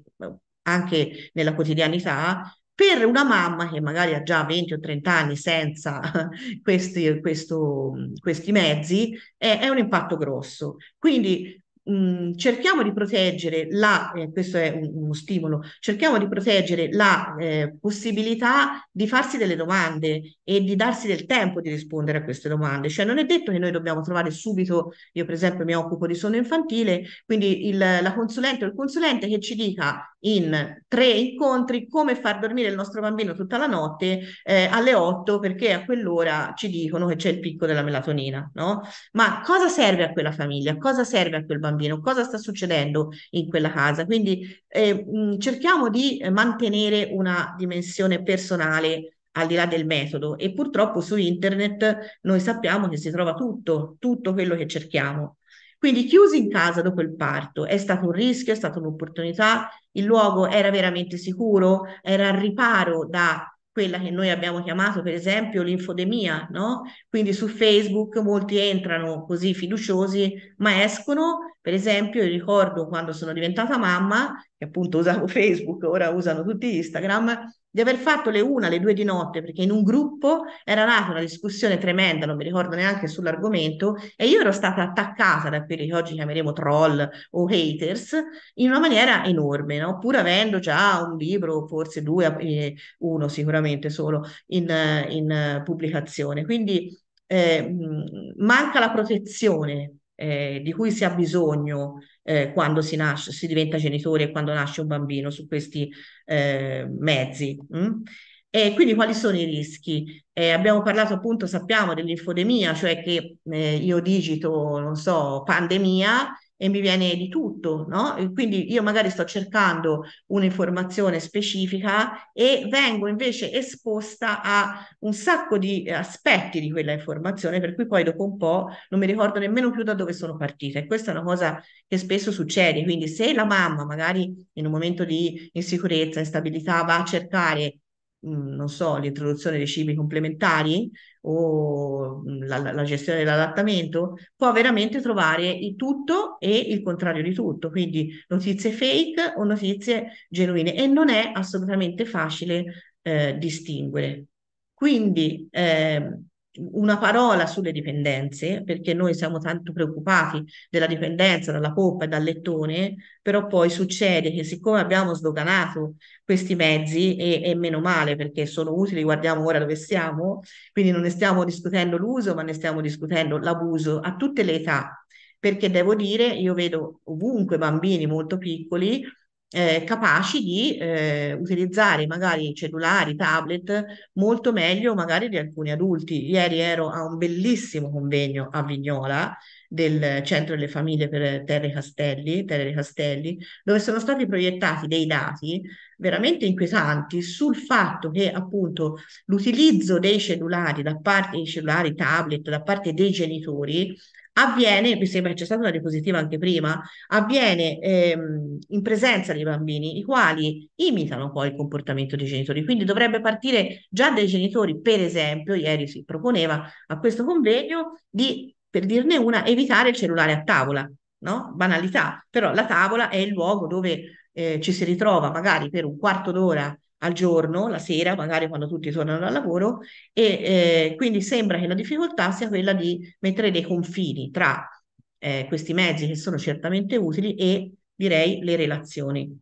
anche nella quotidianità, per una mamma che magari ha già 20 o 30 anni senza questi, questo, questi mezzi è, è, un impatto grosso. Quindi mh, mm, cerchiamo di proteggere la, eh, questo è un, uno stimolo, cerchiamo di proteggere la eh, possibilità di farsi delle domande e di darsi del tempo di rispondere a queste domande. Cioè non è detto che noi dobbiamo trovare subito, io per esempio mi occupo di sonno infantile, quindi il, la consulente o il consulente che ci dica in tre incontri come far dormire il nostro bambino tutta la notte eh, alle 8 perché a quell'ora ci dicono che c'è il picco della melatonina, no? Ma cosa serve a quella famiglia? Cosa serve a quel bambino? Cosa sta succedendo in quella casa? Quindi eh, mm, cerchiamo di mantenere una dimensione personale al di là del metodo e purtroppo su internet noi sappiamo che si trova tutto, tutto quello che cerchiamo. Quindi chiusi in casa dopo il parto è stato un rischio, è stata un'opportunità, il luogo era veramente sicuro, era al riparo da quella che noi abbiamo chiamato per esempio l'infodemia, no? Quindi su Facebook molti entrano così fiduciosi, ma escono, per esempio, io ricordo quando sono diventata mamma, che appunto usavo Facebook, ora usano tutti Instagram, di aver fatto le una, le due di notte, perché in un gruppo era nata una discussione tremenda, non mi ricordo neanche sull'argomento, e io ero stata attaccata da quelli che oggi chiameremo troll o haters in una maniera enorme, no? pur avendo già un libro, forse due, eh, uno sicuramente solo, in, in eh, pubblicazione. Quindi eh, manca la protezione eh, di cui si ha bisogno eh, quando si, nasce, si diventa genitore e quando nasce un bambino su questi eh, mezzi. Mh? Mm? E quindi quali sono i rischi? Eh, abbiamo parlato appunto, sappiamo dell'infodemia, cioè che eh, io digito, non so, pandemia e mi viene di tutto, no? E quindi io magari sto cercando un'informazione specifica e vengo invece esposta a un sacco di eh, aspetti di quella informazione, per cui poi dopo un po' non mi ricordo nemmeno più da dove sono partita. E questa è una cosa che spesso succede. Quindi se la mamma magari in un momento di insicurezza, instabilità va a cercare non so, l'introduzione dei cibi complementari o la, la, gestione dell'adattamento, può veramente trovare il tutto e il contrario di tutto, quindi notizie fake o notizie genuine e non è assolutamente facile eh, distinguere. Quindi eh, una parola sulle dipendenze, perché noi siamo tanto preoccupati della dipendenza dalla poppa e dal lettone, però poi succede che siccome abbiamo sdoganato questi mezzi, e, e meno male perché sono utili, guardiamo ora dove siamo, quindi non ne stiamo discutendo l'uso, ma ne stiamo discutendo l'abuso a tutte le età, perché devo dire, io vedo ovunque bambini molto piccoli eh, capaci di eh, utilizzare magari cellulari, tablet molto meglio magari di alcuni adulti. Ieri ero a un bellissimo convegno a Vignola del Centro delle Famiglie per Terre Castelli, Terre Castelli, dove sono stati proiettati dei dati veramente inquietanti sul fatto che appunto l'utilizzo dei cellulari da parte dei cellulari, tablet, da parte dei genitori avviene, mi sembra che c'è stata una diapositiva anche prima, avviene ehm, in presenza dei bambini, i quali imitano poi il comportamento dei genitori. Quindi dovrebbe partire già dai genitori, per esempio, ieri si proponeva a questo convegno di, per dirne una, evitare il cellulare a tavola, no? Banalità, però la tavola è il luogo dove eh, ci si ritrova magari per un quarto d'ora al giorno, la sera, magari quando tutti tornano dal lavoro, e eh, quindi sembra che la difficoltà sia quella di mettere dei confini tra eh, questi mezzi che sono certamente utili e direi le relazioni.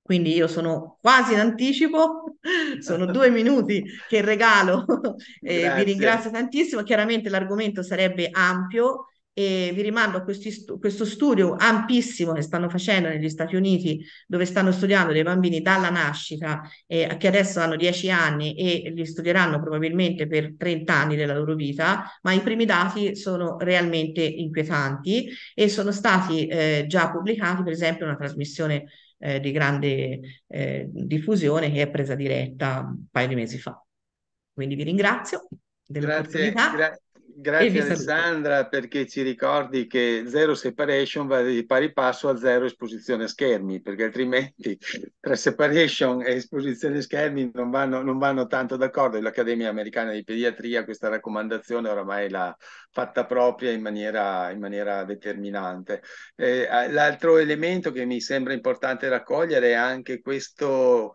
Quindi io sono quasi in anticipo, sono due minuti che regalo e vi ringrazio tantissimo. Chiaramente l'argomento sarebbe ampio, e vi rimando a stu- questo studio ampissimo che stanno facendo negli Stati Uniti dove stanno studiando dei bambini dalla nascita eh, che adesso hanno 10 anni e li studieranno probabilmente per 30 anni della loro vita ma i primi dati sono realmente inquietanti e sono stati eh, già pubblicati per esempio una trasmissione eh, di grande eh, diffusione che è presa diretta un paio di mesi fa quindi vi ringrazio dell'opportunità grazie, gra- Grazie Alessandra perché ci ricordi che zero separation va di pari passo a zero esposizione a schermi, perché altrimenti tra separation e esposizione a schermi non vanno, non vanno tanto d'accordo. L'Accademia Americana di Pediatria questa raccomandazione oramai l'ha fatta propria in maniera, in maniera determinante. Eh, l'altro elemento che mi sembra importante raccogliere è anche questo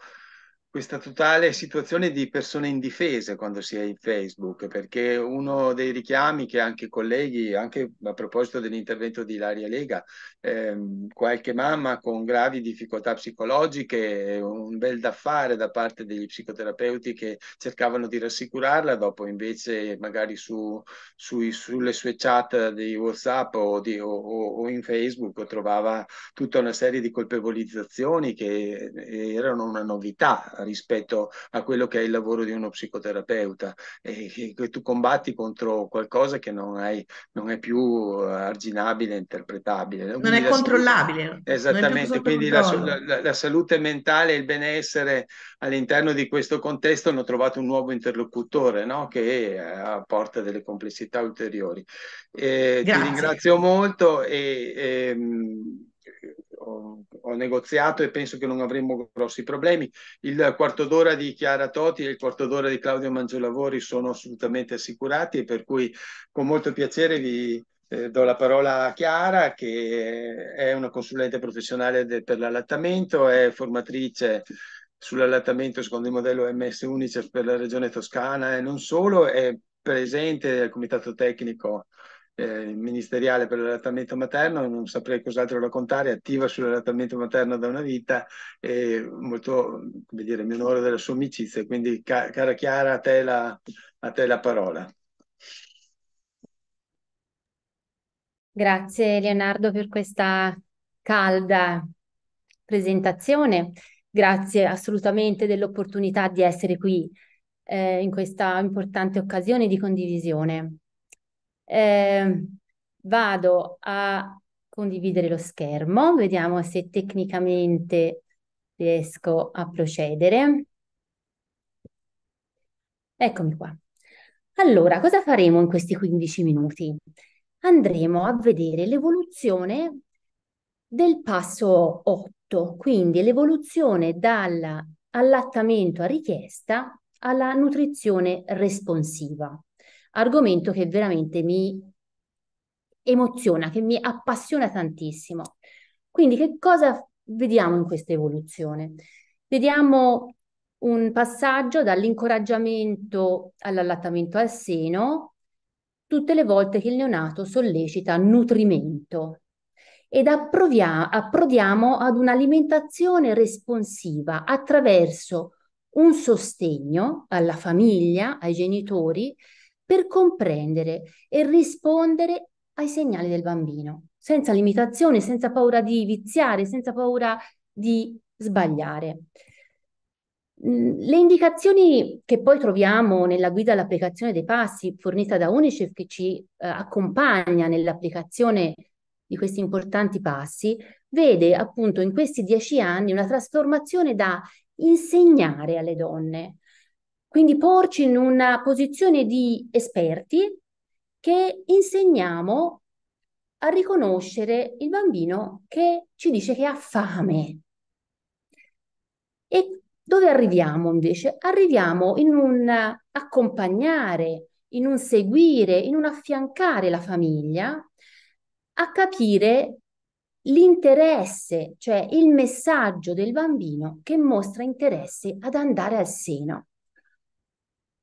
questa totale situazione di persone indifese quando si è in Facebook, perché uno dei richiami che anche colleghi, anche a proposito dell'intervento di Ilaria Lega, ehm, qualche mamma con gravi difficoltà psicologiche, un bel da fare da parte degli psicoterapeuti che cercavano di rassicurarla, dopo invece magari su, su, sulle sue chat di WhatsApp o, di, o, o, in Facebook trovava tutta una serie di colpevolizzazioni che eh, erano una novità rispetto a quello che è il lavoro di uno psicoterapeuta e, e tu combatti contro qualcosa che non, hai, non è più eh, arginabile, interpretabile. Non quindi è controllabile. Salute, esattamente, quindi la, la, la, salute mentale e il benessere all'interno di questo contesto hanno trovato un nuovo interlocutore no? che eh, apporta delle complessità ulteriori. Eh, ti ringrazio molto e, e ehm, ho, negoziato e penso che non avremo grossi problemi. Il quarto d'ora di Chiara Toti e il quarto d'ora di Claudio Mangiolavori sono assolutamente assicurati e per cui con molto piacere vi eh, do la parola a Chiara che è una consulente professionale de, per l'allattamento, è formatrice sull'allattamento secondo il modello MS Unicef per la regione toscana e non solo, è presente al comitato tecnico eh, ministeriale per l'allattamento materno, non saprei cos'altro raccontare, attiva sull'allattamento materno da una vita e molto, come dire, mi onoro della sua amicizia. Quindi, cara Chiara, a te la, a te la parola. Grazie Leonardo per questa calda presentazione. Grazie assolutamente dell'opportunità di essere qui eh, in questa importante occasione di condivisione eh, vado a condividere lo schermo, vediamo se tecnicamente riesco a procedere. Eccomi qua. Allora, cosa faremo in questi 15 minuti? Andremo a vedere l'evoluzione del passo 8, quindi l'evoluzione dall'allattamento a richiesta alla nutrizione responsiva argomento che veramente mi emoziona, che mi appassiona tantissimo. Quindi che cosa vediamo in questa evoluzione? Vediamo un passaggio dall'incoraggiamento all'allattamento al seno tutte le volte che il neonato sollecita nutrimento ed approdiamo ad un'alimentazione responsiva attraverso un sostegno alla famiglia, ai genitori, per comprendere e rispondere ai segnali del bambino, senza limitazione, senza paura di viziare, senza paura di sbagliare. Le indicazioni che poi troviamo nella guida all'applicazione dei passi fornita da UNICEF che ci eh, accompagna nell'applicazione di questi importanti passi, vede appunto in questi dieci anni una trasformazione da insegnare alle donne quindi porci in una posizione di esperti che insegniamo a riconoscere il bambino che ci dice che ha fame. E dove arriviamo invece? Arriviamo in un accompagnare, in un seguire, in un affiancare la famiglia a capire l'interesse, cioè il messaggio del bambino che mostra interesse ad andare al seno.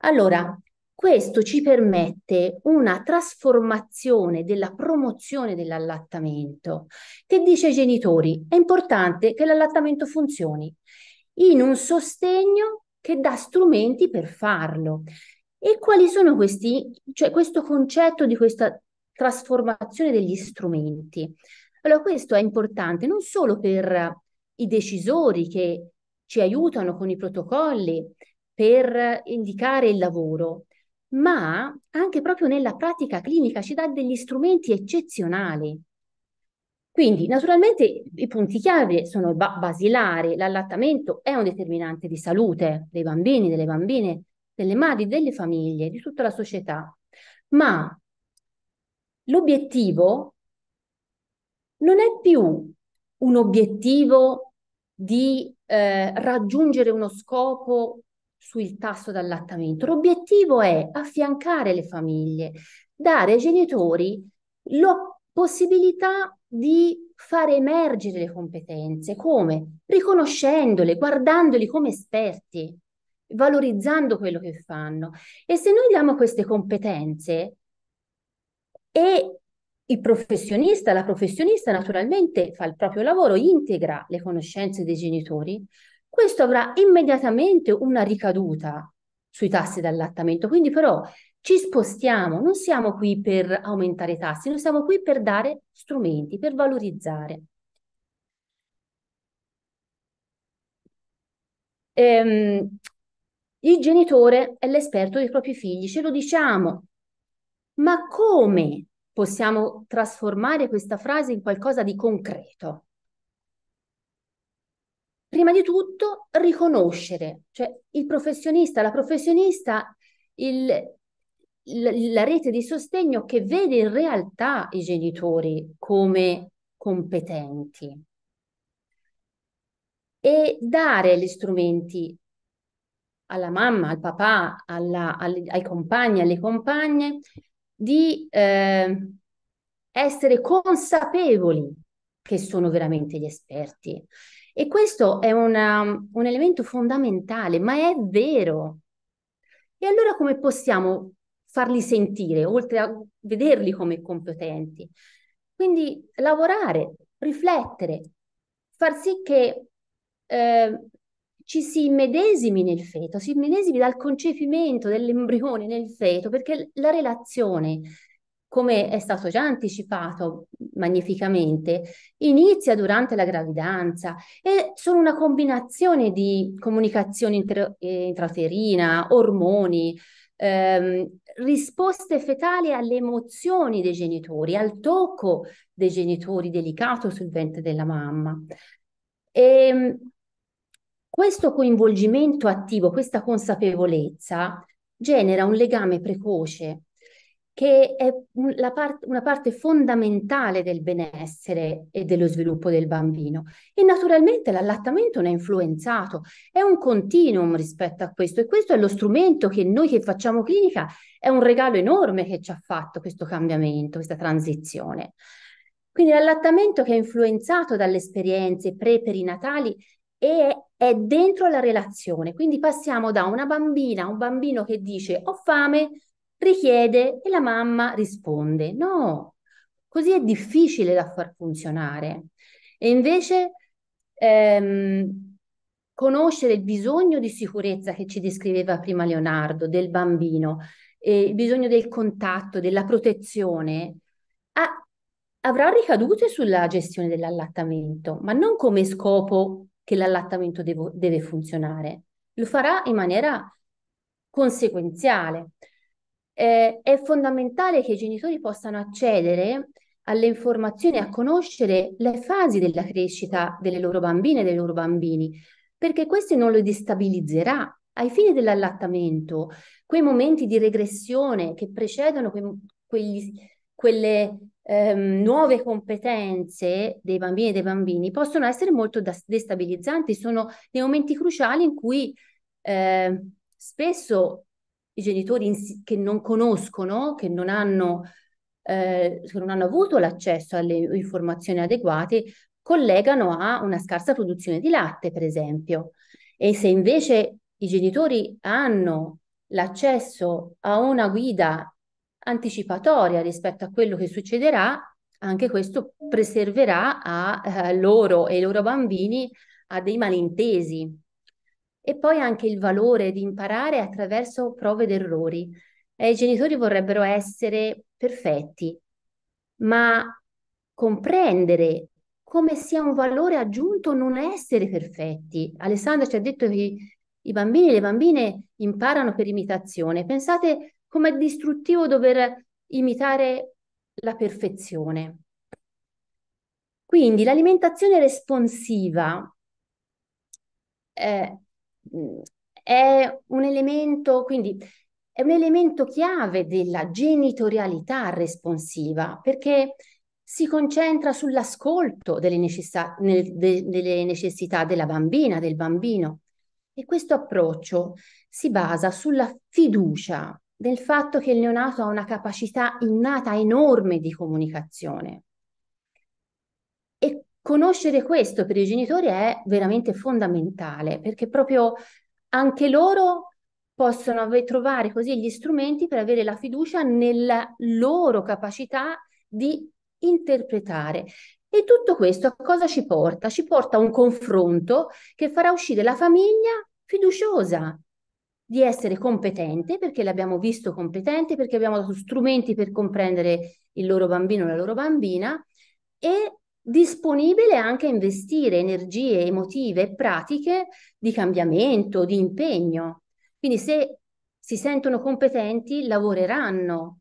Allora, questo ci permette una trasformazione della promozione dell'allattamento che dice ai genitori è importante che l'allattamento funzioni in un sostegno che dà strumenti per farlo. E quali sono questi, cioè questo concetto di questa trasformazione degli strumenti? Allora questo è importante non solo per i decisori che ci aiutano con i protocolli, per indicare il lavoro, ma anche proprio nella pratica clinica ci dà degli strumenti eccezionali. Quindi, naturalmente, i punti chiave sono ba- basilari. L'allattamento è un determinante di salute dei bambini, delle bambine, delle madri, delle famiglie, di tutta la società. Ma l'obiettivo non è più un obiettivo di eh, raggiungere uno scopo sul tasso d'allattamento. L'obiettivo è affiancare le famiglie, dare ai genitori la possibilità di far emergere le competenze, come? Riconoscendole, guardandoli come esperti, valorizzando quello che fanno. E se noi diamo queste competenze e il professionista, la professionista naturalmente fa il proprio lavoro, integra le conoscenze dei genitori, questo avrà immediatamente una ricaduta sui tassi di allattamento. Quindi però ci spostiamo, non siamo qui per aumentare i tassi, noi siamo qui per dare strumenti, per valorizzare. Ehm, il genitore è l'esperto dei propri figli, ce lo diciamo, ma come possiamo trasformare questa frase in qualcosa di concreto? prima di tutto riconoscere, cioè il professionista, la professionista, il, il, la rete di sostegno che vede in realtà i genitori come competenti e dare gli strumenti alla mamma, al papà, alla, alle, ai compagni, alle compagne di eh, essere consapevoli che sono veramente gli esperti e questo è una, um, un elemento fondamentale, ma è vero. E allora come possiamo farli sentire, oltre a vederli come competenti? Quindi lavorare, riflettere, far sì che eh, ci si medesimi nel feto, si medesimi dal concepimento dell'embrione nel feto, perché la relazione come è stato già anticipato magnificamente, inizia durante la gravidanza e sono una combinazione di comunicazione inter- eh, intrauterina, ormoni, ehm, risposte fetali alle emozioni dei genitori, al tocco dei genitori delicato sul ventre della mamma. E ehm, questo coinvolgimento attivo, questa consapevolezza genera un legame precoce che è part- una parte fondamentale del benessere e dello sviluppo del bambino. E naturalmente l'allattamento ne è influenzato, è un continuum rispetto a questo e questo è lo strumento che noi che facciamo clinica è un regalo enorme che ci ha fatto questo cambiamento, questa transizione. Quindi l'allattamento che è influenzato dalle esperienze pre-perinatali e è dentro la relazione. Quindi passiamo da una bambina, a un bambino che dice ho fame, richiede e la mamma risponde. No, così è difficile da far funzionare. E invece ehm, conoscere il bisogno di sicurezza che ci descriveva prima Leonardo, del bambino, il bisogno del contatto, della protezione, ha, avrà ricadute sulla gestione dell'allattamento, ma non come scopo che l'allattamento devo, deve funzionare. Lo farà in maniera conseguenziale eh, è fondamentale che i genitori possano accedere alle informazioni, a conoscere le fasi della crescita delle loro bambine e dei loro bambini, perché questo non lo destabilizzerà. Ai fini dell'allattamento, quei momenti di regressione che precedono que- quegli, quelle ehm, nuove competenze dei bambini e dei bambini possono essere molto da- destabilizzanti, sono dei momenti cruciali in cui eh, spesso i genitori in, che non conoscono, che non hanno, eh, non hanno avuto l'accesso alle informazioni adeguate, collegano a una scarsa produzione di latte, per esempio. E se invece i genitori hanno l'accesso a una guida anticipatoria rispetto a quello che succederà, anche questo preserverà a, a eh, loro e ai loro bambini a dei malintesi e poi anche il valore di imparare attraverso prove ed errori. Eh, I genitori vorrebbero essere perfetti, ma comprendere come sia un valore aggiunto non essere perfetti. Alessandra ci ha detto che i bambini e le bambine imparano per imitazione. Pensate com'è distruttivo dover imitare la perfezione. Quindi l'alimentazione responsiva eh, Mm, è un elemento, quindi è un elemento chiave della genitorialità responsiva perché si concentra sull'ascolto delle, necessità, delle necessità della bambina, del bambino. E questo approccio si basa sulla fiducia del fatto che il neonato ha una capacità innata enorme di comunicazione. Conoscere questo per i genitori è veramente fondamentale perché proprio anche loro possono ave- trovare così gli strumenti per avere la fiducia nella loro capacità di interpretare. E tutto questo a cosa ci porta? Ci porta a un confronto che farà uscire la famiglia fiduciosa di essere competente, perché l'abbiamo visto competente, perché abbiamo dato strumenti per comprendere il loro bambino, la loro bambina, e disponibile anche a investire energie emotive e pratiche di cambiamento, di impegno. Quindi se si sentono competenti, lavoreranno.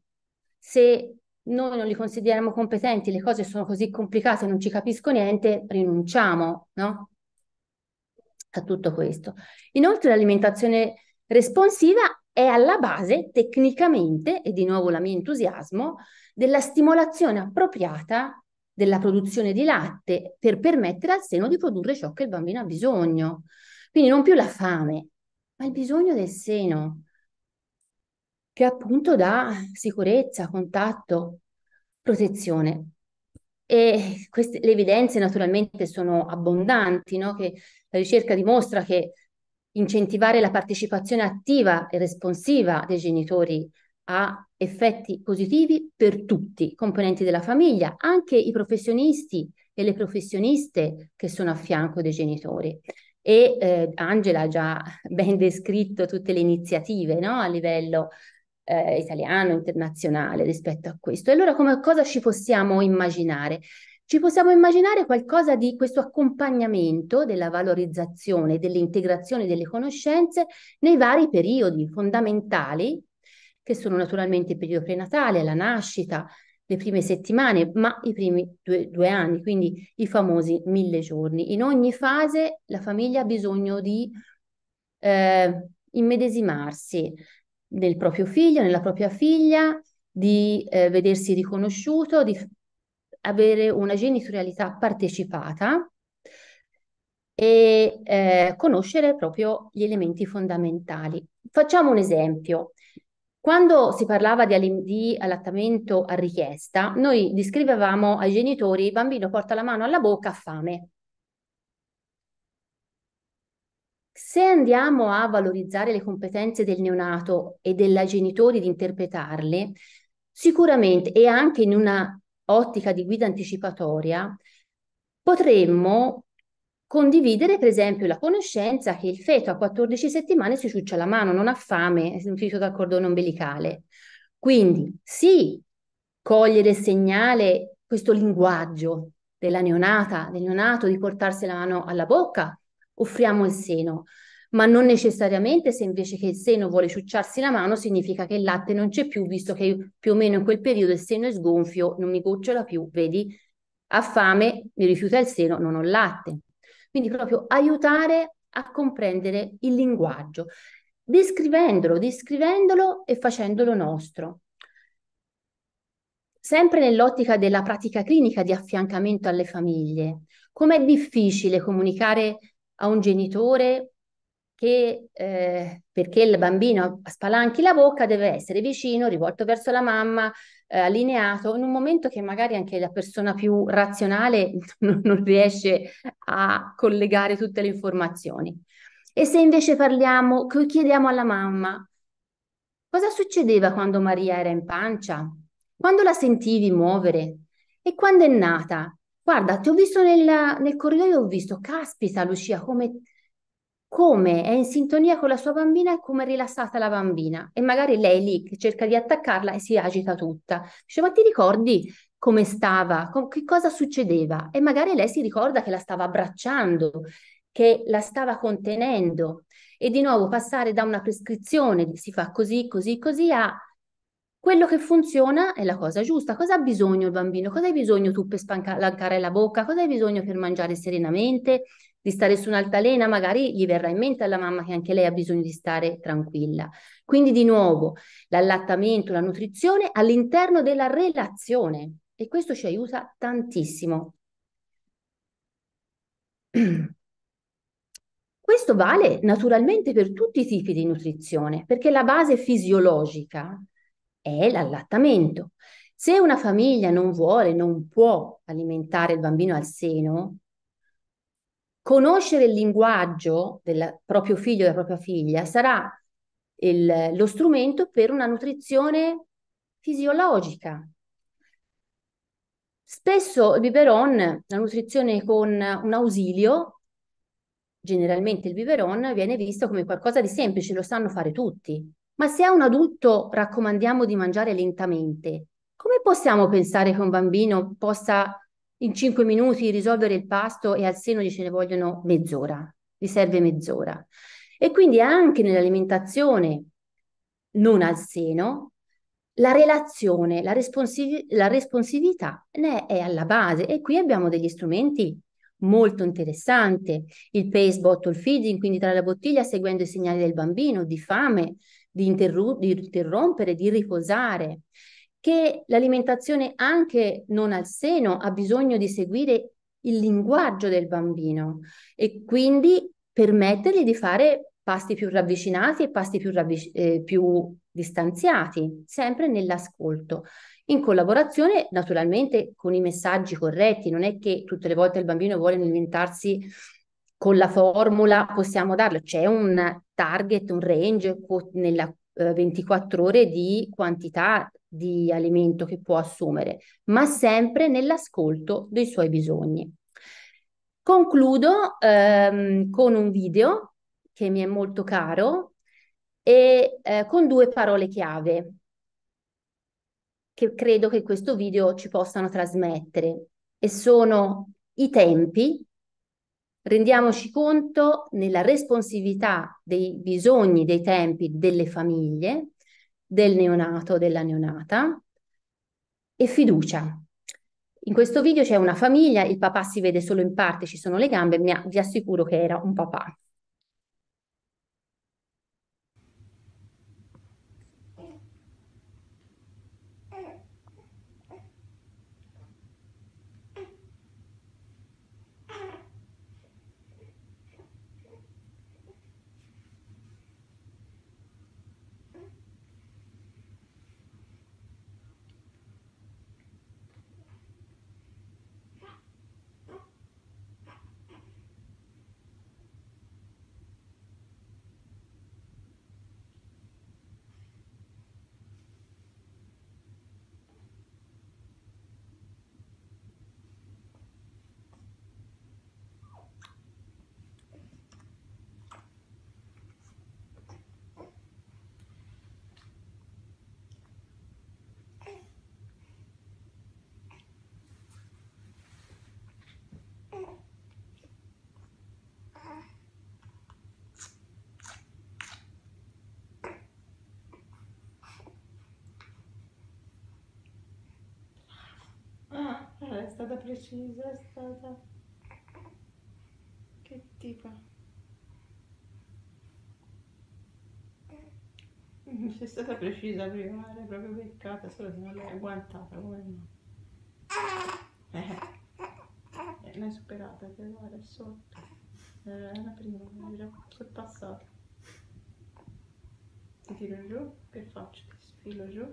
Se noi non li consideriamo competenti, le cose sono così complicate, non ci capisco niente, rinunciamo no? a tutto questo. Inoltre l'alimentazione responsiva è alla base tecnicamente, e di nuovo la mia entusiasmo, della stimolazione appropriata della produzione di latte per permettere al seno di produrre ciò che il bambino ha bisogno. Quindi non più la fame, ma il bisogno del seno, che appunto dà sicurezza, contatto, protezione. E queste, le evidenze naturalmente sono abbondanti, no? che la ricerca dimostra che incentivare la partecipazione attiva e responsiva dei genitori a effetti positivi per tutti i componenti della famiglia, anche i professionisti e le professioniste che sono a fianco dei genitori. E eh, Angela ha già ben descritto tutte le iniziative no? a livello eh, italiano, internazionale rispetto a questo. E allora come cosa ci possiamo immaginare? Ci possiamo immaginare qualcosa di questo accompagnamento della valorizzazione, dell'integrazione delle conoscenze nei vari periodi fondamentali che sono naturalmente il periodo prenatale, la nascita, le prime settimane, ma i primi due, due anni, quindi i famosi mille giorni. In ogni fase la famiglia ha bisogno di eh, immedesimarsi nel proprio figlio, nella propria figlia, di eh, vedersi riconosciuto, di avere una genitorialità partecipata e eh, conoscere proprio gli elementi fondamentali. Facciamo un esempio. Quando si parlava di, di allattamento a richiesta, noi descrivevamo ai genitori, il bambino porta la mano alla bocca, a fame. Se andiamo a valorizzare le competenze del neonato e della genitori di interpretarle, sicuramente e anche in una ottica di guida anticipatoria, potremmo Condividere, per esempio, la conoscenza che il feto a 14 settimane si ciuccia la mano, non ha fame, è sentito dal cordone ombelicale. Quindi, sì, cogliere il segnale, questo linguaggio della neonata, del neonato di portarsi la mano alla bocca, offriamo il seno, ma non necessariamente se invece che il seno vuole ciucciarsi la mano significa che il latte non c'è più, visto che più o meno in quel periodo il seno è sgonfio, non mi gocciola più, vedi? Ha fame, mi rifiuta il seno, non ho latte. Quindi proprio aiutare a comprendere il linguaggio, descrivendolo, descrivendolo e facendolo nostro. Sempre nell'ottica della pratica clinica di affiancamento alle famiglie, com'è difficile comunicare a un genitore che eh, perché il bambino spalanchi la bocca deve essere vicino, rivolto verso la mamma, eh, allineato, in un momento che magari anche la persona più razionale non, non riesce a collegare tutte le informazioni. E se invece parliamo, chiediamo alla mamma, cosa succedeva quando Maria era in pancia? Quando la sentivi muovere? E quando è nata? Guarda, ti ho visto nel, nel corridoio, ho visto, caspita Lucia, come come è in sintonia con la sua bambina e come è rilassata la bambina. E magari lei lì che cerca di attaccarla e si agita tutta. Dice, ma ti ricordi come stava? Com- che cosa succedeva? E magari lei si ricorda che la stava abbracciando, che la stava contenendo. E di nuovo passare da una prescrizione, si fa così, così, così, a quello che funziona è la cosa giusta. Cosa ha bisogno il bambino? Cosa hai bisogno tu per spalancare la bocca? Cosa hai bisogno per mangiare serenamente? di stare su un'altalena, magari gli verrà in mente alla mamma che anche lei ha bisogno di stare tranquilla. Quindi di nuovo l'allattamento, la nutrizione all'interno della relazione e questo ci aiuta tantissimo. Questo vale naturalmente per tutti i tipi di nutrizione, perché la base fisiologica è l'allattamento. Se una famiglia non vuole, non può alimentare il bambino al seno, conoscere il linguaggio del proprio figlio e della propria figlia sarà il, lo strumento per una nutrizione fisiologica. Spesso il biberon, la nutrizione con un ausilio, generalmente il biberon viene visto come qualcosa di semplice, lo sanno fare tutti. Ma se a un adulto raccomandiamo di mangiare lentamente, come possiamo pensare che un bambino possa in cinque minuti risolvere il pasto e al seno ce ne vogliono mezz'ora, gli serve mezz'ora. E quindi anche nell'alimentazione non al seno, la relazione, la, responsiv- la responsività ne è alla base e qui abbiamo degli strumenti molto interessanti, il pace bottle feeding, quindi tra la bottiglia seguendo i segnali del bambino, di fame, di, interru- di interrompere, di riposare, che l'alimentazione anche non al seno ha bisogno di seguire il linguaggio del bambino e quindi permettergli di fare pasti più ravvicinati e pasti più, ravvic- eh, più distanziati, sempre nell'ascolto, in collaborazione naturalmente con i messaggi corretti, non è che tutte le volte il bambino vuole alimentarsi con la formula, possiamo darlo, c'è un target, un range nella 24 eh, ore di quantità di alimento che può assumere, ma sempre nell'ascolto dei suoi bisogni. Concludo ehm, con un video che mi è molto caro e eh, con due parole chiave che credo che questo video ci possano trasmettere e sono i tempi. Rendiamoci conto nella responsività dei bisogni, dei tempi delle famiglie del neonato o della neonata e fiducia. In questo video c'è una famiglia, il papà si vede solo in parte, ci sono le gambe, ma vi assicuro che era un papà. stata precisa, è stata... Che tipo? Non Sei stata precisa prima, l'hai proprio beccata, solo che non l'hai agguantata, come no? Eh, l'hai eh, superata, te è sotto. Era la prima, era passata. Ti tiro giù, che faccio? Ti sfilo giù.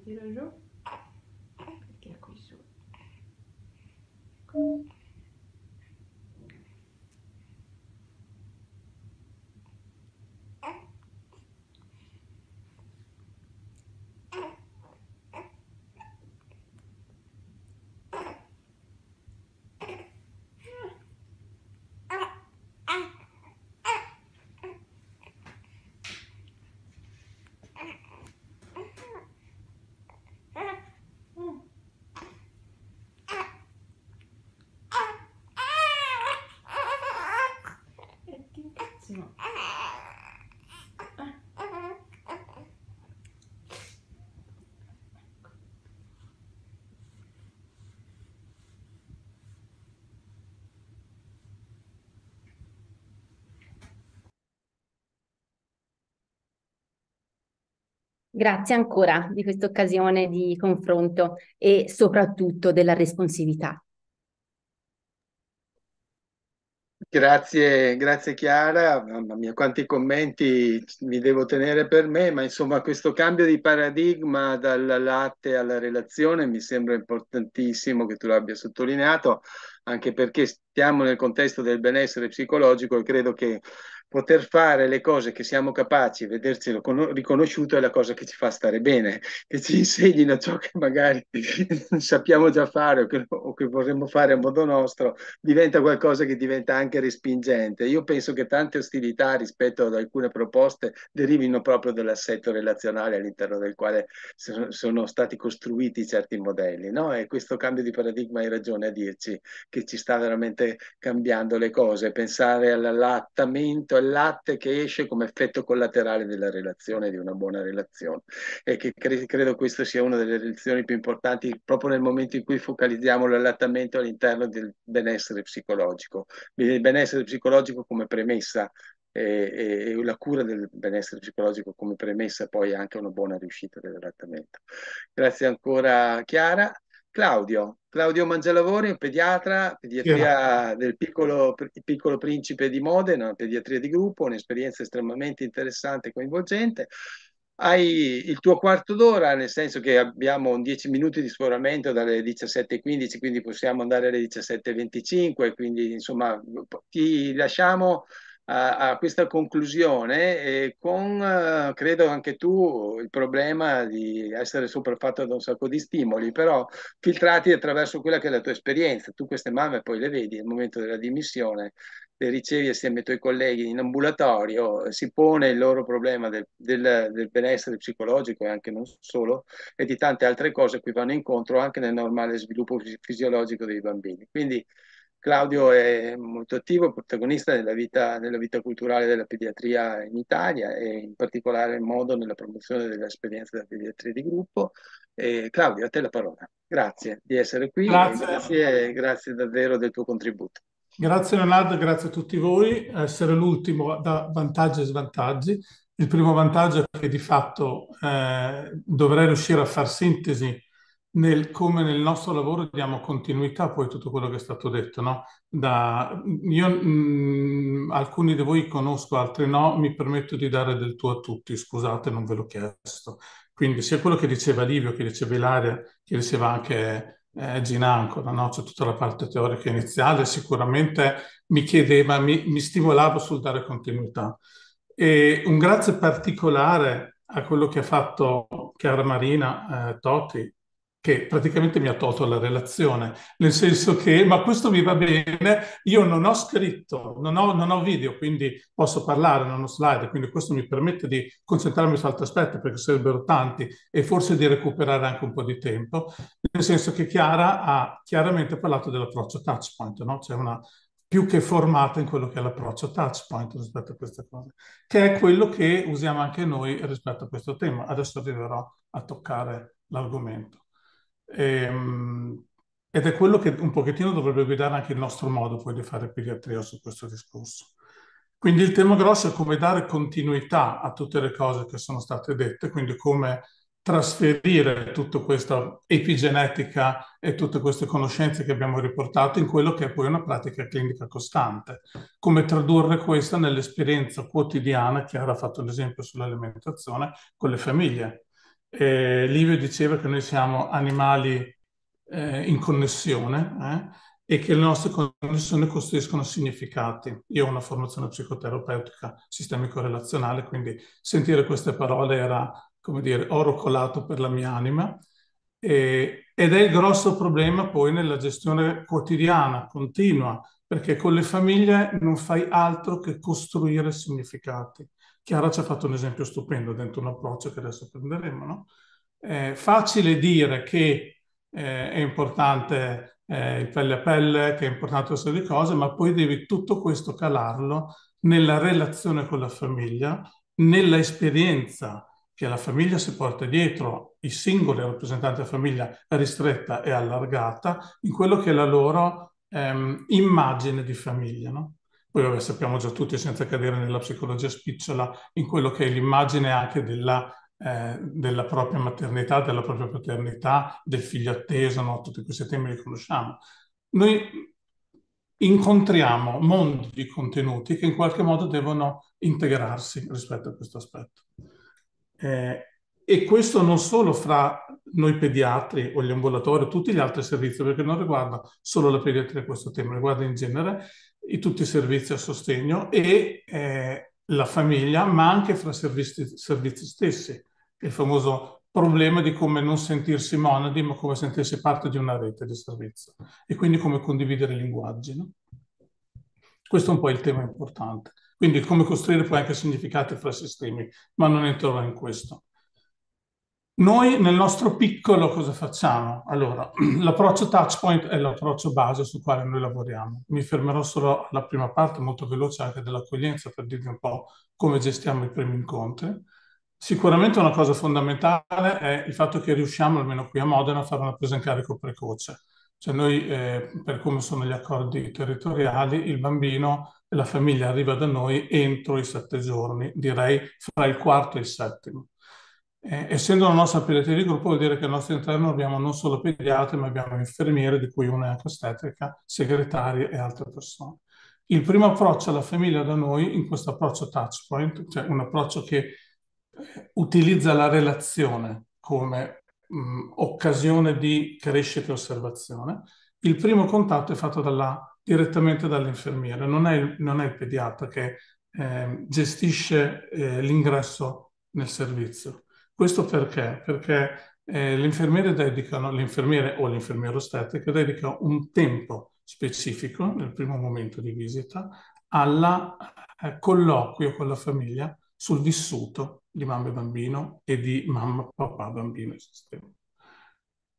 C'était le jour. Grazie ancora di questa occasione di confronto e soprattutto della responsività. Grazie, grazie Chiara, mamma mia quanti commenti mi devo tenere per me, ma insomma questo cambio di paradigma dal latte alla relazione mi sembra importantissimo che tu l'abbia sottolineato, anche perché stiamo nel contesto del benessere psicologico e credo che poter fare le cose che siamo capaci, vedercelo con- riconosciuto è la cosa che ci fa stare bene, che ci insegnino ciò che magari sappiamo già fare o che, o che vorremmo fare a modo nostro, diventa qualcosa che diventa anche respingente. Io penso che tante ostilità rispetto ad alcune proposte derivino proprio dall'assetto relazionale all'interno del quale sono stati costruiti certi modelli, no? E questo cambio di paradigma hai ragione a dirci che ci sta veramente cambiando le cose, pensare all'allattamento è latte che esce come effetto collaterale della relazione, di una buona relazione. E che cre- credo questa sia una delle lezioni più importanti proprio nel momento in cui focalizziamo l'allattamento all'interno del benessere psicologico. Il benessere psicologico come premessa e, e, la cura del benessere psicologico come premessa poi anche una buona riuscita dell'allattamento. Grazie ancora Chiara. Claudio, Claudio Mangialavori, un pediatra, pediatria sì. del piccolo, piccolo, principe di Modena, pediatria di gruppo, un'esperienza estremamente interessante e coinvolgente. Hai il tuo quarto d'ora, nel senso che abbiamo 10 minuti di sforamento dalle 17.15, quindi possiamo andare alle 17.25, quindi insomma ti lasciamo a, questa conclusione eh, con, eh, credo anche tu, il problema di essere sopraffatto da un sacco di stimoli, però filtrati attraverso quella che è la tua esperienza. Tu queste mamme poi le vedi al momento della dimissione, le ricevi assieme ai tuoi colleghi in ambulatorio, si pone il loro problema del, del, del benessere psicologico e anche non solo, e di tante altre cose a cui vanno incontro anche nel normale sviluppo fisiologico dei bambini. Quindi Claudio è molto attivo, protagonista nella vita, nella vita, culturale della pediatria in Italia e in particolare modo nella promozione dell'esperienza della pediatria di gruppo. Eh, Claudio, a te la parola. Grazie di essere qui grazie. Grazie, grazie, davvero del tuo contributo. Grazie Leonardo, grazie a tutti voi. Essere l'ultimo da vantaggi e svantaggi. Il primo vantaggio è che di fatto eh, dovrei riuscire a far sintesi nel, come nel nostro lavoro diamo continuità a poi tutto quello che è stato detto. No? Da, io mh, mm, alcuni di voi conosco, altri no, mi permetto di dare del tuo a tutti, scusate, non ve l'ho chiesto. Quindi sia quello che diceva Livio, che diceva Ilaria, che diceva anche eh, Ginancora, no? c'è tutta la parte teorica iniziale, sicuramente mi chiedeva, mi, mi stimolava sul dare continuità. E un grazie particolare a quello che ha fatto Chiara Marina eh, Totti, che praticamente mi ha tolto la relazione, nel senso che, ma questo mi va bene, io non ho scritto, non ho, non ho video, quindi posso parlare, non ho slide, quindi questo mi permette di concentrarmi su altri aspetti, perché sarebbero tanti, e forse di recuperare anche un po' di tempo, nel senso che Chiara ha chiaramente parlato dell'approccio touchpoint, no? C'è una più che formata in quello che è l'approccio touchpoint rispetto a queste cose, che è quello che usiamo anche noi rispetto a questo tema. Adesso arriverò a toccare l'argomento. Ehm, ed è quello che un pochettino dovrebbe guidare anche il nostro modo poi di fare pediatria su questo discorso. Quindi il tema grosso è come dare continuità a tutte le cose che sono state dette, quindi come trasferire tutta questa epigenetica e tutte queste conoscenze che abbiamo riportato in quello che è poi una pratica clinica costante, come tradurre questa nell'esperienza quotidiana, Chiara ha fatto un esempio sull'alimentazione, con le famiglie, eh, Livio diceva che noi siamo animali eh, in connessione eh, e che le nostre connessioni costruiscono significati. Io ho una formazione psicoterapeutica sistemico-relazionale, quindi sentire queste parole era, come dire, oro colato per la mia anima. E, ed è il grosso problema poi nella gestione quotidiana, continua, perché con le famiglie non fai altro che costruire significati. Chiara ci ha fatto un esempio stupendo dentro un approccio che adesso prenderemo. No? È facile dire che eh, è importante eh, il pelle a pelle, che è importante una serie di cose, ma poi devi tutto questo calarlo nella relazione con la famiglia, nella esperienza che la famiglia si porta dietro, i singoli rappresentanti della famiglia ristretta e allargata, in quello che è la loro ehm, immagine di famiglia. No? quello lo sappiamo già tutti senza cadere nella psicologia spicciola, in quello che è l'immagine anche della, eh, della propria maternità, della propria paternità, del figlio atteso, no? tutti questi temi li conosciamo. Noi incontriamo mondi di contenuti che in qualche modo devono integrarsi rispetto a questo aspetto. Eh, e questo non solo fra noi pediatri o gli ambulatori, o tutti gli altri servizi, perché non riguarda solo la pediatria questo tema, riguarda in genere, i, tutti i servizi a sostegno e eh, la famiglia, ma anche fra servizi, servizi stessi, il famoso problema di come non sentirsi monadi, ma come sentirsi parte di una rete di servizio e quindi come condividere linguaggi. No? Questo è un po' il tema importante. Quindi come costruire poi anche significati fra sistemi, ma non entrerò in questo. Noi nel nostro piccolo cosa facciamo? Allora, l'approccio touchpoint è l'approccio base su quale noi lavoriamo. Mi fermerò solo alla prima parte, molto veloce anche dell'accoglienza, per dirvi un po' come gestiamo i primi incontri. Sicuramente una cosa fondamentale è il fatto che riusciamo, almeno qui a Modena, a fare una presa in carico precoce. Cioè noi, eh, per come sono gli accordi territoriali, il bambino e la famiglia arriva da noi entro i sette giorni, direi fra il quarto e il settimo eh, essendo la nostra pediatria di gruppo vuol dire che al nostro interno abbiamo non solo pediatri, ma abbiamo infermiere, di cui una è anche ostetrica, segretarie e altre persone. Il primo approccio alla famiglia da noi, in questo approccio touchpoint, cioè un approccio che eh, utilizza la relazione come mh, occasione di crescita e osservazione, il primo contatto è fatto dalla, direttamente dall'infermiere, non è, il, non è il pediatra che eh, gestisce eh, l'ingresso nel servizio. Questo perché? Perché eh, le infermiere dedicano, l'infermiere o l'infermiero estetica dedica un tempo specifico nel primo momento di visita al eh, colloquio con la famiglia sul vissuto di mamma e bambino e di mamma, papà, bambino e sistema.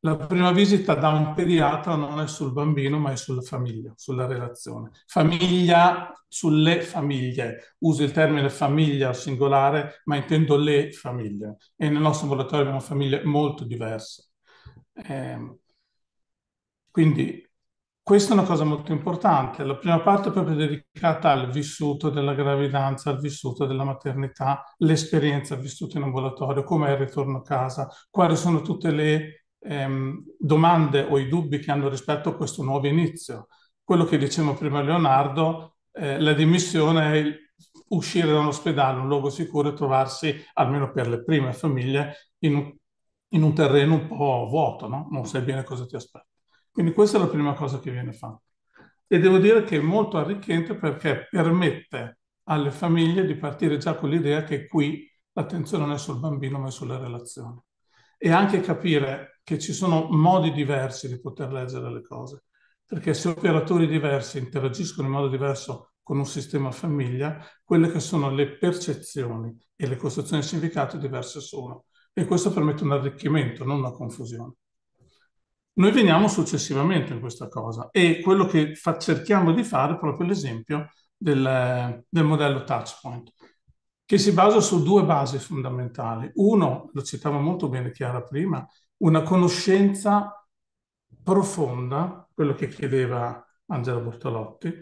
La prima visita da un pediatra non è sul bambino, ma è sulla famiglia, sulla relazione. Famiglia, sulle famiglie. Uso il termine famiglia singolare, ma intendo le famiglie. E nel nostro laboratorio abbiamo famiglie molto diverse. Eh, quindi questa è una cosa molto importante. La prima parte è proprio dedicata al vissuto della gravidanza, al vissuto della maternità, l'esperienza vissuta in ambulatorio, com'è il ritorno a casa, quali sono tutte le ehm, domande o i dubbi che hanno rispetto a questo nuovo inizio. Quello che dicevo prima Leonardo, eh, la dimissione è uscire da un ospedale, un luogo sicuro e trovarsi, almeno per le prime famiglie, in un, in un terreno un po' vuoto, no? non sai bene cosa ti aspetta. Quindi questa è la prima cosa che viene fatta. E devo dire che è molto arricchente perché permette alle famiglie di partire già con l'idea che qui l'attenzione non è sul bambino ma è sulla relazione. E anche capire che ci sono modi diversi di poter leggere le cose, perché se operatori diversi interagiscono in modo diverso con un sistema famiglia, quelle che sono le percezioni e le costruzioni del sindicato diverse sono. E questo permette un arricchimento, non una confusione. Noi veniamo successivamente in questa cosa e quello che fa, cerchiamo di fare è proprio l'esempio del, del modello Touchpoint, che si basa su due basi fondamentali. Uno, lo citava molto bene Chiara prima, una conoscenza profonda, quello che chiedeva Angela Bortolotti,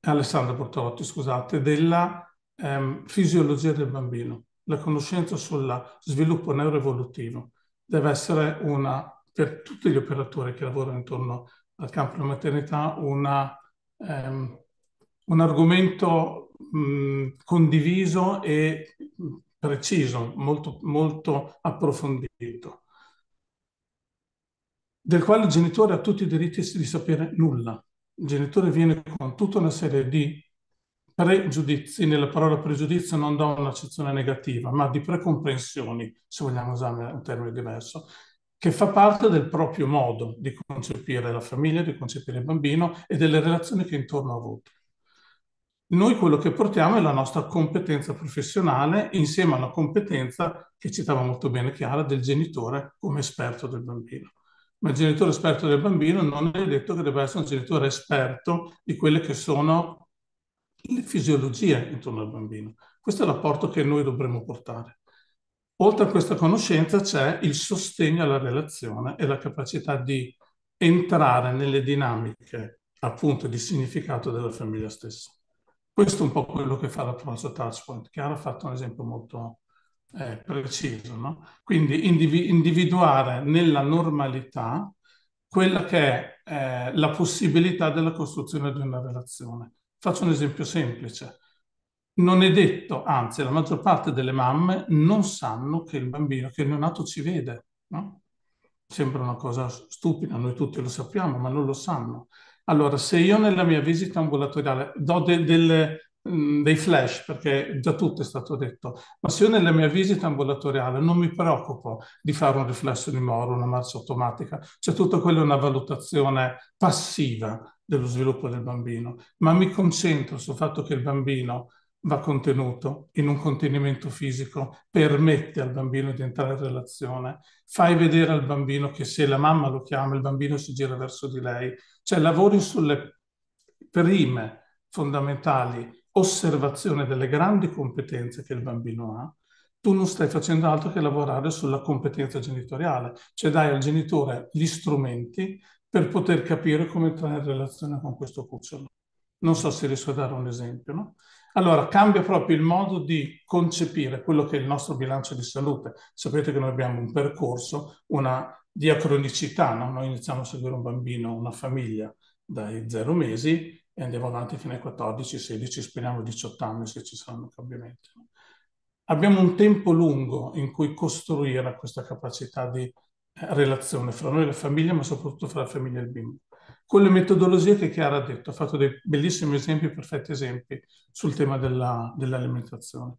Alessandra Bortolotti, scusate, della ehm, fisiologia del bambino. La conoscenza sullo sviluppo neuroevolutivo deve essere una, per tutti gli operatori che lavorano intorno al campo della maternità, una, ehm, un argomento mh, condiviso e preciso, molto, molto approfondito del quale il genitore ha tutti i diritti di sapere nulla. Il genitore viene con tutta una serie di pregiudizi, nella parola pregiudizio non do un'accezione negativa, ma di precomprensioni, se vogliamo usare un termine diverso, che fa parte del proprio modo di concepire la famiglia, di concepire il bambino e delle relazioni che intorno ha avuto. Noi quello che portiamo è la nostra competenza professionale insieme alla competenza che citava molto bene Chiara del genitore come esperto del bambino ma il genitore esperto del bambino non è detto che debba essere un genitore esperto di quelle che sono le fisiologie intorno al bambino. Questo è l'apporto che noi dovremmo portare. Oltre a questa conoscenza c'è il sostegno alla relazione e la capacità di entrare nelle dinamiche appunto di significato della famiglia stessa. Questo è un po' quello che fa l'approccio Touchpoint, che ha fatto un esempio molto, eh, preciso. No? Quindi indivi- individuare nella normalità quella che è eh, la possibilità della costruzione di una relazione. Faccio un esempio semplice. Non è detto, anzi la maggior parte delle mamme non sanno che il bambino che il neonato ci vede. No? Sembra una cosa stupida, noi tutti lo sappiamo, ma non lo sanno. Allora, se io nella mia visita ambulatoriale do de- delle Mm, dei flash, perché già tutto è stato detto, ma se io nella mia visita ambulatoriale non mi preoccupo di fare un riflesso di Moro, una marcia automatica, cioè tutto quello è una valutazione passiva dello sviluppo del bambino, ma mi concentro sul fatto che il bambino va contenuto in un contenimento fisico, permette al bambino di entrare in relazione, fai vedere al bambino che se la mamma lo chiama il bambino si gira verso di lei, cioè lavori sulle prime fondamentali osservazione delle grandi competenze che il bambino ha, tu non stai facendo altro che lavorare sulla competenza genitoriale, cioè dai al genitore gli strumenti per poter capire come entrare in relazione con questo cucciolo. Non so se riesco a dare un esempio, no? Allora, cambia proprio il modo di concepire quello che è il nostro bilancio di salute. Sapete che noi abbiamo un percorso, una diacronicità, no? Noi iniziamo a seguire un bambino, una famiglia dai zero mesi, e andiamo avanti fino ai 14, 16, speriamo 18 anni se ci saranno cambiamenti. Abbiamo un tempo lungo in cui costruire questa capacità di eh, relazione fra noi e la famiglia, ma soprattutto fra la famiglia e il bimbo. Con le metodologie che Chiara ha detto, ha fatto dei bellissimi esempi, perfetti esempi sul tema della, dell'alimentazione.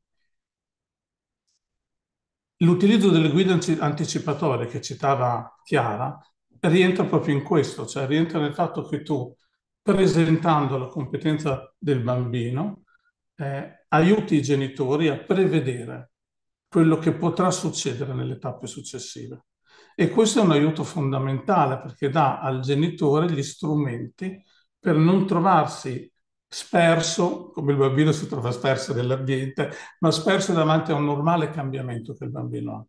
L'utilizzo delle guide anticipatorie che citava Chiara rientra proprio in questo, cioè rientra nel fatto che tu presentando la competenza del bambino, eh, aiuti i genitori a prevedere quello che potrà succedere nelle tappe successive. E questo è un aiuto fondamentale perché dà al genitore gli strumenti per non trovarsi sperso, come il bambino si trova sperso nell'ambiente, ma sperso davanti a un normale cambiamento che il bambino ha.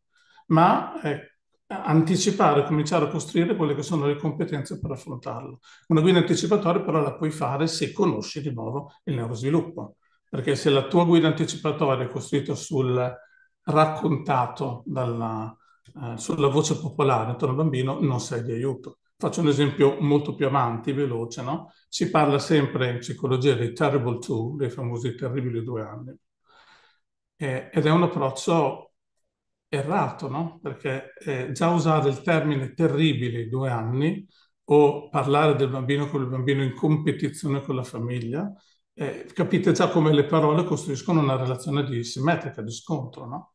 Ma eh, anticipare, cominciare a costruire quelle che sono le competenze per affrontarlo. Una guida anticipatoria però la puoi fare se conosci di nuovo il neurosviluppo, perché se la tua guida anticipatoria è costruita sul raccontato dalla, eh, sulla voce popolare intorno al bambino, non sei di aiuto. Faccio un esempio molto più avanti, veloce, no? Si parla sempre in psicologia dei terrible two, dei famosi terribili due anni. Eh, ed è un approccio errato, no? Perché eh, già usare il termine terribile due anni o parlare del bambino con il bambino in competizione con la famiglia, eh, capite già come le parole costruiscono una relazione di simmetrica, di scontro, no?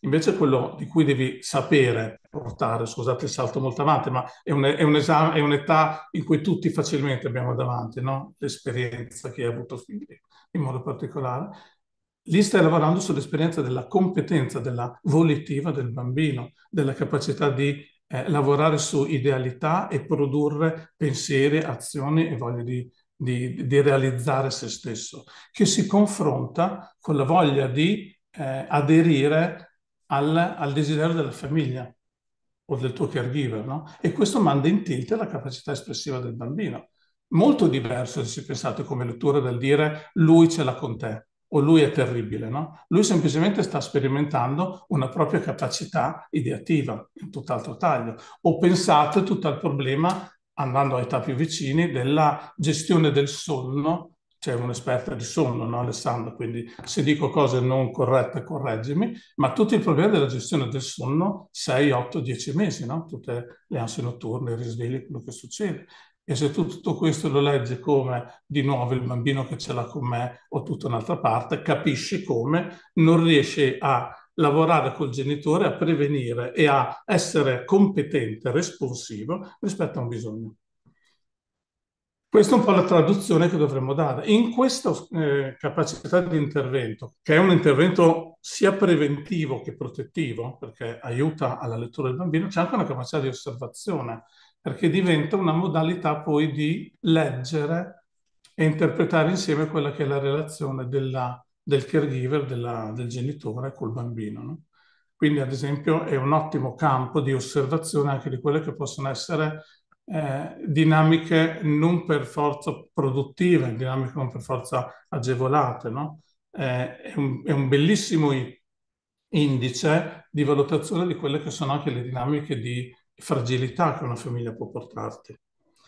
Invece quello di cui devi sapere portare, scusate il salto molto avanti, ma è, un, è, un esame, è un'età in cui tutti facilmente abbiamo davanti no? l'esperienza, che hai avuto figli in modo particolare, Lì stai lavorando sull'esperienza della competenza, della volitiva del bambino, della capacità di eh, lavorare su idealità e produrre pensieri, azioni e voglia di, di, di, realizzare se stesso, che si confronta con la voglia di eh, aderire al, al, desiderio della famiglia o del tuo caregiver, no? E questo manda in tilt la capacità espressiva del bambino. Molto diverso se pensate come lettura dal dire lui ce l'ha con te o lui è terribile, no? Lui semplicemente sta sperimentando una propria capacità ideativa, in tutt'altro taglio. O pensate tutto al problema, andando a età più vicini, della gestione del sonno c'è un'esperta di sonno, no Alessandro? Quindi se dico cose non corrette, correggimi, ma tutti i problemi della gestione del sonno, 6, 8, 10 mesi, no? Tutte le ansie notturne, i risvegli, quello che succede. E se tu tutto questo lo leggi come di nuovo il bambino che ce l'ha con me o tutta un'altra parte, capisci come non riesci a lavorare col genitore, a prevenire e a essere competente, responsivo rispetto a un bisogno. Questa è un po' la traduzione che dovremmo dare. In questa eh, capacità di intervento, che è un intervento sia preventivo che protettivo, perché aiuta alla lettura del bambino, c'è anche una capacità di osservazione, perché diventa una modalità poi di leggere e interpretare insieme quella che è la relazione della, del caregiver, della, del genitore col bambino. No? Quindi, ad esempio, è un ottimo campo di osservazione anche di quelle che possono essere eh, dinamiche non per forza produttive, dinamiche non per forza agevolate. No? Eh, è, un, è, un, bellissimo indice di valutazione di quelle che sono anche le dinamiche di fragilità che una famiglia può portarti,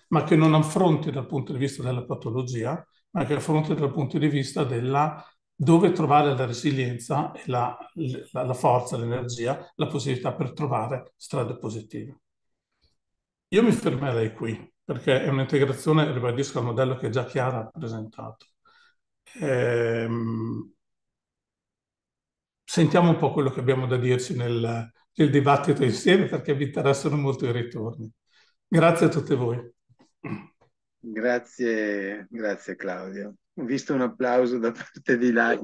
ma che non affronti dal punto di vista della patologia, ma che affronti dal punto di vista della dove trovare la resilienza e la, la, la forza, l'energia, la possibilità per trovare strade positive. Io mi fermerei qui, perché è un'integrazione, ribadisco, al modello che già Chiara ha presentato. Ehm, sentiamo un po' quello che abbiamo da dirci nel, il dibattito insieme perché vi interessano molto i ritorni. Grazie a tutti voi. Grazie, grazie Claudio. Ho visto un applauso da parte di lei.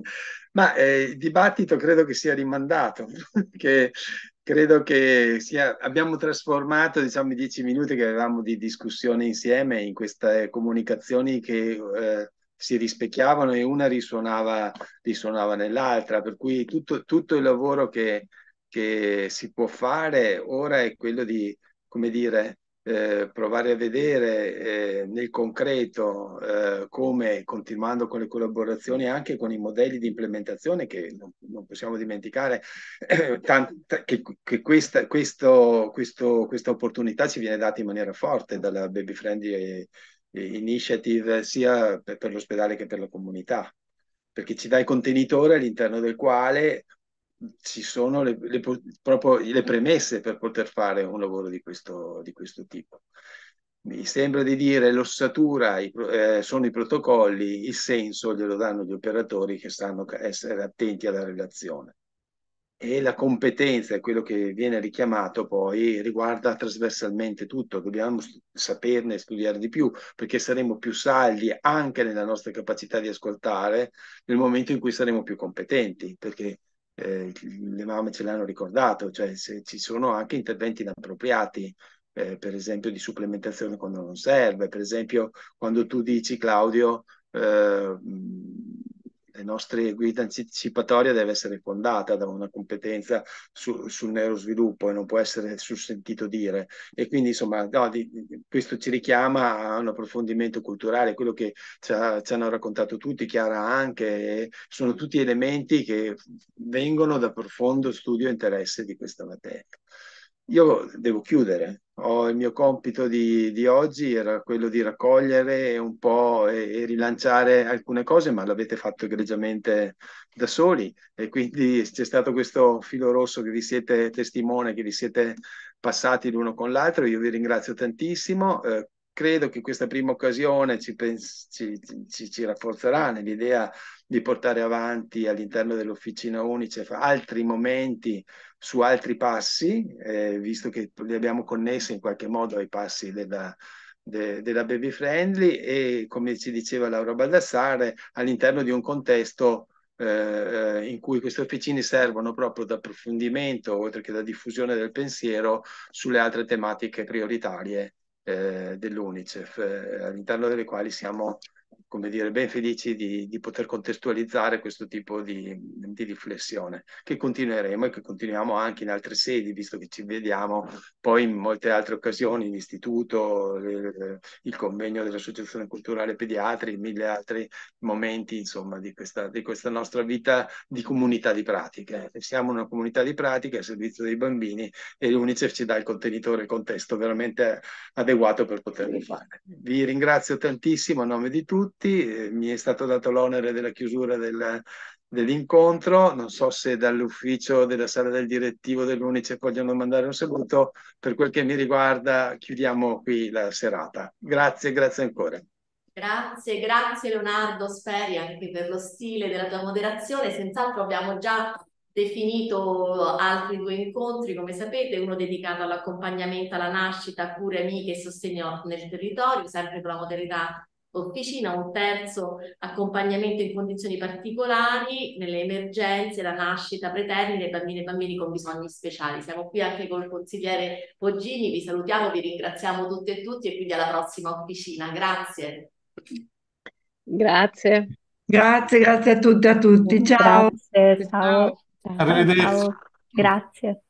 ma eh, il dibattito credo che sia rimandato, perché credo che sia, abbiamo trasformato diciamo, i dieci minuti che avevamo di discussione insieme in queste comunicazioni che eh, si rispecchiavano e una risuonava, risuonava nell'altra, per cui tutto, tutto il lavoro che che si può fare ora è quello di, come dire, eh, provare a vedere eh, nel concreto eh, come, continuando con le collaborazioni anche con i modelli di implementazione che non, non possiamo dimenticare, eh, tant- che, che questa, questo, questo, questa opportunità ci viene data in maniera forte dalla Baby Friendly eh, Initiative sia per, per l'ospedale che per la comunità perché ci dà il contenitore all'interno del quale ci sono le, le, proprio le premesse per poter fare un lavoro di questo, di questo tipo. Mi sembra di dire l'ossatura i, eh, sono i protocolli, il senso glielo danno gli operatori che sanno essere attenti alla relazione. E la competenza, è quello che viene richiamato poi, riguarda trasversalmente tutto. Dobbiamo saperne e studiare di più, perché saremo più saldi anche nella nostra capacità di ascoltare nel momento in cui saremo più competenti, perché eh, le mamme ce l'hanno ricordato, cioè se ci sono anche interventi inappropriati, eh, per esempio di supplementazione quando non serve, per esempio quando tu dici Claudio, eh, le nostre guide anticipatorie deve essere fondata da una competenza su, sul neurosviluppo e non può essere sul sentito dire. E quindi insomma no, di, di, questo ci richiama a un approfondimento culturale, quello che ci, ha, ci hanno raccontato tutti, Chiara anche, sono tutti elementi che vengono da profondo studio e interesse di questa materia. Io devo chiudere. Ho, il mio compito di, di, oggi era quello di raccogliere un po' e, e, rilanciare alcune cose, ma l'avete fatto egregiamente da soli e quindi c'è stato questo filo rosso che vi siete testimone, che vi siete passati l'uno con l'altro. Io vi ringrazio tantissimo. Eh, credo che questa prima occasione ci, pens- ci, ci, ci rafforzerà nell'idea di portare avanti all'interno dell'Officina Unicef altri momenti su altri passi, eh, visto che li abbiamo connessi in qualche modo ai passi della, de, della Baby Friendly e come ci diceva Laura Baldassare, all'interno di un contesto eh, eh in cui queste officine servono proprio da approfondimento, oltre che da diffusione del pensiero, sulle altre tematiche prioritarie eh, dell'UNICEF, eh, all'interno delle quali siamo come dire, ben felici di, di poter contestualizzare questo tipo di, di, riflessione, che continueremo e che continuiamo anche in altre sedi, visto che ci vediamo poi in molte altre occasioni, l'istituto, il, eh, il convegno dell'Associazione Culturale Pediatri, mille altri momenti, insomma, di questa, di questa nostra vita di comunità di pratiche. Siamo una comunità di pratiche a servizio dei bambini e l'UNICEF ci dà il contenitore, il contesto veramente adeguato per poterlo fare. Vi ringrazio tantissimo a nome di tutti tutti, eh, mi è stato dato l'onere della chiusura del, dell'incontro, non so se dall'ufficio della sala del direttivo dell'Unice vogliono mandare un saluto, per quel che mi riguarda chiudiamo qui la serata. Grazie, grazie ancora. Grazie, grazie Leonardo Speri anche per lo stile della tua moderazione, senz'altro abbiamo già definito altri due incontri, come sapete, uno dedicato all'accompagnamento alla nascita, cure amiche e sostegno nel territorio, sempre con la modalità officina, un terzo accompagnamento in condizioni particolari, nelle emergenze, la nascita pretermine, bambini e bambini con bisogni speciali. Siamo qui anche col consigliere Poggini, vi salutiamo, vi ringraziamo tutte e tutti e quindi alla prossima officina. Grazie. Grazie. Grazie, grazie a tutte e a tutti. Ciao. Grazie, ciao. ciao. Arrivederci. Ciao. Grazie.